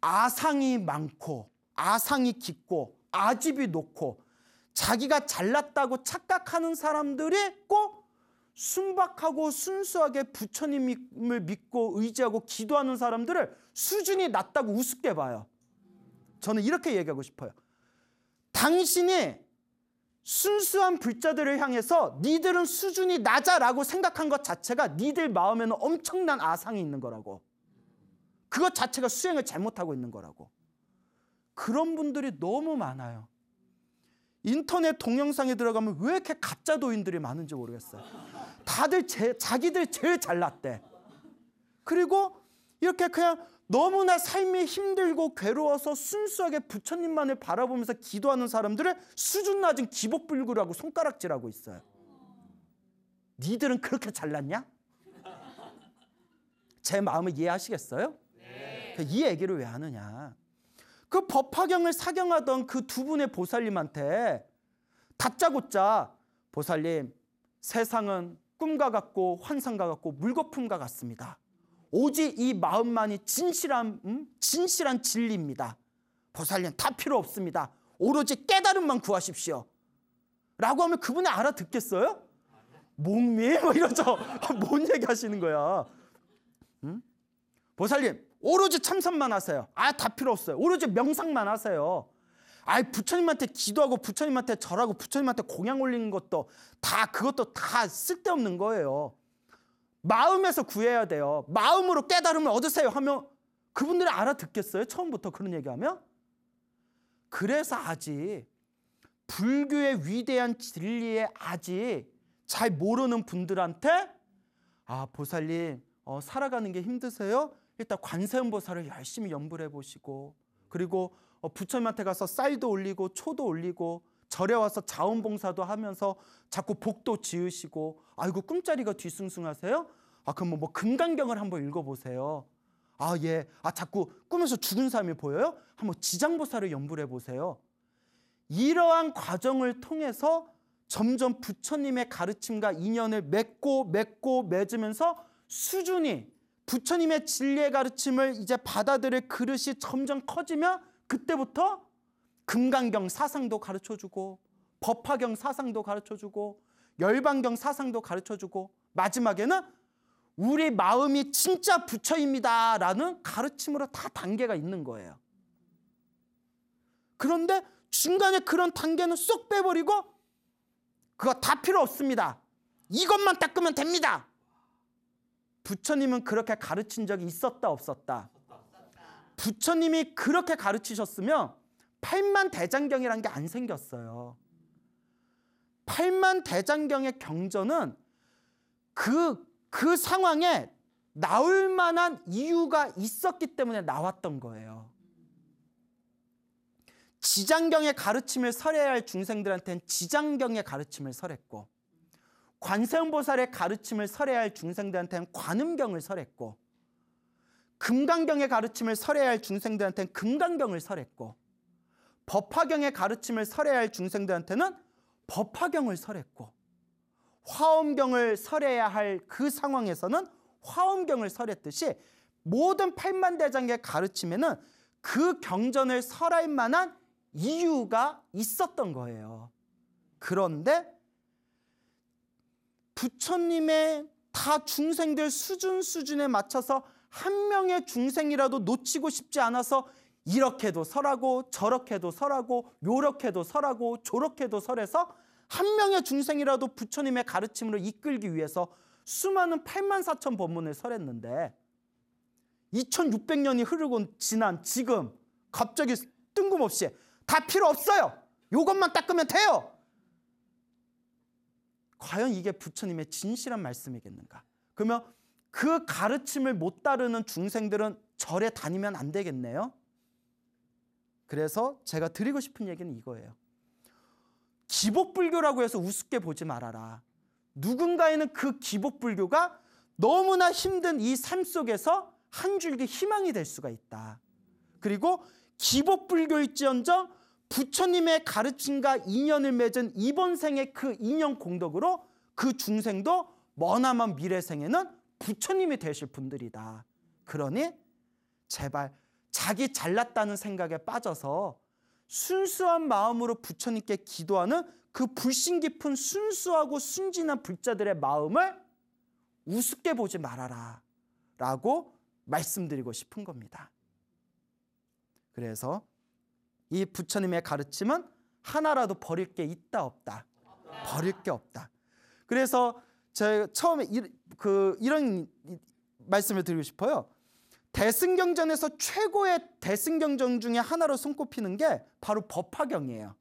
아상이 많고 아상이 깊고 아집이 높고 자기가 잘났다고 착각하는 사람들이 꼭 순박하고 순수하게 부처님을 믿고 의지하고 기도하는 사람들을 수준이 낮다고 우습게 봐요. 저는 이렇게 얘기하고 싶어요. 당신이 순수한 불자들을 향해서 니들은 수준이 낮아라고 생각한 것 자체가 니들 마음에는 엄청난 아상이 있는 거라고. 그것 자체가 수행을 잘못하고 있는 거라고. 그런 분들이 너무 많아요. 인터넷 동영상에 들어가면 왜 이렇게 가짜 도인들이 많은지 모르겠어요. 다들 제, 자기들 제일 잘났대. 그리고 이렇게 그냥 너무나 삶이 힘들고 괴로워서 순수하게 부처님만을 바라보면서 기도하는 사람들을 수준 낮은 기복불구라고 손가락질하고 있어요. 니들은 그렇게 잘났냐? 제 마음을 이해하시겠어요? 네. 그 이 얘기를 왜 하느냐. 그 법화경을 사경하던 그 두 분의 보살님한테 다짜고짜 보살님 세상은 꿈과 같고 환상과 같고 물거품과 같습니다. 오직 이 마음만이 진실한 음? 진실한 진리입니다. 보살님 다 필요 없습니다. 오로지 깨달음만 구하십시오. 라고 하면 그분이 알아듣겠어요? 목미 뭐 이러죠. 뭔 얘기 하시는 거야. 음? 보살님 오로지 참선만 하세요. 아다 필요 없어요. 오로지 명상만 하세요. 아 부처님한테 기도하고 부처님한테 절하고 부처님한테 공양 올리는 것도 다 그것도 다 쓸데없는 거예요. 마음에서 구해야 돼요. 마음으로 깨달음을 얻으세요 하면 그분들이 알아듣겠어요? 처음부터 그런 얘기하면? 그래서 아직 불교의 위대한 진리에 아직 잘 모르는 분들한테 아 보살님 어, 살아가는 게 힘드세요? 일단 관세음보살을 열심히 연불해 보시고 그리고 어, 부처님한테 가서 쌀도 올리고 초도 올리고 절에 와서 자원봉사도 하면서 자꾸 복도 지으시고 아이고 꿈자리가 뒤숭숭하세요? 아, 그럼 뭐, 뭐 금강경을 한번 읽어보세요. 아, 예. 아, 자꾸 꾸에서 죽은 사람이 보여요? 한번 지장보살을 연불해 보세요. 이러한 과정을 통해서 점점 부처님의 가르침과 인연을 맺고 맺고 맺으면서 수준이 부처님의 진리의 가르침을 이제 받아들일 그릇이 점점 커지면 그때부터 금강경 사상도 가르쳐 주고 법화경 사상도 가르쳐 주고 열반경 사상도 가르쳐 주고 마지막에는 우리 마음이 진짜 부처입니다라는 가르침으로 다 단계가 있는 거예요. 그런데 중간에 그런 단계는 쏙 빼버리고 그거 다 필요 없습니다. 이것만 닦으면 됩니다. 부처님은 그렇게 가르친 적이 있었다 없었다. 부처님이 그렇게 가르치셨으면 팔만 대장경이라게안 생겼어요. 팔만 대장경의 경전은 그그 상황에 나올 만한 이유가 있었기 때문에 나왔던 거예요. 지장경의 가르침을 설해야 할 중생들한테는 지장경의 가르침을 설했고 관세음보살의 가르침을 설해야 할 중생들한테는 관음경을 설했고 금강경의 가르침을 설해야 할 중생들한테는 금강경을 설했고 법화경의 가르침을 설해야 할 중생들한테는 법화경을 설했고 화엄경을 설해야 할 그 상황에서는 화엄경을 설했듯이 모든 팔만대장의 가르침에는 그 경전을 설할 만한 이유가 있었던 거예요. 그런데 부처님의 다 중생들 수준 수준에 맞춰서 한 명의 중생이라도 놓치고 싶지 않아서 이렇게도 설하고 저렇게도 설하고 요렇게도 설하고 저렇게도 설해서 한 명의 중생이라도 부처님의 가르침으로 이끌기 위해서 수많은 8만 4천 법문을 설했는데 2600년이 흐르고 지난 지금 갑자기 뜬금없이 다 필요 없어요. 요것만 닦으면 돼요. 과연 이게 부처님의 진실한 말씀이겠는가? 그러면 그 가르침을 못 따르는 중생들은 절에 다니면 안 되겠네요. 그래서 제가 드리고 싶은 얘기는 이거예요. 기복불교라고 해서 우습게 보지 말아라. 누군가에는 그 기복불교가 너무나 힘든 이 삶 속에서 한 줄기 희망이 될 수가 있다. 그리고 기복불교일지언정 부처님의 가르침과 인연을 맺은 이번 생의 그 인연 공덕으로 그 중생도 머나먼 미래 생에는 부처님이 되실 분들이다. 그러니 제발 자기 잘났다는 생각에 빠져서 순수한 마음으로 부처님께 기도하는 그 불신 깊은 순수하고 순진한 불자들의 마음을 우습게 보지 말아라 라고 말씀드리고 싶은 겁니다. 그래서 이 부처님의 가르침은 하나라도 버릴 게 있다 없다. 버릴 게 없다. 그래서 제가 처음에 이, 그 이런 말씀을 드리고 싶어요. 대승경전에서 최고의 대승경전 중에 하나로 손꼽히는 게 바로 법화경이에요.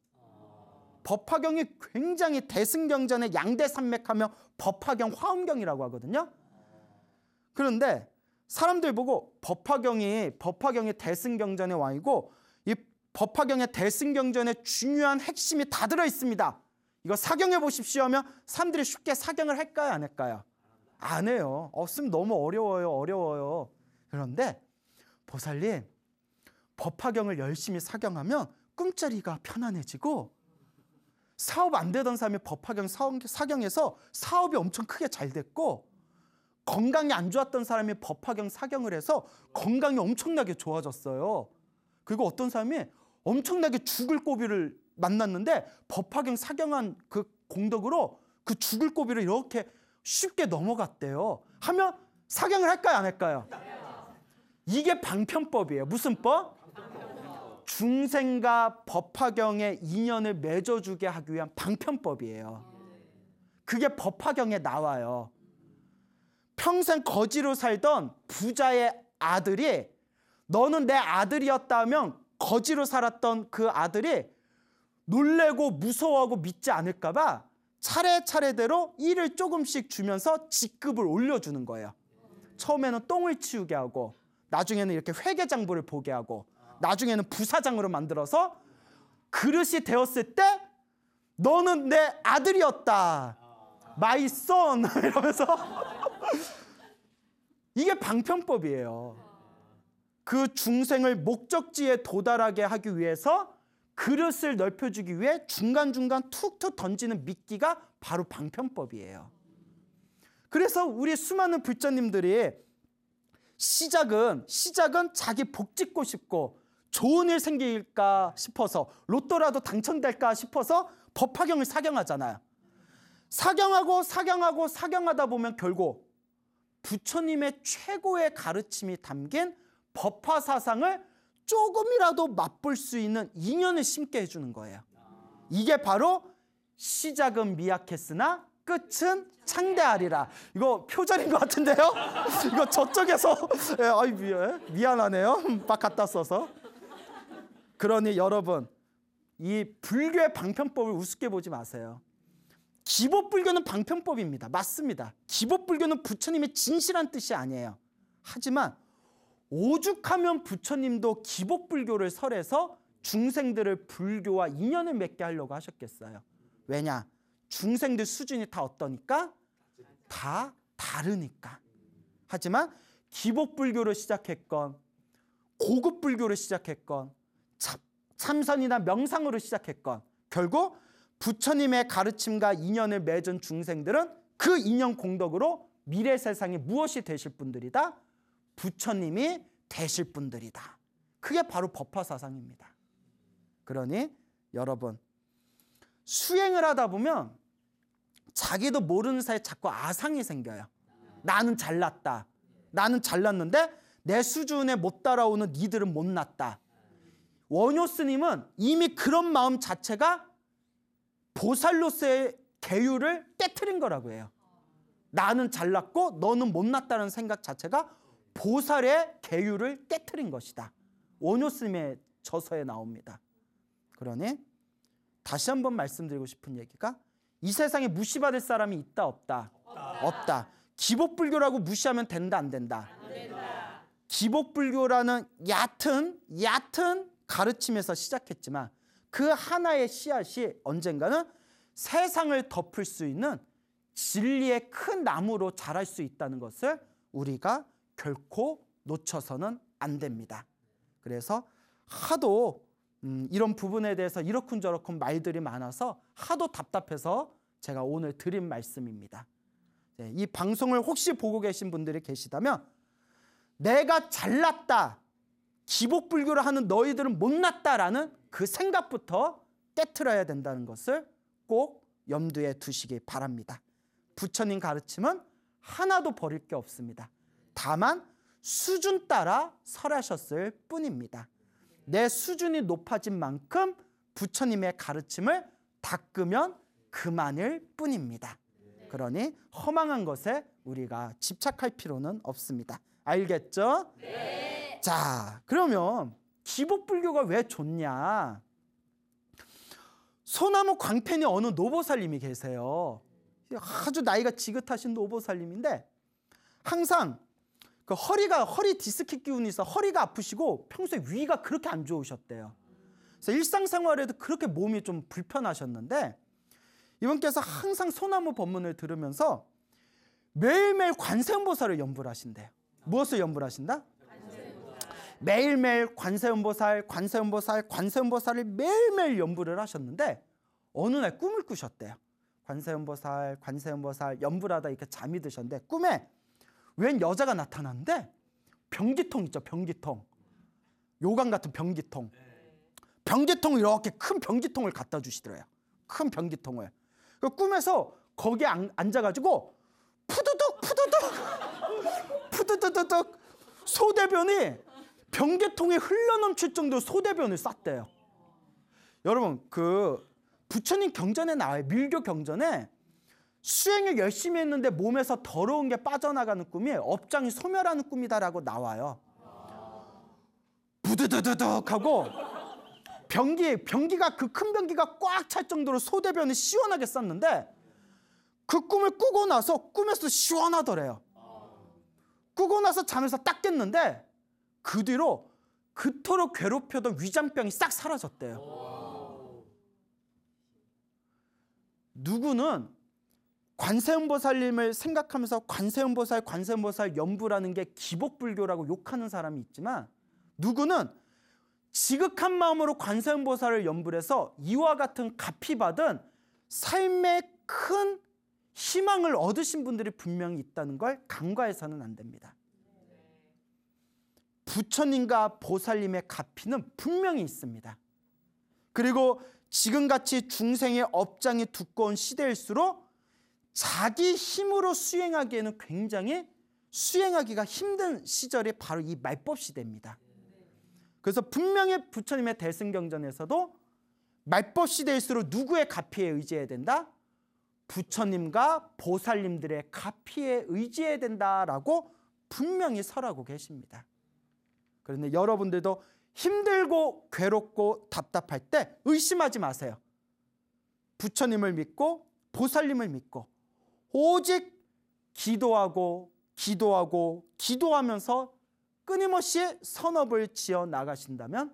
법화경이 굉장히 대승경전의 양대 산맥하며 법화경, 화엄경이라고 하거든요. 그런데 사람들 보고 법화경이 법화경이 대승경전의왕이고이 법화경의 대승경전의 중요한 핵심이 다 들어 있습니다. 이거 사경해 보십시오 하면 사람들이 쉽게 사경을 할까요, 안 할까요? 안 해요. 없으면 너무 어려워요, 어려워요. 그런데 보살님 법화경을 열심히 사경하면 꿈자리가 편안해지고 사업 안 되던 사람이 법화경 사경에서 사업이 엄청 크게 잘 됐고 건강이 안 좋았던 사람이 법화경 사경을 해서 건강이 엄청나게 좋아졌어요. 그리고 어떤 사람이 엄청나게 죽을 고비를 만났는데 법화경 사경한 그 공덕으로 그 죽을 고비를 이렇게 쉽게 넘어갔대요. 하면 사경을 할까요, 안 할까요? 이게 방편법이에요. 무슨 법? 중생과 법화경의 인연을 맺어주게 하기 위한 방편법이에요. 그게 법화경에 나와요. 평생 거지로 살던 부자의 아들이 너는 내 아들이었다면 거지로 살았던 그 아들이 놀래고 무서워하고 믿지 않을까봐 차례차례대로 일을 조금씩 주면서 직급을 올려주는 거예요. 처음에는 똥을 치우게 하고 나중에는 이렇게 회계장부를 보게 하고 나중에는 부사장으로 만들어서 그릇이 되었을 때 너는 내 아들이었다. 마이 선 이러면서 이게 방편법이에요. 그 중생을 목적지에 도달하게 하기 위해서 그릇을 넓혀주기 위해 중간중간 툭툭 던지는 미끼가 바로 방편법이에요. 그래서 우리 수많은 불자님들이 시작은 시작은 자기 복 짓고 싶고 좋은 일 생길까 싶어서 로또라도 당첨될까 싶어서 법화경을 사경하잖아요. 사경하고 사경하고 사경하다 보면 결국 부처님의 최고의 가르침이 담긴 법화 사상을 조금이라도 맛볼 수 있는 인연을 심게 해주는 거예요. 이게 바로 시작은 미약했으나 끝은 상대하리라. 이거 표절인 것 같은데요? 이거 저쪽에서 예, 예, 미안, 하네요 빡 갖다 써서. 그러니 여러분 이 불교의 방편법을 우습게 보지 마세요. 기복불교는 방편법입니다. 맞습니다. 기복불교는 부처님의 진실한 뜻이 아니에요. 하지만 오죽하면 부처님도 기복불교를 설해서 중생들을 불교와 인연을 맺게 하려고 하셨겠어요. 왜냐? 중생들 수준이 다 어떠니까? 다 다르니까. 하지만 기복불교를 시작했건 고급불교를 시작했건 참선이나 명상으로 시작했건 결국 부처님의 가르침과 인연을 맺은 중생들은 그 인연 공덕으로 미래 세상에 무엇이 되실 분들이다? 부처님이 되실 분들이다. 그게 바로 법화 사상입니다. 그러니 여러분 수행을 하다 보면 자기도 모르는 사이에 자꾸 아상이 생겨요. 나는 잘났다. 나는 잘났는데 내 수준에 못 따라오는 니들은 못났다. 원효 스님은 이미 그런 마음 자체가 보살로서의 계율을 깨뜨린 거라고 해요. 나는 잘났고 너는 못났다는 생각 자체가 보살의 계율을 깨뜨린 것이다. 원효 스님의 저서에 나옵니다. 그러니 다시 한번 말씀드리고 싶은 얘기가 이 세상에 무시받을 사람이 있다 없다? 없다. 없다. 기복불교라고 무시하면 된다 안 된다? 기복불교라는 얕은 얕은 가르침에서 시작했지만 그 하나의 씨앗이 언젠가는 세상을 덮을 수 있는 진리의 큰 나무로 자랄 수 있다는 것을 우리가 결코 놓쳐서는 안 됩니다. 그래서 하도 음, 이런 부분에 대해서 이렇쿵저렇쿵 말들이 많아서 하도 답답해서 제가 오늘 드린 말씀입니다. 네, 이 방송을 혹시 보고 계신 분들이 계시다면 내가 잘났다, 기복불교를 하는 너희들은 못났다라는 그 생각부터 깨트려야 된다는 것을 꼭 염두에 두시기 바랍니다. 부처님 가르침은 하나도 버릴 게 없습니다. 다만 수준 따라 설하셨을 뿐입니다. 내 수준이 높아진 만큼 부처님의 가르침을 닦으면 그만일 뿐입니다. 그러니 허망한 것에 우리가 집착할 필요는 없습니다. 알겠죠? 네. 자, 그러면 기복불교가 왜 좋냐? 소나무 광팬이 어느 노보살님이 계세요. 아주 나이가 지긋하신 노보살님인데 항상 그 허리가 허리 디스크 기운이 있어 허리가 아프시고 평소에 위가 그렇게 안 좋으셨대요. 그래서 일상생활에도 그렇게 몸이 좀 불편하셨는데 이분께서 항상 소나무 법문을 들으면서 매일매일 관세음보살을 연불하신대요. 무엇을 연불하신다? 매일매일 관세음보살, 관세음보살, 관세음보살을 매일매일 연불을 하셨는데 어느 날 꿈을 꾸셨대요. 관세음보살, 관세음보살 연불하다 이렇게 잠이 드셨는데 꿈에 웬 여자가 나타났는데 변기통 있죠, 변기통. 요강 같은 변기통. 병기통 을 이렇게 큰 병기통을 갖다 주시더래요. 큰 병기통을. 그 꿈에서 거기에 앉아가지고 푸드득 푸드득 푸드드득 소대변이 병기통에 흘러넘칠 정도로 소대변을 쌌대요. 여러분 그 부처님 경전에 나와요. 밀교 경전에 수행을 열심히 했는데 몸에서 더러운 게 빠져나가는 꿈이 업장이 소멸하는 꿈이다라고 나와요. 부드드드득 하고 변기, 변기가 그큰 변기가 꽉 찰 정도로 소대변을 시원하게 썼는데그 꿈을 꾸고 나서 꿈에서 시원하더래요. 꾸고 나서 잠에서 딱 깼는데 그 뒤로 그토록 괴롭혀던 위장병이 싹 사라졌대요. 누구는 관세음보살님을 생각하면서 관세음보살, 관세음보살 연부라는 게 기복불교라고 욕하는 사람이 있지만 누구는 지극한 마음으로 관세음보살을 연불해서 이와 같은 갚이 받은 삶의 큰 희망을 얻으신 분들이 분명히 있다는 걸 간과해서는 안 됩니다. 부처님과 보살님의 가피는 분명히 있습니다. 그리고 지금같이 중생의 업장이 두꺼운 시대일수록 자기 힘으로 수행하기에는 굉장히 수행하기가 힘든 시절이 바로 이 말법 시대입니다. 그래서 분명히 부처님의 대승경전에서도 말벗이 될수록 누구의 가피에 의지해야 된다? 부처님과 보살님들의 가피에 의지해야 된다라고 분명히 설하고 계십니다. 그런데 여러분들도 힘들고 괴롭고 답답할 때 의심하지 마세요. 부처님을 믿고 보살님을 믿고 오직 기도하고 기도하고 기도하면서 끊임없이 선업을 지어 나가신다면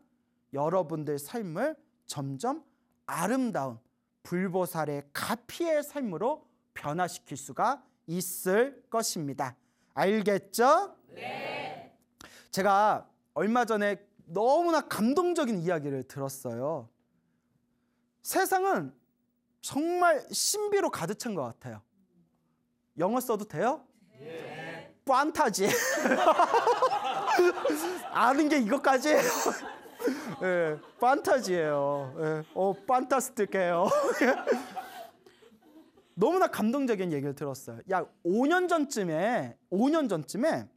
여러분들 삶을 점점 아름다운 불보살의 가피의 삶으로 변화시킬 수가 있을 것입니다. 알겠죠? 네. 제가 얼마 전에 너무나 감동적인 이야기를 들었어요. 세상은 정말 신비로 가득 찬 것 같아요. 영어 써도 돼요? 네. 판타지. 아는 게 이것까지? 예, 판타지예요. 예, 어, 판타스틱해요. 너무나 감동적인 얘기를 들었어요. 약 5년 전쯤에 5년 전쯤에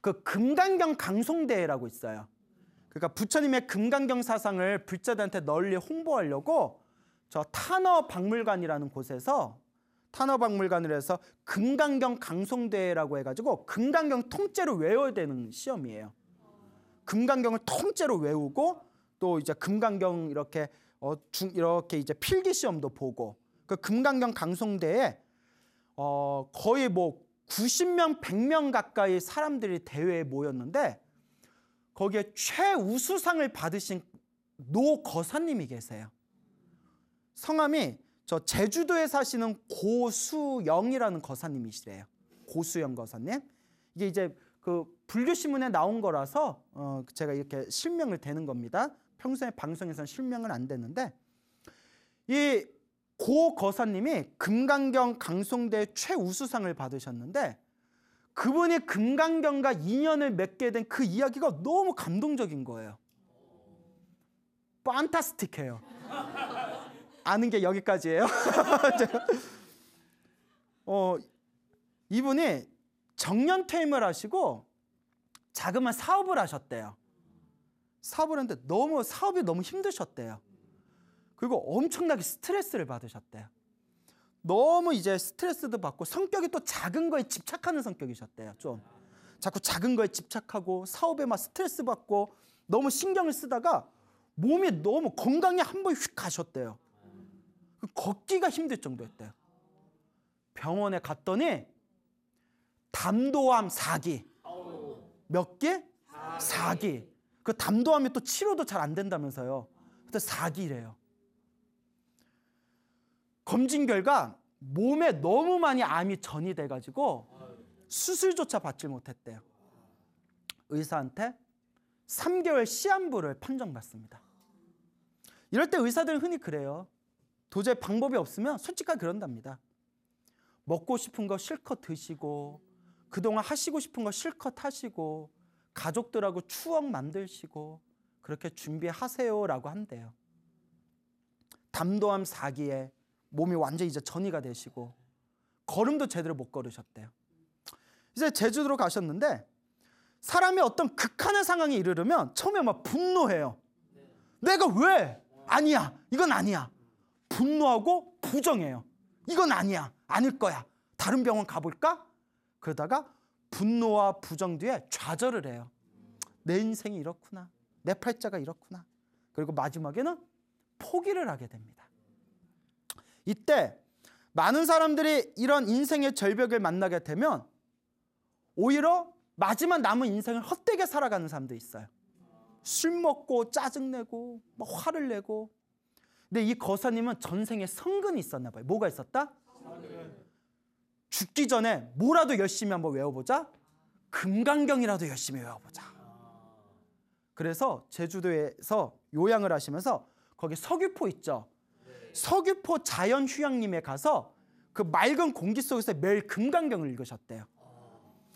그 금강경 강송대회라고 있어요. 그러니까 부처님의 금강경 사상을 불자들한테 널리 홍보하려고 저 탄어 박물관이라는 곳에서 탄화박물관을 해서 금강경 강송대회라고 해가지고 금강경 통째로 외워야 되는 시험이에요. 금강경을 통째로 외우고 또 이제 금강경 이렇게 어, 중, 이렇게 이제 필기 시험도 보고 그 금강경 강송대에 어, 거의 뭐 90명, 100명 가까이 사람들이 대회에 모였는데 거기에 최우수상을 받으신 노 거사님이 계세요. 성함이 저 제주도에 사시는 고수영이라는 거사님이시래요. 고수영 거사님. 이게 이제 그 불교신문에 나온 거라서 어 제가 이렇게 실명을 대는 겁니다. 평소에 방송에서는 실명을 안 대는데 이 고 거사님이 금강경 강송대 최우수상을 받으셨는데 그분이 금강경과 인연을 맺게 된 그 이야기가 너무 감동적인 거예요. 판타스틱해요. 아는 게 여기까지예요. 어, 이분이 정년퇴임을 하시고 자그마한 사업을 하셨대요. 사업을 했는데 너무 사업이 너무 힘드셨대요. 그리고 엄청나게 스트레스를 받으셨대요. 너무 이제 스트레스도 받고 성격이 또 작은 거에 집착하는 성격이셨대요. 좀 자꾸 작은 거에 집착하고 사업에 막 스트레스 받고 너무 신경을 쓰다가 몸이 너무 건강이 한번 휙 가셨대요. 그 걷기가 힘들 정도였대요. 병원에 갔더니 담도암 4기. 몇 개? 4기. 그 담도암이 또 치료도 잘 안 된다면서요. 그때 4기래요. 검진 결과 몸에 너무 많이 암이 전이 돼가지고 수술조차 받지 못했대요. 의사한테 3개월 시한부를 판정받습니다. 이럴 때 의사들은 흔히 그래요. 도저히 방법이 없으면 솔직하게 그런답니다. 먹고 싶은 거 실컷 드시고, 그동안 하시고 싶은 거 실컷 하시고, 가족들하고 추억 만드시고, 그렇게 준비하세요라고 한대요. 담도암 4기에 몸이 완전 이제 전이가 되시고, 걸음도 제대로 못 걸으셨대요. 이제 제주도로 가셨는데, 사람이 어떤 극한의 상황에 이르르면 처음에 막 분노해요. 내가 왜? 아니야. 이건 아니야. 분노하고 부정해요. 이건 아니야. 아닐 거야. 다른 병원 가볼까? 그러다가 분노와 부정 뒤에 좌절을 해요. 내 인생이 이렇구나. 내 팔자가 이렇구나. 그리고 마지막에는 포기를 하게 됩니다. 이때 많은 사람들이 이런 인생의 절벽을 만나게 되면 오히려 마지막 남은 인생을 헛되게 살아가는 사람도 있어요. 술 먹고 짜증내고 뭐 화를 내고 근데 이 거사님은 전생에 성근이 있었나 봐요. 뭐가 있었다? 죽기 전에 뭐라도 열심히 한번 외워보자. 금강경이라도 열심히 외워보자. 그래서 제주도에서 요양을 하시면서 거기 서귀포 있죠. 서귀포 자연휴양림에 가서 그 맑은 공기 속에서 매일 금강경을 읽으셨대요.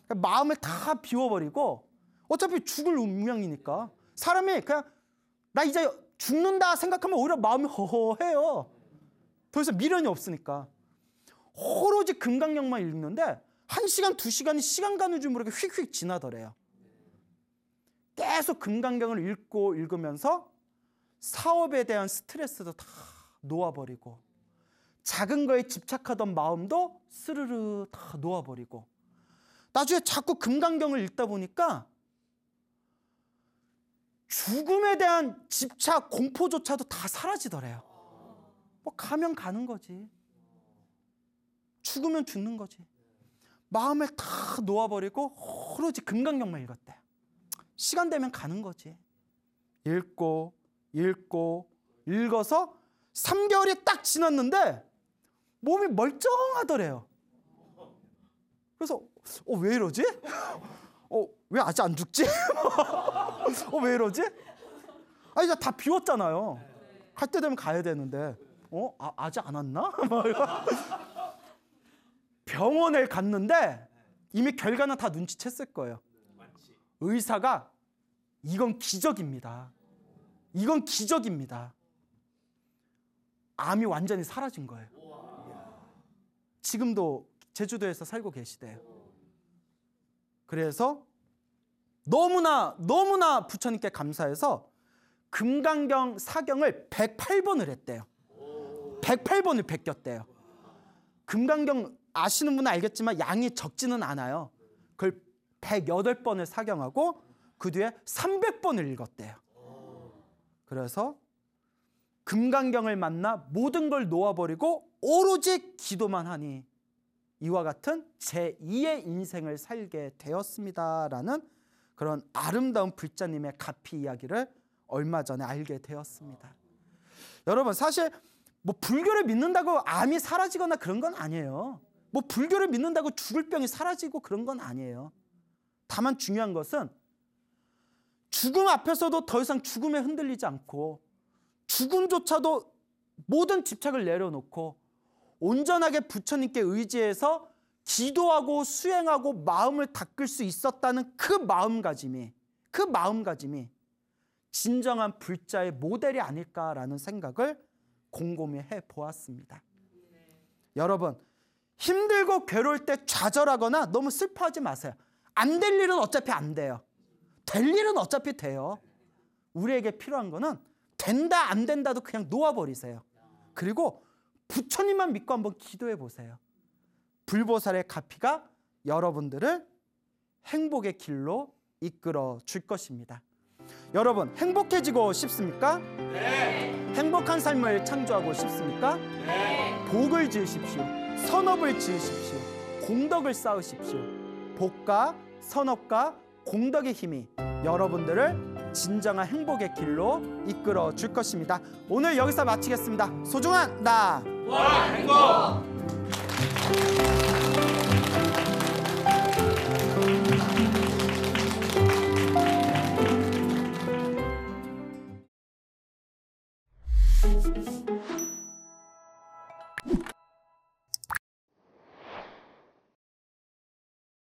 그니까 마음을 다 비워버리고 어차피 죽을 운명이니까 사람이 그냥 나 이제 죽는다 생각하면 오히려 마음이 허허해요. 더 이상 미련이 없으니까. 오로지 금강경만 읽는데 한 시간, 두 시간이 시간 가는 줄 모르게 휙휙 지나더래요. 계속 금강경을 읽고 읽으면서 사업에 대한 스트레스도 다 놓아버리고 작은 거에 집착하던 마음도 스르르 다 놓아버리고 나중에 자꾸 금강경을 읽다 보니까 죽음에 대한 집착, 공포조차도 다 사라지더래요. 뭐 가면 가는 거지. 죽으면 죽는 거지. 마음에 다 놓아버리고 오로지 금강경만 읽었대요. 시간 되면 가는 거지. 읽고 읽고 읽어서 3개월이 딱 지났는데 몸이 멀쩡하더래요. 그래서 어, 왜 이러지? 어, 왜 아직 안 죽지? 뭐. 어, 왜 이러지? 아니, 다 비웠잖아요. 갈때 되면 가야 되는데. 어? 아, 아직 안 왔나? 병원을 갔는데 이미 결과는 다 눈치챘을 거예요. 의사가 이건 기적입니다. 이건 기적입니다. 암이 완전히 사라진 거예요. 지금도 제주도에서 살고 계시대요. 그래서 너무나 너무나 부처님께 감사해서 금강경 사경을 108번을 했대요. 108번을 베꼈대요. 금강경 아시는 분은 알겠지만 양이 적지는 않아요. 그걸 108번을 사경하고 그 뒤에 300번을 읽었대요. 그래서 금강경을 만나 모든 걸 놓아버리고 오로지 기도만 하니 이와 같은 제2의 인생을 살게 되었습니다라는 그런 아름다운 불자님의 가피 이야기를 얼마 전에 알게 되었습니다. 여러분 사실 뭐 불교를 믿는다고 암이 사라지거나 그런 건 아니에요. 뭐 불교를 믿는다고 죽을 병이 사라지고 그런 건 아니에요. 다만 중요한 것은 죽음 앞에서도 더 이상 죽음에 흔들리지 않고 죽음조차도 모든 집착을 내려놓고 온전하게 부처님께 의지해서 기도하고 수행하고 마음을 닦을 수 있었다는 그 마음가짐이 그 마음가짐이 진정한 불자의 모델이 아닐까라는 생각을 곰곰이 해 보았습니다. 여러분, 힘들고 괴로울 때 좌절하거나 너무 슬퍼하지 마세요. 안 될 일은 어차피 안 돼요. 될 일은 어차피 돼요. 우리에게 필요한 거는 된다, 안 된다도 그냥 놓아버리세요. 그리고 부처님만 믿고 한번 기도해 보세요. 불보살의 가피가 여러분들을 행복의 길로 이끌어 줄 것입니다. 여러분 행복해지고 싶습니까? 네. 행복한 삶을 창조하고 싶습니까? 네. 복을 지으십시오. 선업을 지으십시오. 공덕을 쌓으십시오. 복과 선업과 공덕의 힘이 여러분들을 진정한 행복의 길로 이끌어 줄 것입니다. 오늘 여기서 마치겠습니다. 소중한 나와 행복. Música